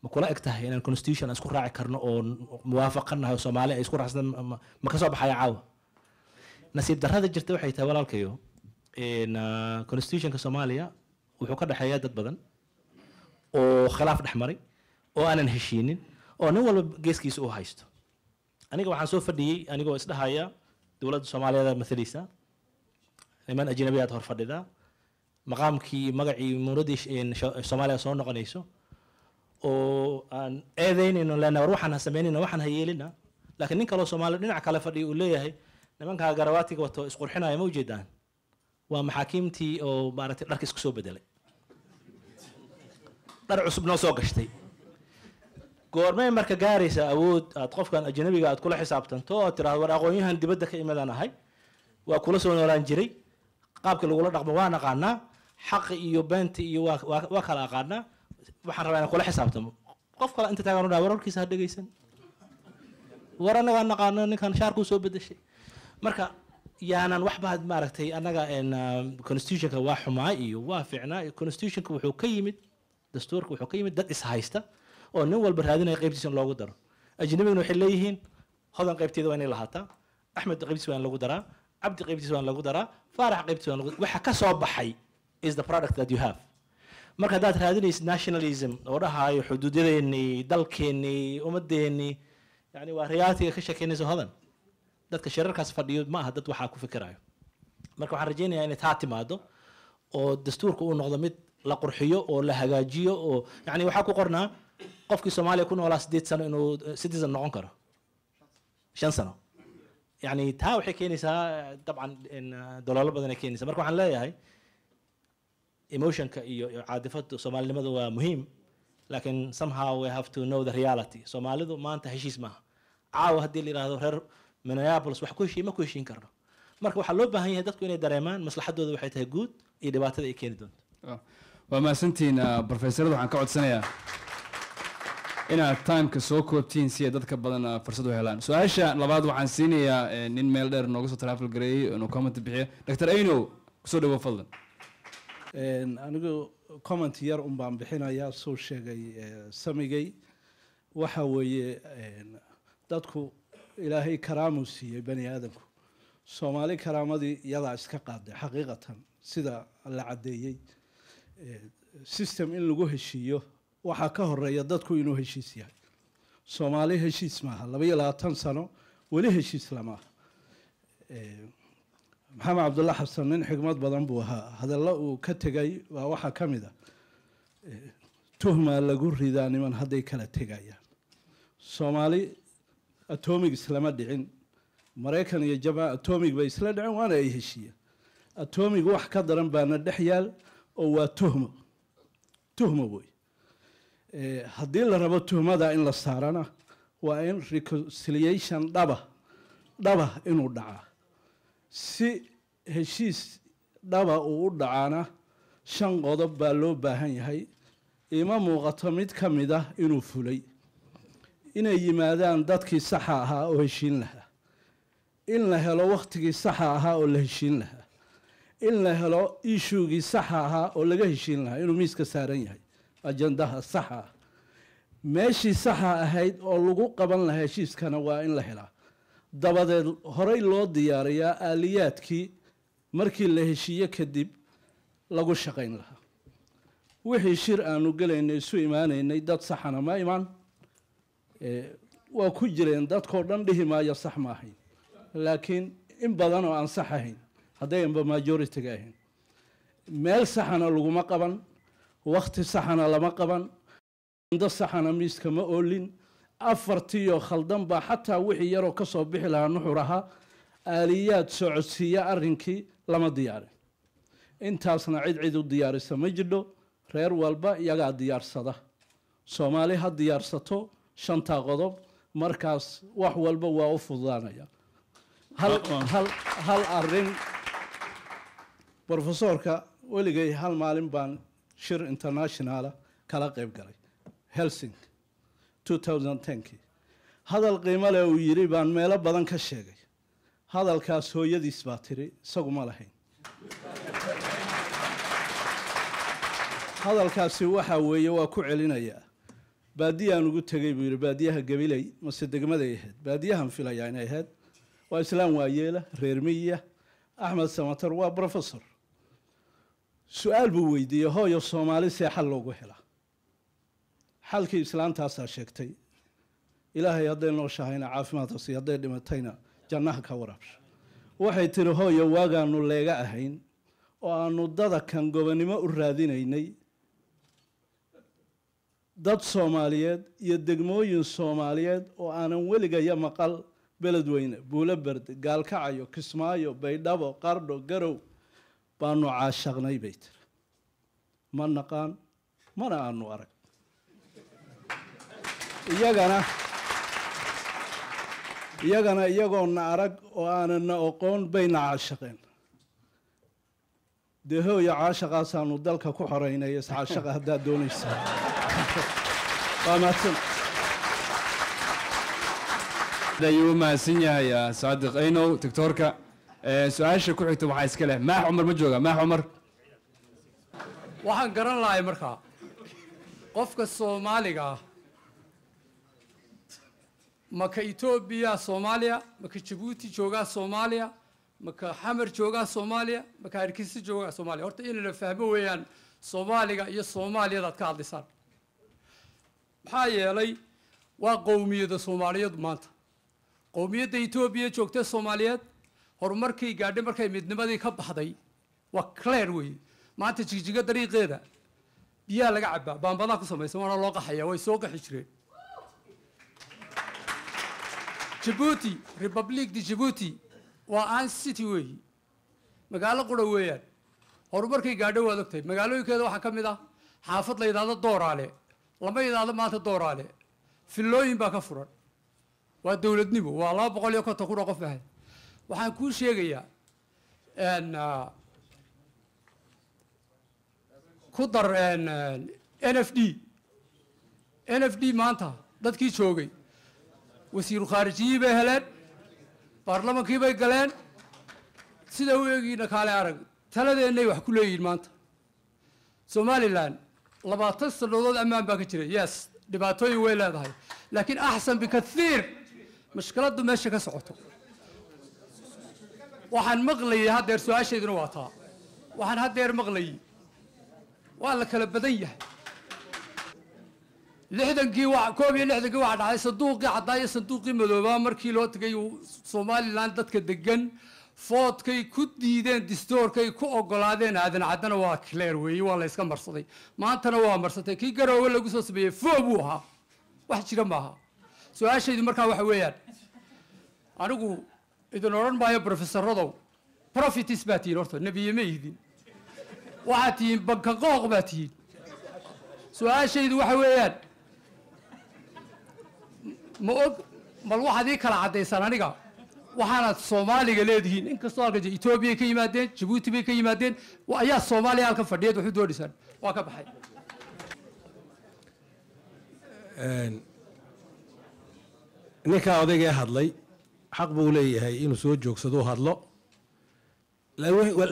ma kula eg tahay inaan constitution isku raaci karno oo muwaafaqannahay soomaali ay isku raacsan ma kasoo baxaya caawa nasiib darrada jirta waxay tahay walaalkayo constitutionka soomaaliya wuxuu ka dhexeeyaa dad badan oo khilaaf dhexmaray oo aanan heshiinin oo nin walba geeskiisa u haysto aniga waxaan soo fadhiyey anigoo isdhahaya dowladda soomaaliyeeda mathaleysa niman ajnabiyaad hor fadhida maqaamkii magacii muradii soomaaliya soo noqonayso oo aan eedeynayno lena war waxaan ha samaynayna waxaan ha yeelina laakiin nin kaloo soomaaliya dhinac kale fadhiya uu leeyahay nimankaa garawaatiga wato isqurxinaya ma ujeedaan waa maxaakiimtii oo maaragtay dharka isku soo bedelay dhar cusub noo soo gashtay goormey marka gaaraysaa awood aad qofkan ajnabiga aad kula xisaabtanto oo aad war aqoonyahan dibadda ka imadaan ahay waa kula soo noolaan jiray qaabka lagula dhaqmo waan aqaanaa xaqi iyo beenti iyo waa kala aqaanaa waxaan rabaa inaan kula xisaabtamo qof kale inta taagan udhaa war ha dhegaysan war annagaa naqaano ninkan shaarkuu soo bedeshay marka yaanan waxbaad maaragtay annaga um, constitutionka waa xumaa iyo waa fiicnaa constitutionka wuxuu ka yimid dastuurka wuxuu ka yimid dad ishaysta oo nin walba raadinaya qaybtiisa in loogu daro ajnabigana waxay leeyihiin hodan qaybteeda waa inay lahaataa axmed qaybtiisa waa lagu daraa cabdi qaybtiisa waa lagu daraa faarax qaybtiisa waa waxa ka soo baxay is the product that you have marka haddaad raadinaysid nationalism oo dhahaayo xuduudyadeenii dalkeenii ummadeenii yani waa riyaatiga ka sheekeynaysa hodan dadka shirarkaas fadhiyo ma aha dad waxaa ku fikirayo marka waxaan rajaynayaa inay taa timaado oo dastuurka uu noqdo mid la qurxiyo oo la hagaajiyo oo yani waxaa ku qornaa qofkii soomaaliya ku noolaa sideed sano inuu eh, citizen noqon karo shan sano yani taa waxay keenaysaa dabcan eh, daloolo badan ay keenaysa marka waxaan leeyahay emotionka iyo caadifadu soomaalinimada waa muhiim laakiin somehow we have to know the reality soomaalidu maanta heshiis maaha caawa haddii la yidhahdo reer minneapolis wax ku heshiiye ma ku heshiin karno marka waxaa loo baahan yahay dadku inay dareemaan maslaxadooda waxay tahay guud iyo dhibaatada ay keeni doonto oh
waa mahadsantiin brofesorada waxaan ka codsanayaa inaad timeka soo koobtiin si ay dadka badan ah, fursad u helaan su-aasha labaad waxaan siinayaa eh, nin meel dheer nooga soo taraafal gareeyey inuu comment bixiyo doctor aino kusoo dhawo
fadlan anigu comment yar un bixinayaa suu sheegay eh, samigay waxa weeye dadku ilaahay karaamuu siiyey bani aadamku soomaali karaamadii iyadaa iska qaaday xaqiiqatan sida la caddeeyey system in lagu heshiiyo waxaa ka horeeya dadku inuu heshiis yahay soomaali heshiis maaha laba labaatan sano weli heshiis lamaaha eh, maxamed cabdulla xasan nin xigmad badan buu ahaa hadallo uu ka tegay waa waxaa ka mid a eh, tuhmaa lagu ridaa niman hadday kala tegayaan soomaali atomig islama dhicin maraykan iyo jamaa atomig bay isla dhicin waana ay heshiiyeen atomig wax ka daran baana dhex yaal oo waa tuhmo tuhmo wey eh, haddii la rabo tuhmada in la saarana waa in reconciliation dhaba dhaba inuu dhacaa si heshiis dhaba uu u dhacaana shan qodob baa loo baahan yahay ima muuqato mid ka mid ah inuu fulay inay yimaadaan dadkii saxa ahaa oo heshiin lahaa in la helo wakhtigii saxa ahaa oo la heshiin lahaa in la helo ishuugii saxa ahaa oo laga heshiin lahaa inuu miiska saaran yahay ajandaha saxa ah meeshii saxa ahayd oo lagu qaban lahaa heshiiskana waa in la helaa dabadeed horay loo diyaariyaa aaliyaadkii markii la heshiiyo kadib lagu shaqayn lahaa wixii shir aanu gelaynay isu imaanaynay dad saxana ma imaan waa ku jireen dadkoo dhan dhihi maayo sax ma ahayn laakiin in badan oo aan sax ahayn haddaynba majority-ga ahayn meel saxana laguma qaban wakhti saxana lama qaban indo saxana miiska ma oolin afartiioo khaldan baa xataa wixii yaroo ka soo bixi lahaa nuxur ahaa aaliyaad socodsiiya arrinkii lama diyaarin intaasna cid cid u diyaarisa ma jidho reer walba iyagaa diyaarsada soomaali ha diyaarsato shantaa qodob markaas wax walba waa u fududaanaya hal arin rofesoorka weligay hal maalin baan shir internationala ah kala qeyb galay helsinki hadal qiimo leh uu yidhi baan meelo badan ka sheegay hadalkaas hooyadiis baa tiri isaguma lahayn hadalkaasi waxaa weeye waa ku celinayaa baadiyaan ugu tegay buu yidhi baadiyaha gabiley mase degmaday ahayd baadiyahan filayaa inay ahayd waa islaam waayeela reer miyiya axmed samatar waa brofesor su-aal buu weydiiyey hooyo soomaali see xal loogu helaa xalkii islaantaasaa sheegtay ilaahay hadday nooshahayna caafimaadka sii hadday dhimatayna jannaha ka waraabsho waxay tiri hooyo waagaanu leega ahayn oo aanu dadakan gobonimo u raadinaynay dad soomaaliyeed iyo degmooyin soomaaliyeed oo aanan weligaya maqal beledweyne buulo buulaberd gaalkacayo kismaayo baydhabo qardho garow baanu caashaqnay bay tiri ma naqaan mana aanu arag iyagana iyagana iyagoona arag oo aanana oqoon bayna caashaqeen dee hooyo caashaqaasaanu dalka ku xoreynay iscaashaqa haddaad doonaysaa
waa mahadsan ayuu mahadsan yahay ah, saadiq aynow doctoorka su-aasha ku xigta waxaa iska leh maax cumar ma jooga maax cumar waxaan garan
lahay marka qofka soomaaliga ah maka etoobiya soomaaliya maka jabuuti joogaa soomaaliya maka xamar joogaa soomaaliya maka hargeysa joogaa soomaaliya horta in la fahmo weeyaan soomaaliga iyo soomaaliyadaad ka hadlaysaan maxaa yeelay waa qowmiyada soomaaliyeed maanta qowmiyadda etoobiya joogta soomaaliyeed horumarkii gaadhi markay midnimadii ka baxday waa clair weeye maanta jigjiga dariiqeeda biyaha laga cabaa baambadaa ku samaysan waana loo qaxaya way soo qaxi jireen jabuuti republic de jabuuti waa an city weeye magaalo qura weeyaan horumarkay gaadho waad ogtahay magaalooyinkeeda waxaa ka mid ah xaafad la yidhaahdo dooraale lama yidhaahdo maanta dooraale fillooyin baa ka furan waa dowladnimo waa laba boqol iyo konton kun oo qof ahay waxaan kuu sheegayaa ku dar n f d n f d maanta dadkii joogay wasiiru khaarijiyii bay heleen baarlamankii bay galeen sida u eegiina kaale arag taladeennay wax ku leeyihiin maanta somalilan labaatan sannadood ammaan baa ka jiray yes dhibaatooyin way leedahay laakiin axsan bikathiir mashkiladdu meesha ka socoto waxaan maqlayay haddeer su-aasheeduna waa taa waxaan haddeer maqlayay waa la kala badan yahay lixdankii koob iyo lixdankii waxaa dhacday sanduuqii caddaa iyo sanduuqii madoobaa markii loo tegay somalilan dadka degan foodkay ku diideen distoorkay ku ogolaadeen aadan caddana waa clair weeye waa la marsaday maantana waa marsatay kii garoowe lagu soo sameeyey foo buu ahaa wax jira maaha su-aashaydu markaa waxa weeyaan anigu idin odhan maayo brofesarodow profitis baa tihiin horta nebiye ma ihdin waxaad tihiin bankaqooq baa tihiin su-aashaydu waxa weeyaan ma og bal waxaad ii kala caddaysaan aniga waxaanaad soomaaliga leedihiin inkastoo halka etoobiya ka yimaadeen jabuuti bay ka yimaadeen ayaa soomaaliya halkan fadhiyeed wax doodhisaan waa ka baxay
ninkaa odaygae hadlay xaq buu leeyahay inuu soo joogsado hadlo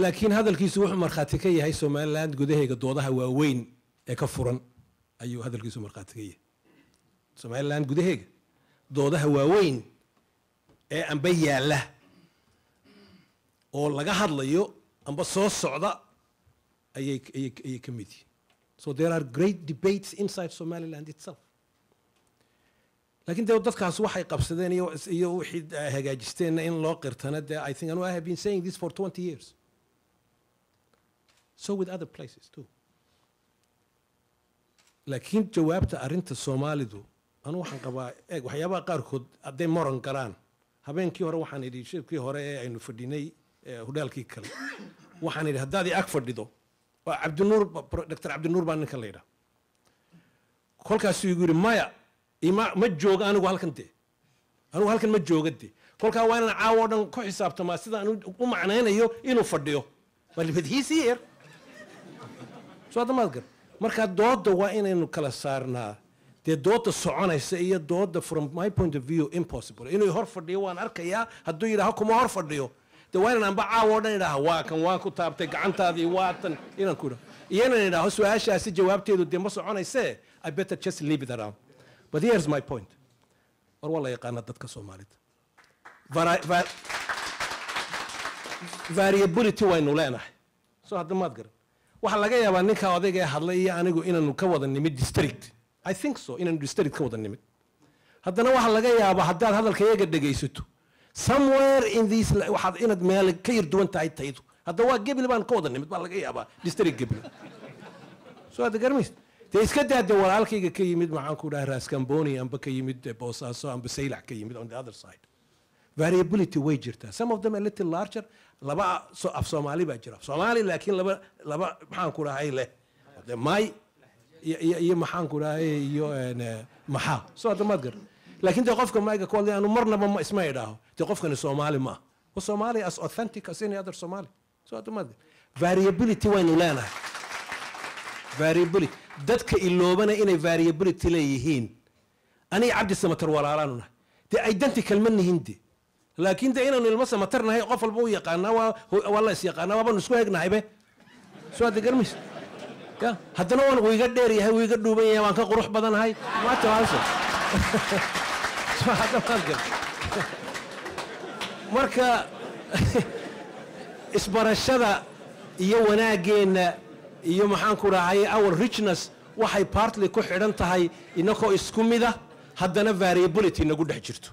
laakiin hadalkiisu wuxuu markhaati ka yahay somalilan gudaheyga doodaha waaweyn ee ka furan ayuu hadalkiisu markhaati ka yahay somalilan gudaheega doodaha waaweyn ee amba yaalla oo laga hadlayo amba soo socda ayay ayay ayay ka mid yihiin so there are great debates inside somaliland itself laakiin dee dadkaas waxay qabsadeen iyo wixii ah, hagaajisteenna in loo qirtana dee i think anu i have been saying this for twenty years so with other places too laakiin jawaabta arrinta soomaalidu anu waxaan qabaa eeg waxyaabaha qaarkood hadday moran galaan habeenkii hore waxaan idhi shirkii hore ee aynu fadhinay hudhaalkii kale waxaan idhi haddaad i ag fadhido waa cabdinuur doctor cabdinuur baa ninkan la yidhaha kolkaasuu igu yidhi maya ma joogo anigu halkan de anigu halkan ma jooga de kolkaa waa inaan caawo dhan ku xisaabtamaa sidaan u macnaynayo inuu fadhiyo waa libadhiisii er dooda waa inaynu kala saarnaa dee dooda soconaysa iyo dooda from my point of view impossible inuu hor fadhiyo waan arkayaa hadduu yidhaaho kuma hor fadhiyo dee waa inaan anba caawoo dhan idhaaha waa waan ku taabtay gacantaadii waatan inaan ku idhaho iyo inaan idhaaho su-aashaasi jawaabteedu dee ma soconaysee i better just leave it around but here's my point war waa la yaqaanaa dadka soomaalida variability waynu leenahay soo hadda maad garan waxaa laga yaabaa ninka odayga ee hadlay iyo anigu inaanu ka wada nimid district i think so inaanu district ka wada nimid haddana waxaa laga yaabaa haddaad hadalka iyaga dhegaysato somewhere in these waxaad inaad meel ka yar duwan tahay taydu hadda waa gebel baan ka wada nimid baa laga yaabaa district gebel soo hadda garmaysa dee iska daade walaalkayga ka yimid maxaan ku dhahay raskamboni amba ka yimid boosaaso amba saylac ka yimid on the other side variability way jirtaa some of them a little larger laba so af soomaali baa jira af soomaali laakiin laba laba maxaan ku dhahay leh may iyo maxaan ku dhahay iyo eh, maxaa so hadda maad gar laakiin dee qofka mayga koodle aanu marnaba ma isma idhaaho dee qofkani soomaali ma ah wa soomaali as authentic as any other soomaali so hadda maad gar variability waynu leenahay variability dadka iloobana inay variability leeyihiin aniga cabdi samatar walaalaanu de dee aidanti kalma nihin de laakiin dee inaynu ilmo samatar nahay qof walba u yaqaanaa waa la isyaqaanaa waabanu isku egnahaybe soo adegan mayso ya haddana waan wiiga dheer yahay wiiga dhuuban yahay waan ka qurux badanahay marka isbarashada iyo wanaageenna iyo maxaanku dhahay awal richnes waxay bartly ku xidhan tahay inakoo isku mida haddana variability nagu dhex jirto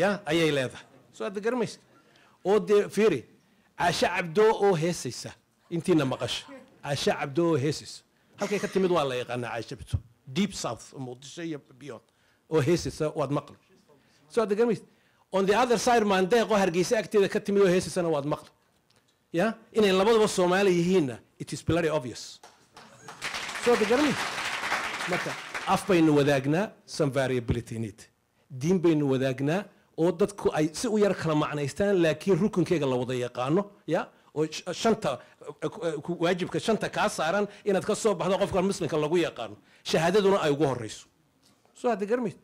ya ayay leedahay soo aada garamaysa oo dee fiiri caashe cabdoo oo heesaysa intiina maqasha caashe cabdoo oo heesaysa halkay ka timid waa la yaqaanaa caashe cabdo deep south muqdisho iyo beyond oo heesaysa waad maqli soo aada garamaysa on the other side maandeeq oo hargeysa agteeda ka timid oo heesaysana waad maqli ya inay labadaba soomaali yihiinna it is blurry obvious soo dagaramay marka af baynu wadaagnaa some variability in it diin baynu wadaagnaa oo dadku ay si u yar kala macnaystaan laakiin rukunkeyga la wada yaqaano ya oo uh, shanta uh, uh, waajibka shanta kaa saaran inaad ka soo baxdo qofka muslimka lagu yaqaano shahaadaduna ay ugu horeyso soo hadda garmayd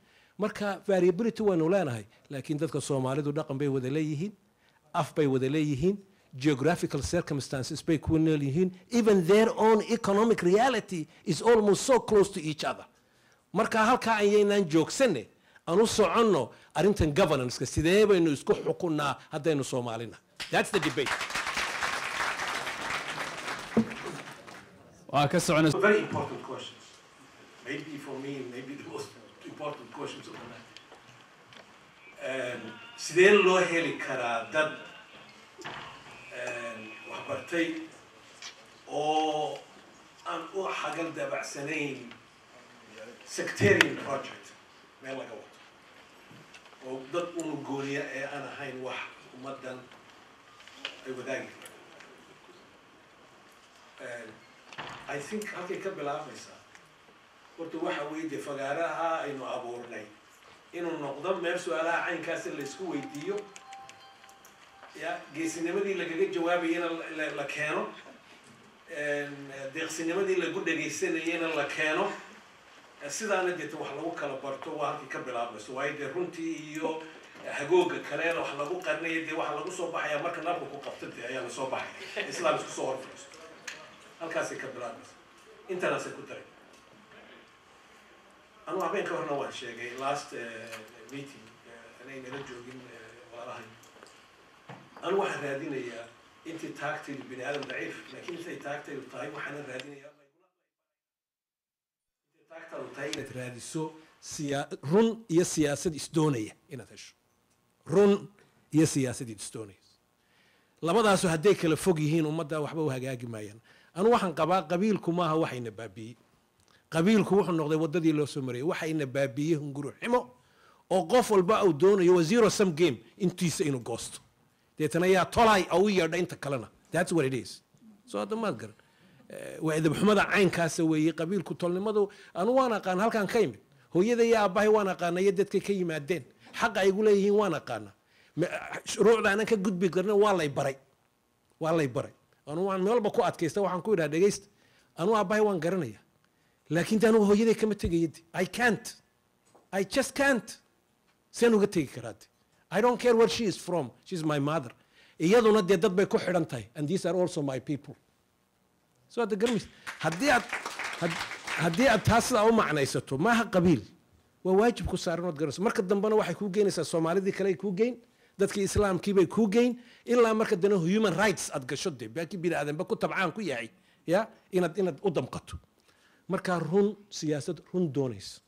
marka variability waynu leenahay laakiin dadka soomaalidu dhaqan bay wada leeyihiin af bay wada leeyihiin geographical circumstances bay ku nool yihiin even their own economic reality is almost so close to each other marka halkaa ayaynaan joogsanne aan u soconno arrintan governanceka sidee baynu isku xukunnaa haddaynu soomaalina that's the debate
waa ka socon very important
questions maybe for me maybe the most important questions of the night um, sidee loo heli karaa dad wax bartay oo aan u xagal dabacsanayn sectarian project meel laga wato oo dad unugooniya ee aan ahayn wax ummaddan ay wadaagi i think halkay ka bilaabmaysaa horta waxa weeye dee fagaaraha aynu abuurnay inuu noqdo meel su-aalaha caynkaasi laysku weydiiyo ya geesinimadii lagaga jawaabayana la keeno deeqsinimadii lagu dhagaysanayana la keeno sidaana deeta wax lagu kala barto waa halkii ka bilaabmayso waayo dee runtii iyo hagooga kaleena wax lagu qarinaya dee waxa lagu soo baxaya marka naabka ku qabta dee ayaa lasoo baxaya islaam isku soo horfadhiisto halkaasay ka bilaabmaysa intanaasay ku daray anugu habeenka horena waan sheegay last meeting anay nala joogin walaalahay anugu waxaan raadinayaa intii taagtaydu bini aadam daciif laakiin intay taagtaydu tahay waxaana raadinayaa intay taagtaadu tahay inaad raadiso run iyo siyaasad isdoonaya inaad hesho run iyo siyaasad isdoonaysa labadaasu hadday kala fog yihiin ummaddaa waxba u hagaagi maayaan anugu waxaan qabaa qabiilku maaha waxayna baabiiyey qabiilku wuxuu noqday waddadii loo soo marayay waxayna baabiiyey hunguru ximo oo qof walba uu doonayo waa zero sum game intiisa inuu goosto deetana yaa tolay oo u yeedha inta kalena that's what it is so hadda maad garan eh, waa edabxumada caynkaasa weeye qabiilku tolnimadu anu waan aqaana halkaan ka imid hooyada iyo aabbahay waan aqaana iyo dadkay ka yimaadeen xaqa ay igu leeyihiin waan aqaana shuruucda ah, aanan ka gudbi karna waa lay baray waa lay baray anu waan meelba ku adkaysta waxaan ku idhaha dhegaysta anuu aabbahay waan garanaya laakiin de anugu hooyaday kama tegayade i cant i just cant saan uga tegi karaade I don't care where she is from. She's my mother. iyaduna dee dad bay ku xidhan tahay and these are also my people so hadda garmays haddii aad haddii aad taa u macnaysato maaha qabiil waa waajib ku saaran ood garanayso marka dambena waxay kuu geynaysaa soomaalidii kale kuu geyn dadkii islaamkiibay kuu geyn ilaa marka dana human rights aad gasho dee baaki bini aadanba ku tabcaan ku yahay ya inaad inaad u damqato markaa run siyaasad run doonaysa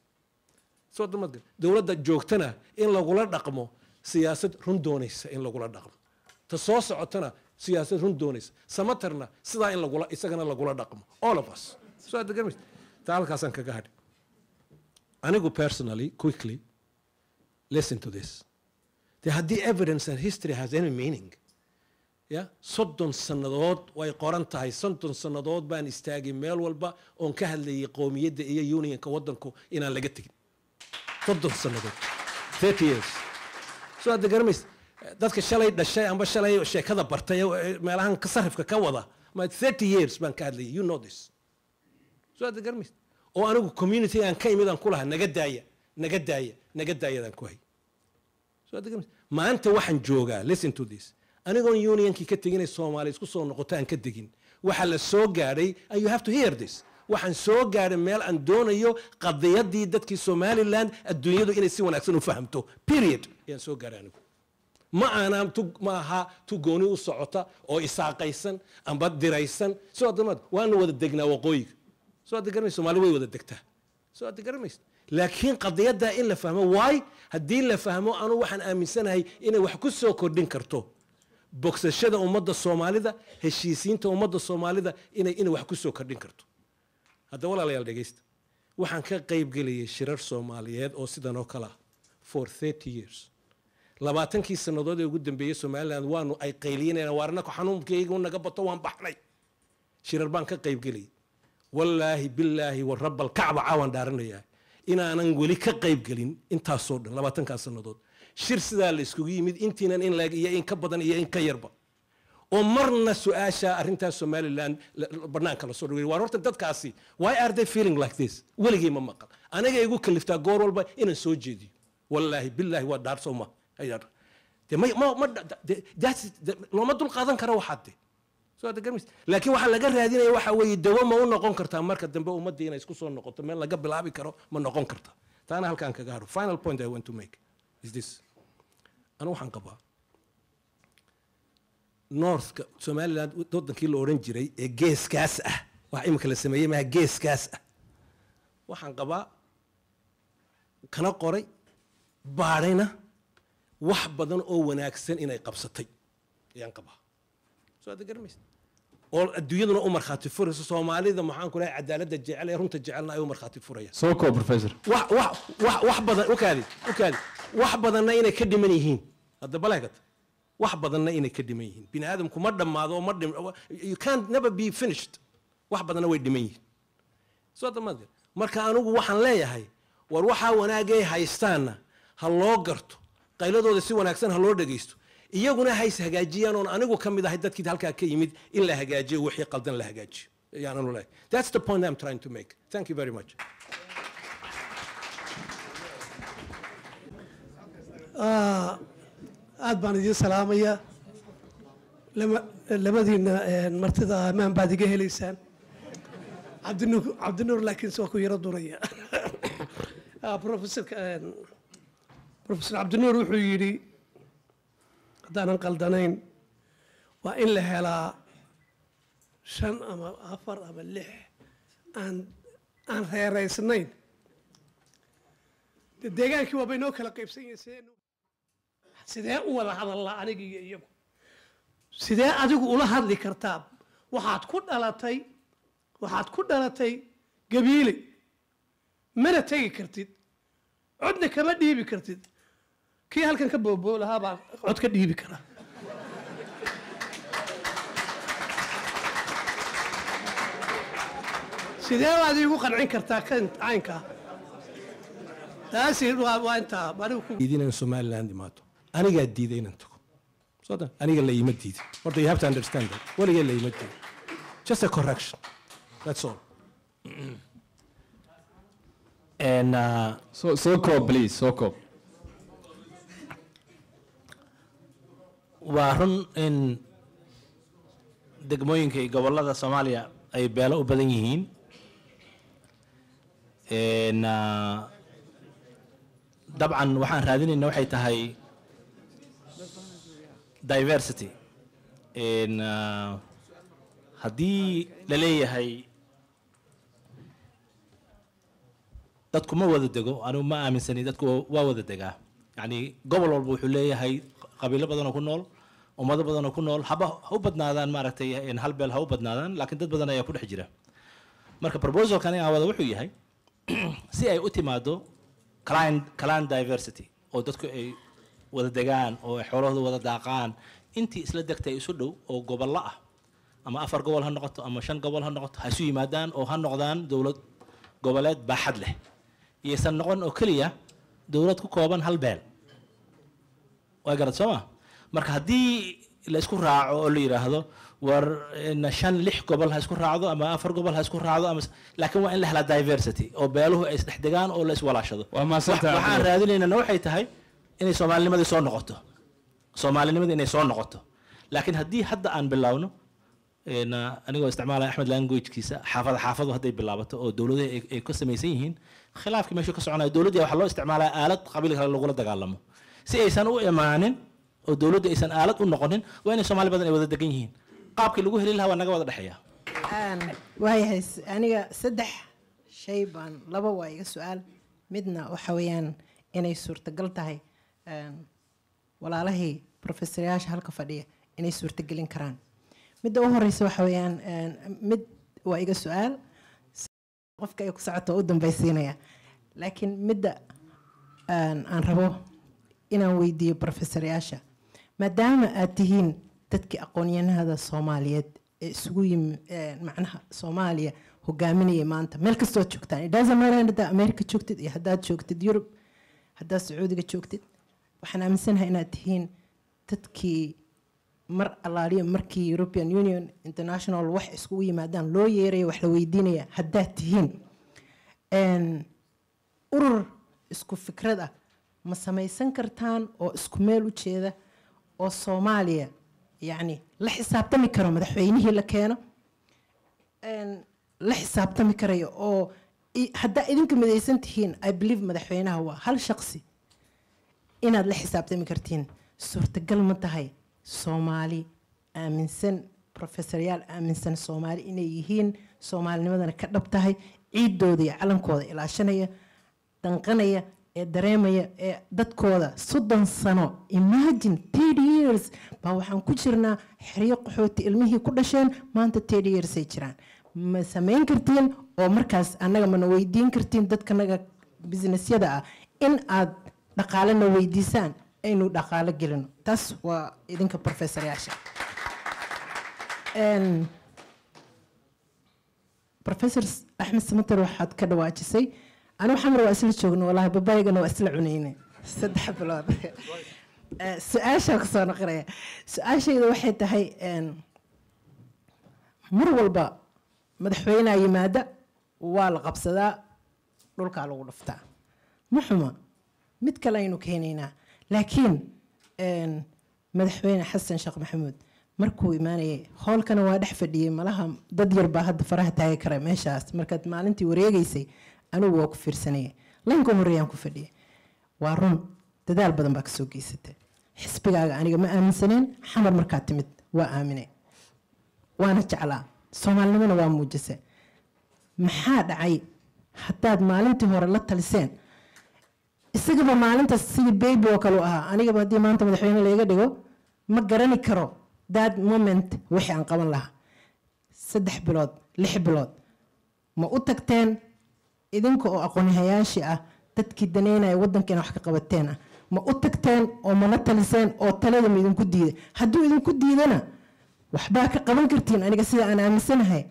soo damad dowladda joogtana in lagula dhaqmo siyaasad run doonaysa in lagula dhaqmo ta soo socotana siyaasad run doonaysa samaterna sidaa in lagula isagana lagula dhaqmo all of us soo degan ta halkaasaan kaga hadhi anigu personally quickly listen to this de haddii evidence and history has any meaning ya soddon sannadood way qoran tahay soddon sannadood baan istaagay meel walba oon ka hadlayay qoomiyadda iyo unionka waddanku inaan laga tegin soddon sannadood thirty years soo hadda dadka shalay dhashay amba shalay sheekada bartay meelahan ka sarifka ka wada ma thirty years baan ka hadlayay you know this soo hadda oo anigu community aan ka imid aan ku lahaa naga daaya naga daaya naga daayadaan ku hay soo hadda maanta waxaan joogaa listen to this anigoon unionkii ka teginay soomaali isku soo noqoto aan ka degin waxaa la soo gaadhay and you have to hear this waxaan soo gaaray meel aan doonayo qadiyadii dadkii somalilan adduunyadu inay si wanaagsan u fahamto period ayaan soo gaahay anigu ma aanaan ma ahaa tu gooni u socota oo isaaqaysan amba diraysan soo adamaad waanu wada degnaa waqooyiga soo adda garanaysa way wada degtaa soo adda laakiin qadiyaddaa in la fahmo waay haddii la fahmo anuu waxaan aaminsanahay inay wax ku soo kordhin karto bogsashada ummadda soomaalida heshiisiinta ummadda soomaalida inay ina wax ku soo kordhin karto haddaba walaalayaal dhegeysta waxaan ka qaybgelayay shirar soomaaliyeed oo sidan oo kale ah, for thirty years labaatankii sannadood ee ugu dambeeyey somalilan waanu ay qayliyanayna waarnako xanuunkayga naga bato waan baxnay shirar baan ka qaybgelayay wallaahi bilaahi wa rabalkacba caawaan dhaaranayaa inaanan weli ka qaybgelin intaasoo dhan labaatankaas sannadood shir sidaa la iskugu yimid intiinan in laeg iyo in ka badan iyo in ka yarba oo marna su-aasha arrintaas somalilan banaanka lasoo dhogey waar horta dadkaasi why are they feeling like this weligay ma maqal aniga igu kaliftaa goor walba inaan soo jeediyo wallaahi billaahi waa dhaarso ma looma dul kara waxaade laakiin waxaa laga raadinaya waxa weeye dawo ma u noqon kartaa marka dambe ummadda inay isku soo noqoto meel laga bilaabi karo ma noqon karta taana halkaan kaga haro final point i want to make is this anu waxaan qabaa northka somalilan wadankii la odhan jiray ee geeskaas ah wax iminka la sameeyey maaha geeskaas ah waxaan qabaa kana qoray baadhayna wax badan oo wanaagsan inay qabsatay ayaan qabaa soo aada garamaysa oo adduunyaduna u markhaati furayso soomaalida maxaan kulahay cadaaladda jecel ee runta jecelna ay u markhaati furayaan soo koo professor wax wax wax wax badan u kaadi wax badanna inay ka dhiman yihiin hadda baleegata wax badanna inay ka dhiman yihiin bini aadamku ma dhammaado ma you can't never be finished wax badanna way dhiman yihiin soo marka anugu waxaan leeyahay war waxaa wanaagay haystaanna ha loo garto qayladooda si wanaagsan ha loo dhegaysto iyaguna hays hagaajiyaan oon anigu ka mid ahay dadkii halkaa ka yimid in la hagaajiyo wixii qaldan la hagaajiyo
aad baan idiin salaamaya labadiinna eh, martida ammaan baad iga helaysaan cabdinuur laakiinse waa ku yaro duraya ah, rofesorka eh, rofesor cabdinuur wuxuu yidhi haddaanan qaldanayn waa in la helaa shan ama afar ama lix aan aan reeraysnayn deegaankii waaba inoo kala qaybsan yahay sidee u wada hadallaa aniga iyo iyagu sidee adigu ula hadli kartaa waxaad ku dhalatay waxaad ku dhalatay gabiile mana tegi kartid codna kama dhiibi kartid kii halkan ka booboo lahaa baa cod ka dhiibi kara sidee baad iigu qancin kartaa caynkaa taasi waa intaa
idin
somaliland imaato anigaa diiday inaan tago aniga laima diidin horta you have to understand that weligaa laima diidin just a correction that's all
and uh, so so koob please so koob waa run in degmooyinka iyo gobollada soomaaliya ay beelo u badan yihiin uh, dabcan waxaan raadinayna waxay tahay diversity uh, haddii la leeyahay dadku ma wada dego anigu ma aaminsani dadku waa wada degaa yacni gobol walba wuxuu leeyahay qabiilo badanoo ku nool ummado badanoo ku nool haba ha u badnaadaan maaragtay hal beel ha u badnaadaan laakiin dad badan ayaa ku dhex jira marka proposalkani aan wada wuxuu yahay si ay u timaado clin clin diversity oo dadku ay wada degaan oo ay xoolahooda wada daaqaan intii isla degtay isu dhow oo gobollo ah ama afar gobol ha noqoto ama shan gobol ha noqoto ha yimaadaan oo ha noqdaan dowlad goboleed baaxad leh iyaysan noqon oo keliya dowlad ku kooban hal beel waa garad soo ma marka haddii la isku raaco oo la yidhaahdo war shan lix gobol ha isku raacdo ama afar gobol ha isku raacdo ama laakiin waa in la helaa diversity oo beeluhu ay isdhex degaan oo la iswalaashado waxaan raadinaynana waxay tahay inay soomaalinimadii soo noqoto soomaalinimadii inay soo noqoto laakiin haddii hadda aan bilaabno anigoo isticmaalaya axmed languagekiisa xaafada xaafadu hadday bilaabato oo dowladaha ay ka samaysan yihiin khilaafkii meesha ka soconaya dowladda waxaa loo isticmaalaya aalad qabiil kale lagula dagaalamo si aysan u imaanin oo dowladda aysan aalad u noqonin waa inay soomaali badan ay wada degan yihiin qaabkii lagu heli lahaa waa naga wada dhexeeya
waayahay aniga saddex shay baan laba waa iga su-aal midna waxa weeyaan inay suurtagal tahay walaalahii rofesorayaasha halka fadhiya inay suurtagelin karaan midda u horeysa waxa weyaan mid waa iga su-aal qofka ay ku socoto u dambaysiinaya laakiin midda aan rabo inaan weydiiyo rofesorayaasha maadaama aad tihiin dadkii aqoonyahanada soomaaliyeed ee isugu yimi macnaha soomaaliya hogaaminayay maanta meel kastoo joogtaan idhasamar haddaa america joogtid iyo haddaad joogtid yurub haddaad sacuudiga joogtid waxaan aaminsanahay inaad tihiin dadkii mar allaaliya markii european union international wax iskugu yimaadaan loo yeeraya wax la weydiinaya haddaad tihiin urur isku fikrad ah ma samaysan kartaan oo isku meel u jeeda oo soomaaliya yacni la xisaabtami karo madaxweynihii la keeno la xisaabtami karaya oo haddaa idinka midaysan tihiin i believe madaxweynaha waa hal shaqsi inaad la xisaabtami kartiin suurtagal ma tahay soomaali aaminsan rofesoryaal aaminsan soomaali inay yihiin soomaalinimadana ka dhab tahay ciidooda iyo calankooda ilaashanaya danqanaya ee dareemaya ee dadkooda soddon sano imagine ted years baa waxaan ku jirnaa xeryo qaxooti ilmihii ku dhasheen maanta ted yearsay jiraan ma samayn kartiin oo markaas annaga mana weydiin kartiin dadkanaga businessyada ah in aad dhaqaale na weydiisaan aynu dhaqaalo gelino taas waa idinka rofesoryaasha rofesor axmed samater waxaad ka dhawaajisay anigu xamar waa isla joogno walahi babaygana waa isla cunayne saddex bilood su-aashaa kusoo noqonaya su-aashayda waxay tahay mar walba madaxweyneha yimaada waa la qabsadaa dhulkaa lagu dhuftaa ma xuma mid kale aynu keenaynaa laakiin madaxweyne xasan sheekh maxamuud markuu imaanayay howlkana waa dhex fadhiyey malaha dad yarbaa hadda faraha taagi kara meeshaas markaad maalintii wareegaysay anigu waa ku fiirsanayay laynkan horreeyaan ku fadhiyay waa run dadaal badan baa kasoo geysatay xisbigaaga aniga ma aaminsaneen xamar markaa timid waa aamine waana jeclaa soomaalinimona waa muujise maxaa dhacay haddaad maalintii hore la taliseen isagaba maalintaas sidii baby oo kale ahaa anigaba haddii maanta madaxweyne layga dhigo ma garani karo that moment wixii aan qaban lahaa saddex bilood lix bilood ma u tagteen idinka oo aqoonyahayaashii ah dadkii danaynaya waddankeena wax ka qabateen ah ma u tagteen oo mana taliseen oo talada idinku diiday hadduu idinku diidana waxbaa ka qaban kartiin aniga sida aan aaminsanahay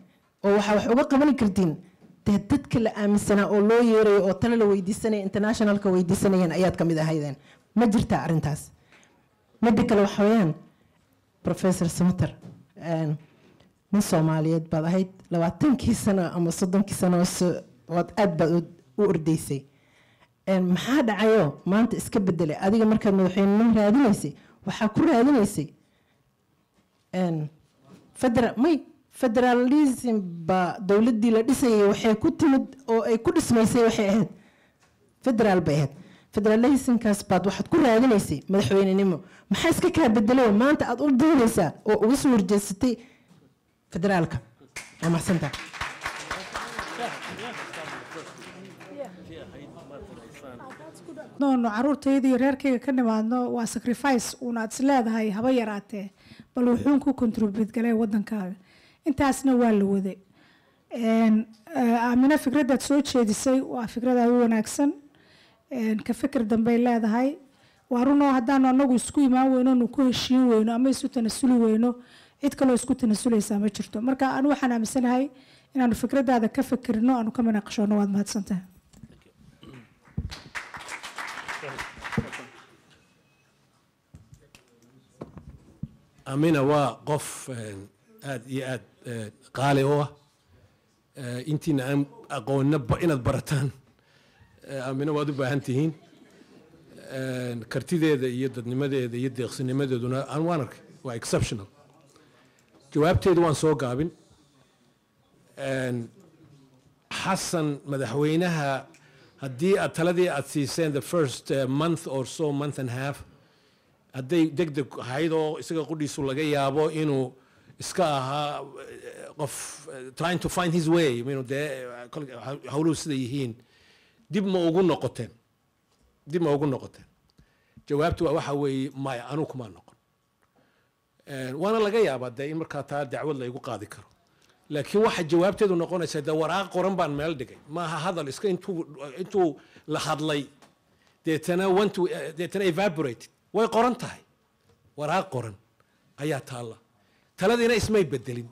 oo waxaa wax uga qabani kartiin dee dadka la aaminsanaa oo loo yeerayo oo tale la weydiisanaya internationalka weydiisanayeen ayaad ka mid ahaydeen ma jirtaa arrintaas midda kale waxa weeyaan professor samater nin soomaaliyeed baad ahayd labaatankii sano ama soddonkii sano waad aad baad u ordaysay maxaa dhacayo maanta iska bedelay adiga markaad madaxweynenimo raadinaysay waxaa ku raadinaysay federa may federalismba dowladii la dhisayay waxay ku timid oo ay ku dhismaysay waxay ahayd federaal bay ahayd federalismkaas baad waxaad ku raadinaysay madaxweynenimo maxaa iska kaa bedelay oo maanta aad u daynaysaa oo uga soo horjeesatay federaalka waa maxsanta
noonu caruurtayda reerkayga ka nimaadno waa sacrifice uuna aad is leedahay haba yaraatee bal wuxuun ku contribute galay waddankaaga intaasna waa la waday aamina eh, fikradaad soo jeedisay waa fikradaadu wanaagsan ka fikir dambey leedahay waa runoo haddaanu anagu isku imaan weyno nu ku heshiin weyno ama isu tanasuli weyno cid kaloo isku tanasulaysaa ma jirto marka anu waxaan aaminsanahay inaanu fikradaada ka fikirno aanu ka manaaqashoono waad mahadsantahay
amina waa qof aada iyo aada qaali oo ah eh, intiina aan aqoonnaba inaad barataan eh, amina waad u baahan tihiin eh, kartideeda iyo dadnimadeeda iyo deeqsinimadeeduna aan waan arkay waa exceptional jawaabteeda waan soo gaabin xasan madaxweynaha haddii aad taladii aad siiseen the first month or so month and half hadday degdeg ahayd oo isaga qudhiisu laga yaabo inuu iska ahaa eh, qof eh, trying to find his way mnu dee howluhu sida yihiin dib ma ugu noqoteen dib ma ugu noqoteen jawaabtu waa waxa weeye maya anugu kumaa noqon eh, waana laga yaabaa dee in markaa taa dacwad la igu qaadi karo laakiin waxa jawaabteedu noqonaysa dee waraaq qoran baan meel dhigay maaha hadal iska intuu intuu la hadlay deetana wantdeetana evaborated way qoran tahay waraaq qoran ayaa taalla taladiina ismay bedelin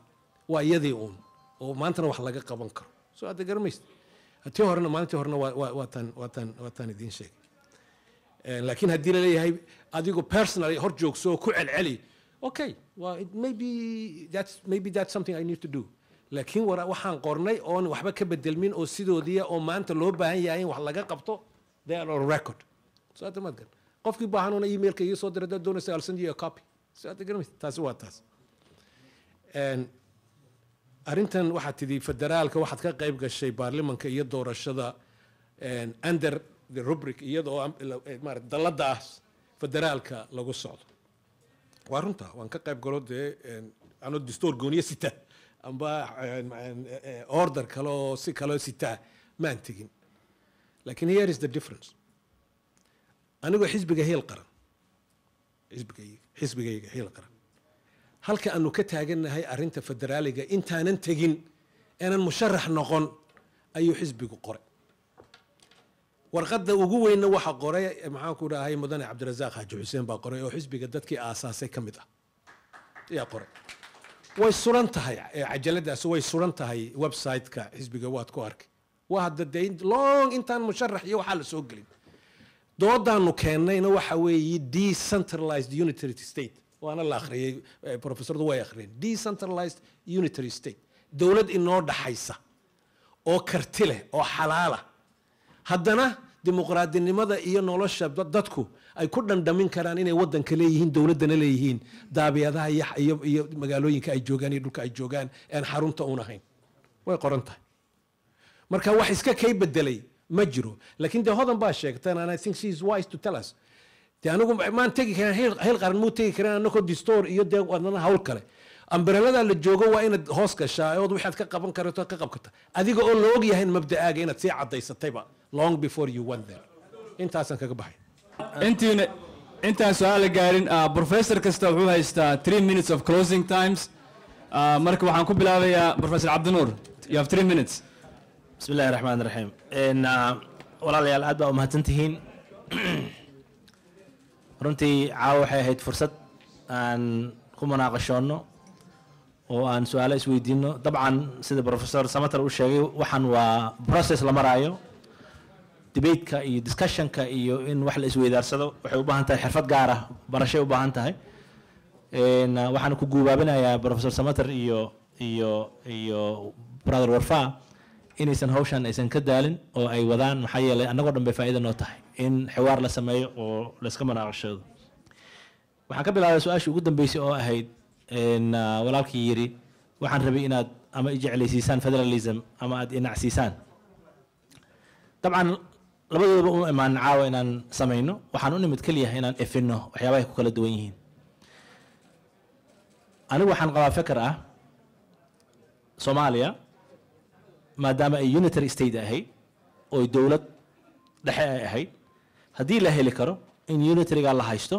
waa iyadii uun oo maantana wax laga qaban karo soo adda garamaysa tii horena maalintii horena waataan waataan waataan idiin sheegay eh, laakiin haddii laleeyahay adigu personally hor joogso oo ku celceli okay well, it may maybe that's something I need to do laakiin war waxaan qornay oon waxba ka bedelmin oo sidoodiia oo maanta loo baahan yahay in wax laga qabto they are on record saata maad garan qofkii baahan emailka iga soo diray dad doonaysa alsendiyo copy saata garanaysa taasi waa taas arrintan waxaad tidi federaalka waxaad ka qayb gashay baarlimanka iyo doorashada under the rubric iyadoo mara e, daladaas ah federaalka lagu socdo waa runta waan ka qayb galo dee anoo dastoor gooniyo sita amba e, order kale si kaleo sitaa maan tegin lakiin here is the difference anigoo xisbiga heel qaran xisbigayga xisbigayga heel qaran halka aanu ka taagannahay arinta federaaliga intaanan tegin aanan musharax noqon ayuu xisbigu qoray warqadda ugu weynna waxa qoray maxaanku dhahay mudane cabdirasaaq xaaji xuseen baa qoray oo xisbiga dadkii aasaasay ka mid ah ayaa qoray way suran tahay cajaladaas way suran tahay websiteka xisbiga waad ku arki waa hadda dee long intaan musharax iyo waxaa la soo gelin doodaanu keennayna waxa weeye decentralized unitary state waana la ariyey eh, rofesoradu way ariyeen decentralized unitary state dowlad inoo dhaxaysa oo karti leh oo xalaala haddana dimuqraadinimada iyo nolosha dadku ay ku dhandhamin karaan inay wadanka leeyihiin dowladana leeyihiin daabiyadaha iyo magaalooyinka ay joogaan iyo dhulka ay joogaan ean xarunta un ahayn way qoran tahay marka wax iska kay bedelay ma jiro lakin de hodan baa sheegtan and i think she is wise to tell us de anigu maan tegi karan hel qaran muu tegi karaan anakoo distoor iyo dee adana hawl kale ambareladaa la joogo waa inaad hoos gashaa ood waxaad ka qaban karato ka qabkata adiga oo la og yahay mabda'aaga inaad sii caddaysatayba long before you went there intaasaan kaga baxay intiina
intaan su-aala gaarin ah, professor kasta wuxuu haystaa three minutes of closing times
ah, marka waxaan ku bilaabayaa professor cabdinuur you have three minutes bismi raxmaan raxiim ah, walaalayaal aad baa u mahadsantihiin runtii caawa waxay ahayd fursad aan ku munaaqashoonno oo aan su-aalo isweydiino dabcan sida professor samater u sheegay waxaan waa process la maraayo debateka iyo discussionka iyo in wax la isweydaarsado waxay u baahan tahay xirfad gaar ah barashay u baahan tahay waxaan ku guubaabinayaa professor samater iyo iyo iyo brother warfa inaysan hawshan aysan ka daalin oo ay wadaan maxaa yeeley annagoo dhan bay faa'ida noo tahay in xiwaar la sameeyo oo layska manaaqashado waxaan ka bilaabay su-aashii ugu dambeysay oo ahayd ah, walaalkii yidhi waxaan rabay inaad ama ijeclaysiisaan federalism ama aada inacsiisaan dabcan labadoodaba u imaanin caawa inaan samayno waxaan u nimid keliyahay inaan efino waxyaabahay ku kala duwan yihiin anigu waxaan qabaa feker ah soomaaliya maadaama ay unitary state ahayd oy dowlad dhexe ay ahayd haddii la heli karo in unitaryga la haysto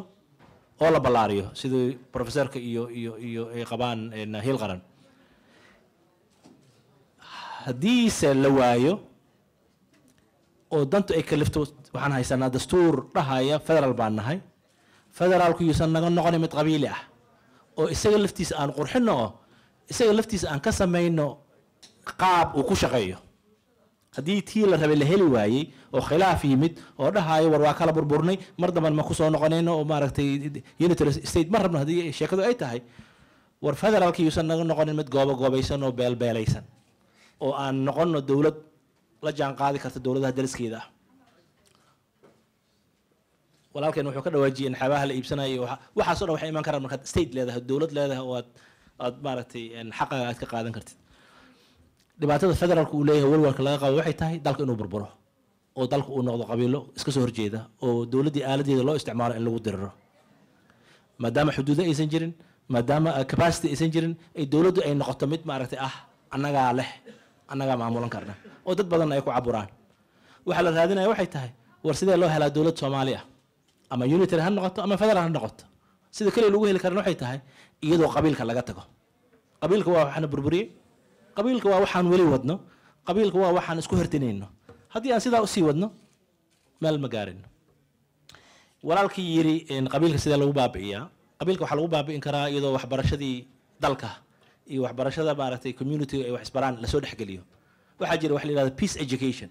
oo la ballaariyo sidii professorka iyo iyo iyo ay qabaan hiil eh, qaran haddiise la waayo oo dantu ay kalifto waxaan haysanaa dastuur dhahaya federal baan nahay federaalku yuusan naga noqonin mid qabiili ah oo isaga laftiisa aan qurxinno oo isaga laftiisa aan ka samayno qaab uu ku shaqeeyo haddii tii la rabay la heli waayey oo khilaaf yimid oo dhahaayo war waa kala burburnay mar damban ma kusoo noqonayno oo maaragtay unitary state ma rabno haddii sheekadu ay tahay war federaalkii yuusan naga noqonin mid goobo goobaysan oo beelbeelaysan oo aan noqonno dowlad la jaan karta dowladaha daliskeeda ah walaalkeen wuxuu ka dhawaajiyey xabaha la iibsanayay waxaaso dhan waxay iman karaan markaad state leedahay dowlad leedahay oo aad aad maaragtay xaqaaga aad ka qaadan kartid dhibaatada federaalka uu leeyahay walwalka laga qabo waxay tahay dalka inuu burburo oo dalka uu noqdo qabiilo iska soo horjeeda oo dowladdii aaladeeda loo isticmaalo in lagu diriro maadaama xuduudo aysan jirin maadaama ah, capacity aysan jirin ay dowladdu ay noqoto mid maaragtay ah annagaa leh annagaa maamulan karna oo dad badan ay ku caburaan waxaa la raadinaya waxay tahay war sidee loo helaa dowlad soomaali ama unitary ha noqoto ama federal ha noqoto sida keliya lagu heli karana waxay tahay iyadoo qabiilka laga tago qabiilka waa waxaana burburiyey qabiilka waa waxaan weli wadno qabiilka waa waxaan isku hertinayno haddii aan sidaa usii wadno meel ma gaarino walaalkii yidhi qabiilka sidee lagu baabi'iyaa qabiilka waxaa lagu baabi'in karaa iyadoo waxbarashadii dalka iyo waxbarashada maaragtay community ay wax isbaraan lasoo dhexgeliyo waxaa jira wax la yihahda peace education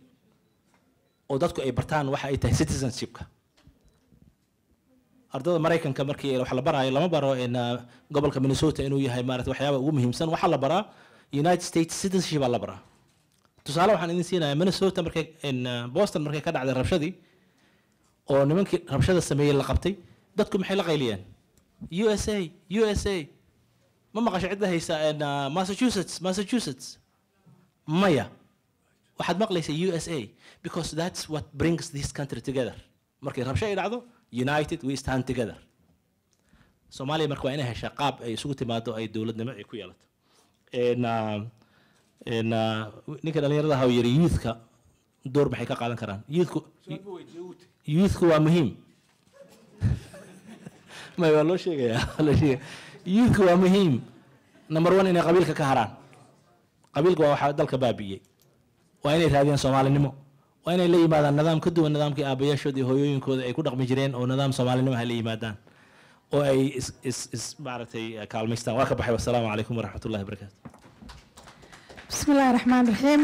oo dadku ay bartaan waxa ay tahay citizenshipka ardada maraykanka markii eh, wax la baraayo lama baro ah, gobolka minnesota inuu yahay maarata waxyaaba ugu muhiimsan waxaa la baraa united states citizenship baa la baraa tusaale waxaan idin siinayaa minnesota markay eh, boston markay ka dhacday rabshadii oo nimankii rabshada sameeyey la qabtay dadku maxay la qayliyeen u s a u s a ma maqasho cidda haysa eh, massachusetts massachusetts maya waxaad maqlaysa u s a because that's what brings this country together markay rabsho ay dhacdo united we stand together soomaaliya marka waa inay heshaa qaab ay isugu timaado ay dowladnimo ay ku yeelato ninka dhalinyarada hawyar yuuthka door maxay ka qaadan karaan
yuuthku
waa muhiim may waa loo sheegayaa yuuthku waa muhiim number one inay qabiilka ka haraan qabiilka waa waxaa dalka baabi'iyey waa inay raadiyaan soomaalinimo waa inay la yimaadaan nidaam ka duwan nidaamkii aabayaashooda iyo hooyooyinkooda ay ku dhaqmi jireen oo nidaam soomaalinimo ha la yimaadaan oo ay ismaaragtay uh, kaalmaystaan waa ka baxay wasalaamu calaykum waraxmat ullahi wabarakaatu
bismi raxmaan raxiim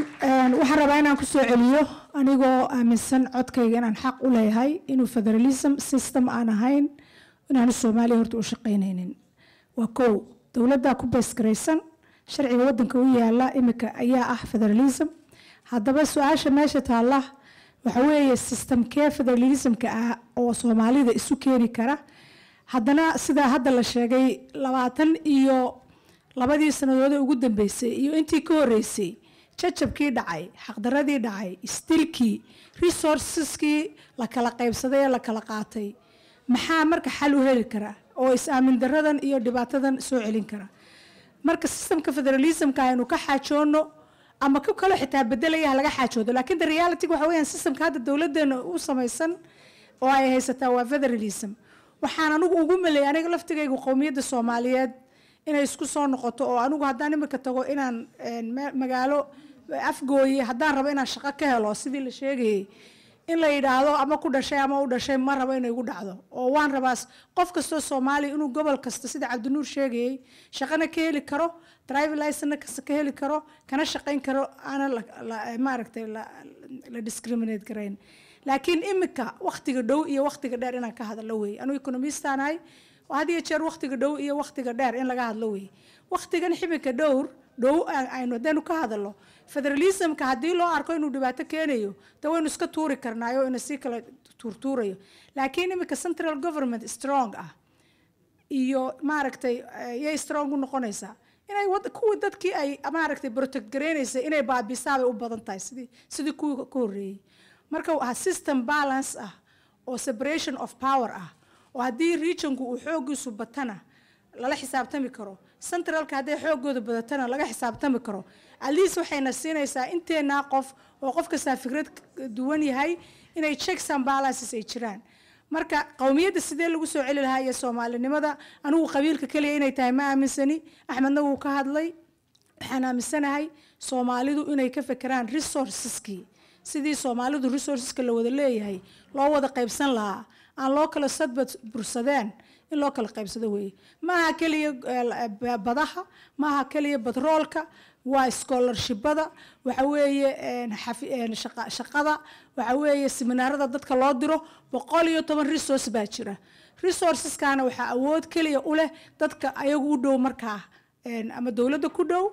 waxaan rabaa inaan kusoo celiyo anigoo aaminsan codkayga inaan xaq u leeyahay inuu federalism system aan ahayn inaanu soomaaliya horta u shaqaynaynin waa kow dowladdaa ku beysgaraysan sharciga waddanka u yaala imika ayaa ah federalism haddaba su-aasha meesha taalla waxa weeye sistamkee federalismka ah oo soomaalida isu keeni kara haddana sidaa hadda la sheegay labaatan iyo labadii sanadoode ugu dambeysay iyo intii ka horeysay jajabkii dhacay xaqdaradii dhacay stilkii resourceskii la kala qaybsaday ee la kala qaatay maxaa marka xal u heli kara oo is-aamin iyo dhibaatadan soo celin kara marka systemka federalismka aynu ka xaajoono ama ku kalo xitaa bedelaya laga xaajoodo laakiin the reality waxa weyaan systemka hadda dowladeena u samaysan oo ay haysataa waa federalism waxaan anugu ugu maleeyay aniga laftigaygu qowmiyadda soomaaliyeed inay isku soo noqoto oo anigu haddaan imika tago inaan magaalo afgooye haddaan rabo inaan shaqo ka helo sidii la sheegayay in la yidhaahdo ama ku dhashay ama u dhashay ma rabo inay dhacdo oo waan rabaas qof kastoo soomaaliya inuu gobol kasta sida cabdinuur sheegayay shaqana ka heli karo driving licensna ka heli karo kana shaqayn karo aana maaragtay la discriminate garayn laakiin imika wakhtiga dhow iyo wakhtiga dheer inaan ka hadlo wey anuu ekonomistaanahay had iyo jeer wakhtiga dhow iyo wakhtiga dheer in laga hadlo wey wakhtigan xibinka dhowr dhow aynu hadaynu ka hadalno federalismka haddii loo arko inuu dhibaato keenayo de waynu iska tuuri karnaayo ina sii kala tuurtuurayo laakiin iminka central government strong ah iyo maaragtay eh, yay strong u noqonaysaa inay kuwii dadkii ay maaragtay protect garaynaysa inay baabiisaabay u badan tahay sidii sidii kuwii ka horreeyey marka ah system balance ah oo separation of power ah oo haddii regionku uu xoogiisu batana lala xisaabtami karo centralka hadday xoogooda badatana laga xisaabtami karo aliis waxayna siinaysaa inteennaa qof oo qof kastaa fikrad duwan yahay inay checksan balances ay jiraan marka qowmiyadda sidee lagu soo celi lahaa iyo soomaalinimada anigu qabiilka keliya inay tahay ma aaminsani axmedna wuu ka hadlay waxaan aaminsanahay soomaalidu inay ka fekeraan resourceski sidii soomaalidu resourceska la wada leeyahay loo wada qaybsan lahaa aan loo kala sadbad bursadeen in loo kala qaybsado weeye maaha keliya eh, badaha maaha keliya batroolka waa scholarshibada waxa weeye shaqada waxa weeye seminaarada dadka loo diro boqol iyo toban resource baa jira resourceskaana waxaa awood keliya u leh dadka ayagu u dhow markaa ama dowladda ku dhow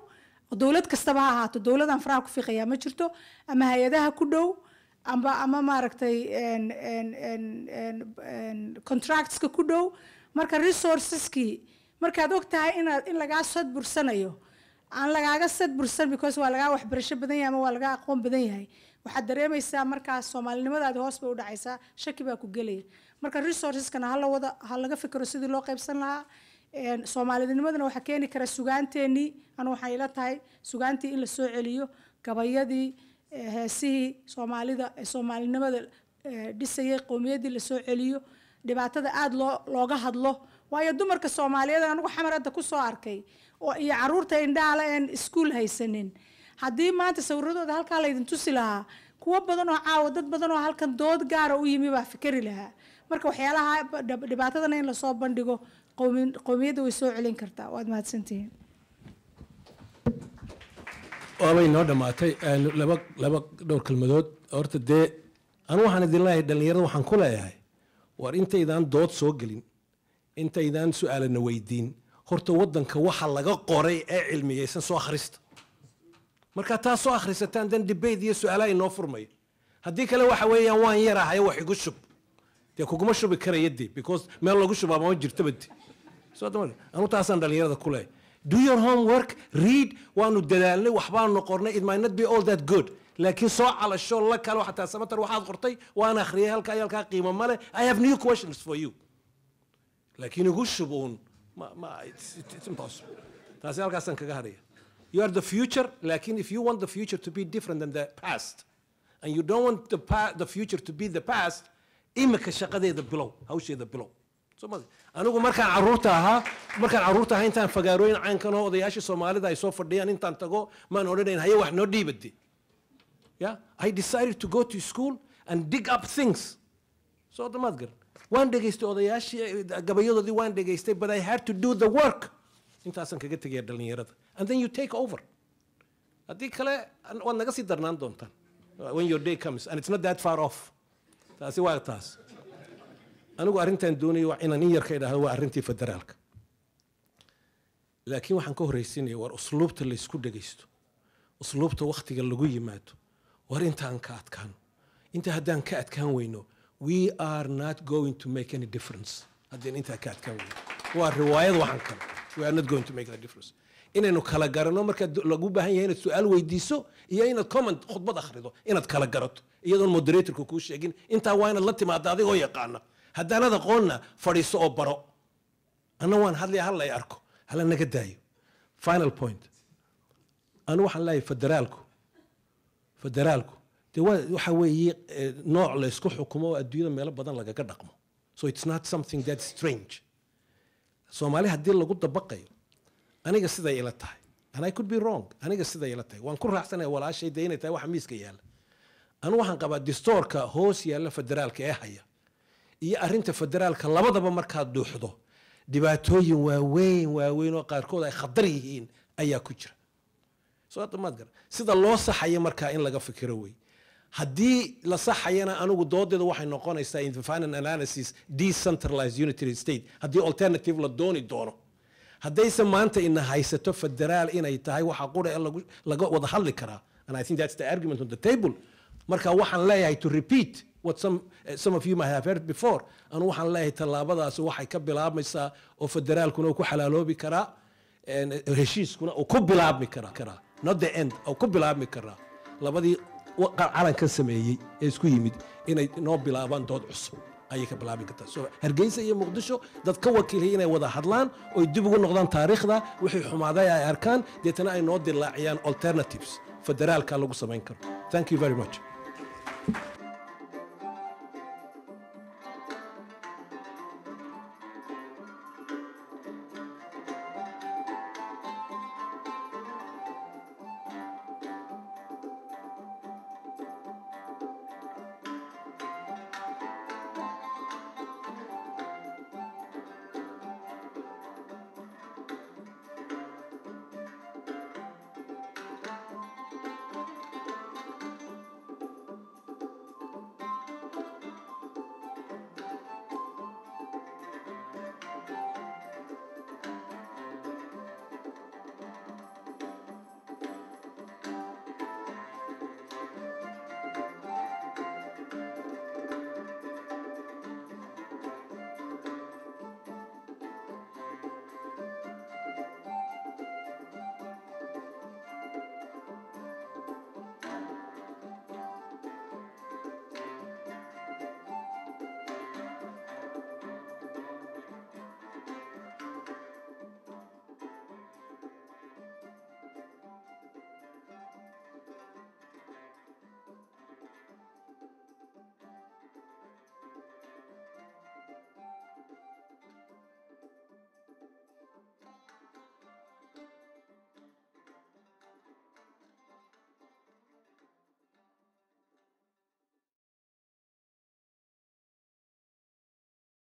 oo dowlad kastaba ha ahaato dowladaan faraha ku fiiqayaa ma jirto ama hay-adaha ku dhow amba ama maaragtay contractska ku dhow marka resourceskii markaad og tahay inaad in lagaa sod bursanayo aan lagaaga sad bursan because waa lagaa waxbarasho badan yahay ama waa lagaa aqoon badan yahay waxaad dareemaysaa markaas soomaalinimadaadi hoos bay u dhacaysaa shaki baa ku gelaya marka resourceskana hala wada ha laga fikiro sidii loo qaybsan lahaa soomaalinimadana waxaa keeni kara sugaanteenii anu waxaa ila tahay sugaantii in lasoo celiyo gabayadii heesihii soomaalida soomaalinimada dhisayay qowmiyaddii lasoo celiyo dhibaatada aada loo looga hadlo waayo dumarka soomaaliyeed anigu xamar hadda kusoo arkay oo iyo caruurta indhaala een iskuol haysanin haddii maanta sawiradooda halkaa laydin tusi lahaa kuwo badan oo caawa dad badan oo halkan dood gaara u yimi baa fikari lahaa marka waxyaalaha dhibaatadana in lasoo bandhigo qowmiyadda way soo celin kartaa waad mahadsantihiin
waabay noo dhammaatay laba laba dhowr kelmadood horta dee anu waxaan idin leeyahay dhallinyarada waxaan ku leeyahay war intaydaan dood soo gelin intaydaan su-aalana weydiin horta waddanka waxa laga qoray ee cilmiyeysan soo akhrista markaa taas soo akhrisataan dan dibeyt iyo su-aalaha inoo furmaya haddii kale waxa weeyaan waan yarahay wax igu shub dee kuguma shubi karaya de because meel lagu shubaaba ma jirtabade anutaasaan dhalinyarada kule do your homework read waanu dadaalnay waxbaanu qornay it might not be all that good laakiin soo calasho la kale xataa samatar waxaad qortay waan akhriyay halkaa iyo halkaa qiimo male i have new questions for you laakiin igu shubuun taasi halkaasaan kaga hadhaya you are the future laakiin if you want the future to be different than the past and you don't want the, pa the future to be the past imika shaqadeeda bilow hawsheeda bilow anigu markaan caruurta ahaa markaan caruurta ahaa intaan fagaarooyin caynkan oo odayaashii soomaalida ay soo fadhiyaan intaan tago maan odhanayn haye wax noo dhiibade yeah i decided to go to school and dig up things soo damaad garan waan dhegaystay odayaashii eh, gabayadoodii waan dhegaystay but i had to do the work intaasaan kaga tegaya dhallinyarada and then you take over haddii kale waad naga sii darnaan doontaan when your day comes and it's not that far off taasi waa taas anigu arrintan doonaya waa inaan in yarka idhaahdo waa arrintii federaalka laakiin waxaan ka horraysiinaya war usluubta laysku dhegaysto usluubta wakhtiga lagu yimaado war intaan ka adkaano inta haddaan ka adkaan weyno we are not going to make any difference haddaan intaa ka adkaan weyno waa riwaayad waxaan kale we are not going to make any difference inaynu kala garanno markaad lagu baahan yahay inaad su-aal weydiiso iyo inaad comment khudbad akhrido inaad kala garato iyadoon moderatorka kuu sheegin intaa waa inaad la timaada adigoo yaqaana haddaanaad aqoonna fadhiiso oo baro anna waan hadlaya halla ay arko hala naga daayo final point anu waxaan leeyahay federaalku federaalku dee waxa weeye eh, nooc laysku xukumo oo adduunyada meelo badan lagaga dhaqmo so it's not something that strange soomaali haddii lagu dabaqayo aniga siday ila tahay and I could be wrong aniga siday ila tahay waan ku raacsanaya walaashay dee inay tahay waxa miiska yaalla anu waxaan qabaa distoorka hoos yaalla federaalka ee haya iyo arinta federaalka labadaba markaad dhuuxdo dhibaatooyin waaweyn waaweyn qaarkood ay khatar yihiin ayaa ku jira somaadgar sida loo saxayo markaa in laga fikiro wey haddii la saxayana anigu doodeeda waxay noqonaysaa infinan analysis decentralized unitary state haddii alternative la dooni doono haddayse maanta ina haysato federaal inay tahay waxa qura laga wada hadli karaa and i think that's the argument on the table marka waxaan leeyahay to repeat what some, eh, some of you might have heard before anu waxaan leeyahay tallaabadaas waxay ka bilaabmaysaa oo federaalkuna uu ku xalaaloobi karaa eh, heshiiskuna uu ku bilaabmi karaa not the end uu ku bilaabmi karaa labadii calankan sameeyey ee isku yimid inay noo bilaabaan dood cusub ayay ka bilaabi kartaa soo hargeysa iyo muqdisho dad ka wakiilhay inay wada hadlaan oy dib ugu noqdaan taariikhda wixii xumaaday ay arkaan deetana ay noo dilaaciyaan alternatives federaalka lagu samayn karo thank you very much